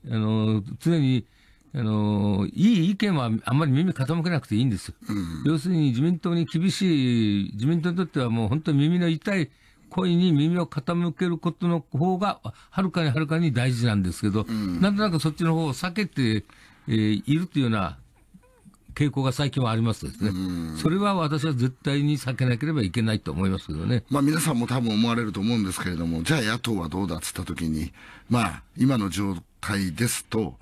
あの常にあのいい意見はあんまり耳傾けなくていいんですよ、うん、要するに自民党に厳しい、自民党にとってはもう本当に耳の痛い声に耳を傾けることの方が、はるかにはるかに大事なんですけど、うん、なんとなくそっちの方を避けてえー、いるというような傾向が最近はありますですね、それは私は絶対に避けなければいけないと思いますけどね、まあ、皆さんも多分思われると思うんですけれども、じゃあ野党はどうだっつったときに、まあ、今の状態ですと、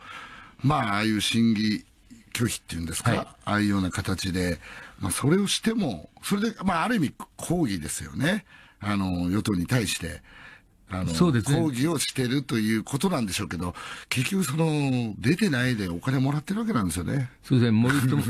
まあ、ああいう審議拒否っていうんですか、はい、ああいうような形で、まあ、それをしても、それで、まあ、ある意味、抗議ですよね、あの与党に対して。あの、うですね、抗議をしてるということなんでしょうけど、結局その、出てないでお金もらってるわけなんですよね。そうですね、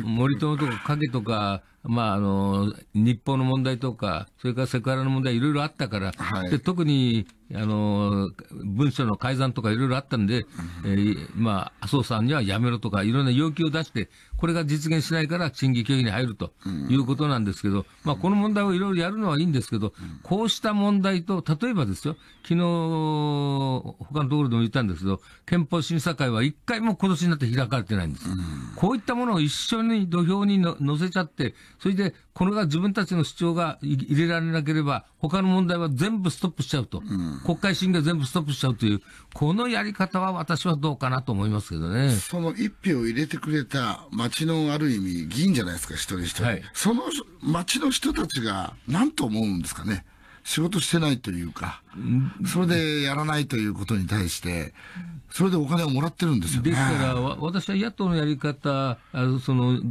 森友 とか影とか、まあ、あの、日報の問題とか、それからセクハラの問題いろいろあったから、はい、で特に、あの、文書の改ざんとかいろいろあったんで、えー、まあ、麻生さんにはやめろとか、いろんな要求を出して、これが実現しないから審議協議に入るということなんですけど、まあ、この問題をいろいろやるのはいいんですけど、こうした問題と、例えばですよ、昨日、他のところでも言ったんですけど、憲法審査会は一回も今年になって開かれてないんです。こういったものを一緒に土俵に載せちゃって、それで、これが自分たちの主張が入れられなければ、他の問題は全部ストップしちゃうと、うん、国会審議が全部ストップしちゃうという、このやり方は私はどうかなと思いますけどね。その一票を入れてくれた町のある意味、議員じゃないですか、一人一人。はい、その町の人たちが何と思うんですかね。仕事してないというか、それでやらないということに対して、それでお金をもらってるんですよ、ね、ですから、私は野党のやり方、あのその委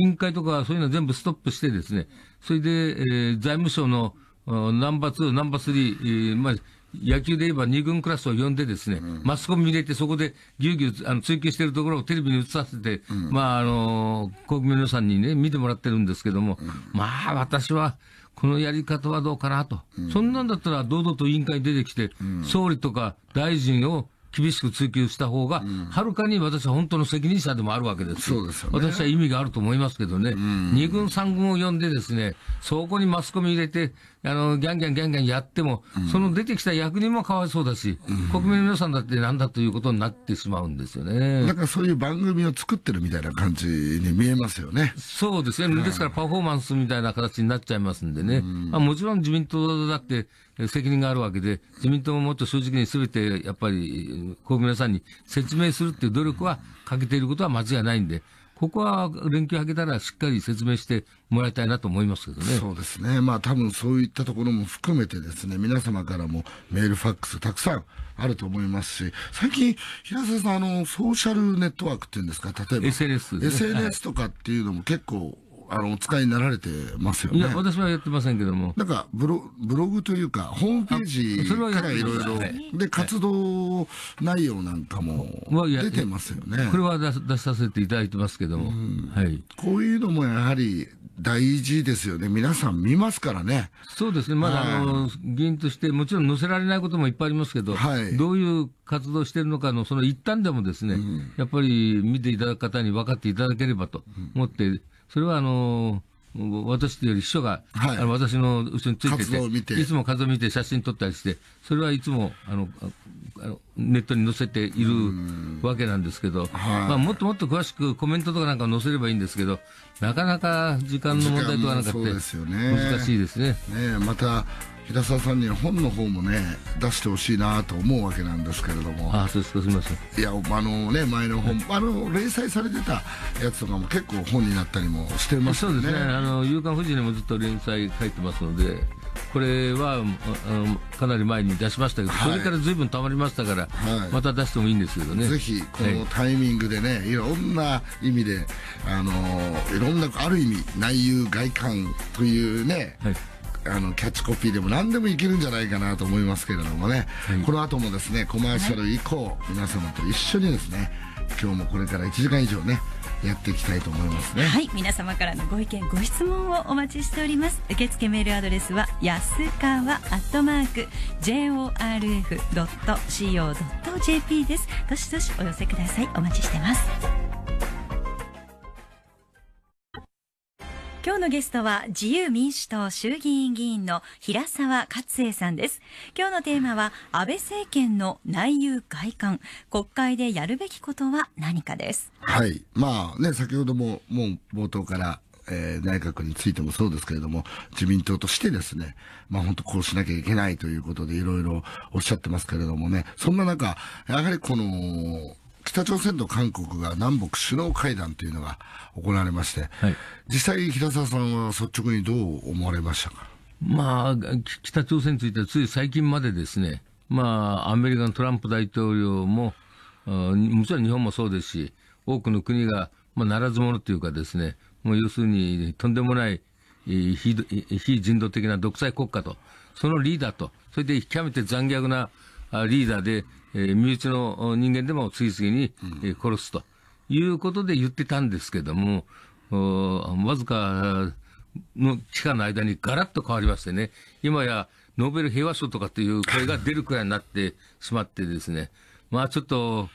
員会とかそういうの全部ストップしてですね、それで、えー、財務省のナンバー2、ナンバー3、えーまあ、野球で言えば2軍クラスを呼んでですね、うん、マスコミ入れてそこでぎゅうぎゅうあの追及しているところをテレビに映させて、うん、まあ、あの、国民の皆さんにね、見てもらってるんですけども、うん、まあ、私は、このやり方はどうかなと、うん、そんなんだったら堂々と委員会に出てきて、うん、総理とか大臣を厳しく追及した方が、はるかに私は本当の責任者でもあるわけです。そうですよ、ね、私は意味があると思いますけどね。二、軍三軍を呼んでですね、そこにマスコミ入れて、あの、ギャンギャンギャンギャンやっても、その出てきた役人もかわいそうだし、国民の皆さんだってなんだということになってしまうんですよね。だからそういう番組を作ってるみたいな感じに見えますよね。そうですね。ですからパフォーマンスみたいな形になっちゃいますんでね。あもちろん自民党だって、責任があるわけで、自民党ももっと正直にすべて、やっぱり、こう皆さんに説明するっていう努力はかけていることは間違いないんで、ここは連休明けたらしっかり説明してもらいたいなと思いますけどね。そうですね。まあ多分そういったところも含めてですね、皆様からもメールファックスたくさんあると思いますし、最近、平瀬さん、あの、ソーシャルネットワークっていうんですか、例えば。SNS、ね。SNS とかっていうのも結構あの、お使いになられてますよね。いや、私はやってませんけども。なんか、ブロブログというか、ホームページからいろいろ、で、活動内容なんかも出てますよね。これは出出させていただいてますけども。はい。こういうのもやはり、大事ですよね。皆さん見ますからね。そうですね。まだ、あの、議員として、もちろん載せられないこともいっぱいありますけど、はい、どういう活動してるのかの、その一端でもですね、うん、やっぱり見ていただく方に分かっていただければと思って、うんそれはあの私より秘書が、はい、あの私の後ろについてていつも数を見て写真撮ったりしてそれはいつもあのあのネットに載せているわけなんですけど、まあ、もっともっと詳しくコメントとかなんか載せればいいんですけど、なかなか時間の問題とかなんかって、難しいですね。すね、ね、また平沢さんには本の方もね出してほしいなと思うわけなんですけれどもあそうですかすみませんいやあのね前の本、あの連載されてたやつとかも結構本になったりもしてますねそうですねあの「夕刊フジにもずっと連載書いてますのでこれはかなり前に出しましたけど、はい、それからずいぶんたまりましたから、はい、また出してもいいんですけどねぜひこのタイミングでね、はい、いろんな意味で、あのいろんなある意味内憂外患というね、はいあのキャッチコピーでも何でもいけるんじゃないかなと思いますけれどもね、はい、この後もですねコマーシャル以降、皆様と一緒にですね今日もこれから1時間以上ねやっていきたいと思いますねはい皆様からのご意見ご質問をお待ちしております受付メールアドレスは安川アットマーク JORF.CO.JP ですどしどしお寄せくださいお待ちしてます今日のゲストは自由民主党衆議院議員の平沢勝栄さんです今日のテーマは安倍政権の内憂外患国会でやるべきことは何かですはいまあね先ほどももう冒頭からえー、内閣についてもそうですけれども、自民党としてですね、まあ本当こうしなきゃいけないということでいろいろおっしゃってますけれどもね、そんな中、やはりこの、北朝鮮と韓国が南北首脳会談というのが行われまして、はい、実際、平沢さんは率直にどう思われましたか、まあ、北朝鮮についてはつい最近までですね、まあ、アメリカのトランプ大統領も、もちろん日本もそうですし、多くの国が、まあ、ならず者というかですね、もう要するにとんでもない非非人道的な独裁国家と、そのリーダーと、それで極めて残虐なリーダーで、えー、身内の人間でも次々に、殺すということで言ってたんですけども、わずかの期間の間にガラッと変わりましてね、今やノーベル平和賞とかっていう声が出るくらいになってしまってですね、まあちょっと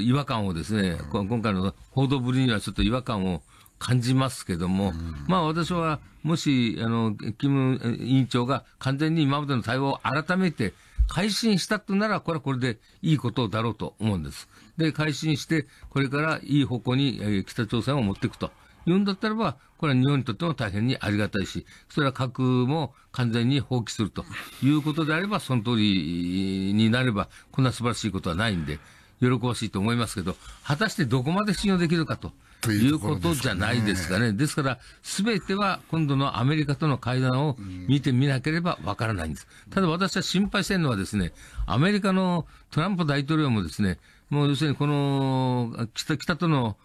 違和感をですね、今回の報道ぶりにはちょっと違和感を感じますけども、まあ私はもし、あの、キム委員長が完全に今までの対応を改めて改心したとなら、これはこれでいいことだろうと思うんです。で、改心して、これからいい方向に、え北朝鮮を持っていくと。言うんだったらば、これは日本にとっても大変にありがたいし、それは核も完全に放棄するということであれば、その通りになれば、こんな素晴らしいことはないんで、喜ばしいと思いますけど、果たしてどこまで信用できるかと。ということじゃないですかね。ですから、すべては今度のアメリカとの会談を見てみなければわからないんです。ただ私は心配してるのはですね、アメリカのトランプ大統領もですね、もう要するにこの北北との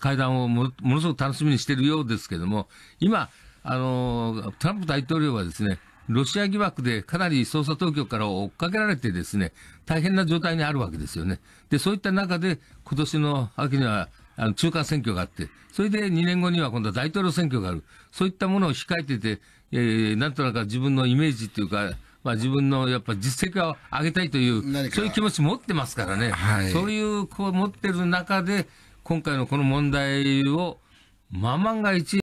会談をものすごく楽しみにしているようですけども、今、あの、トランプ大統領はですね、ロシア疑惑でかなり捜査当局から追っかけられてですね、大変な状態にあるわけですよね。で、そういった中で今年の秋にはあの、中間選挙があって、それで2年後には今度は大統領選挙がある。そういったものを控えてて、えー、なんとなく自分のイメージというか、まあ自分のやっぱ実績を上げたいという、そういう気持ち持ってますからね。はい、そういう、こう持ってる中で、今回のこの問題を、ままが一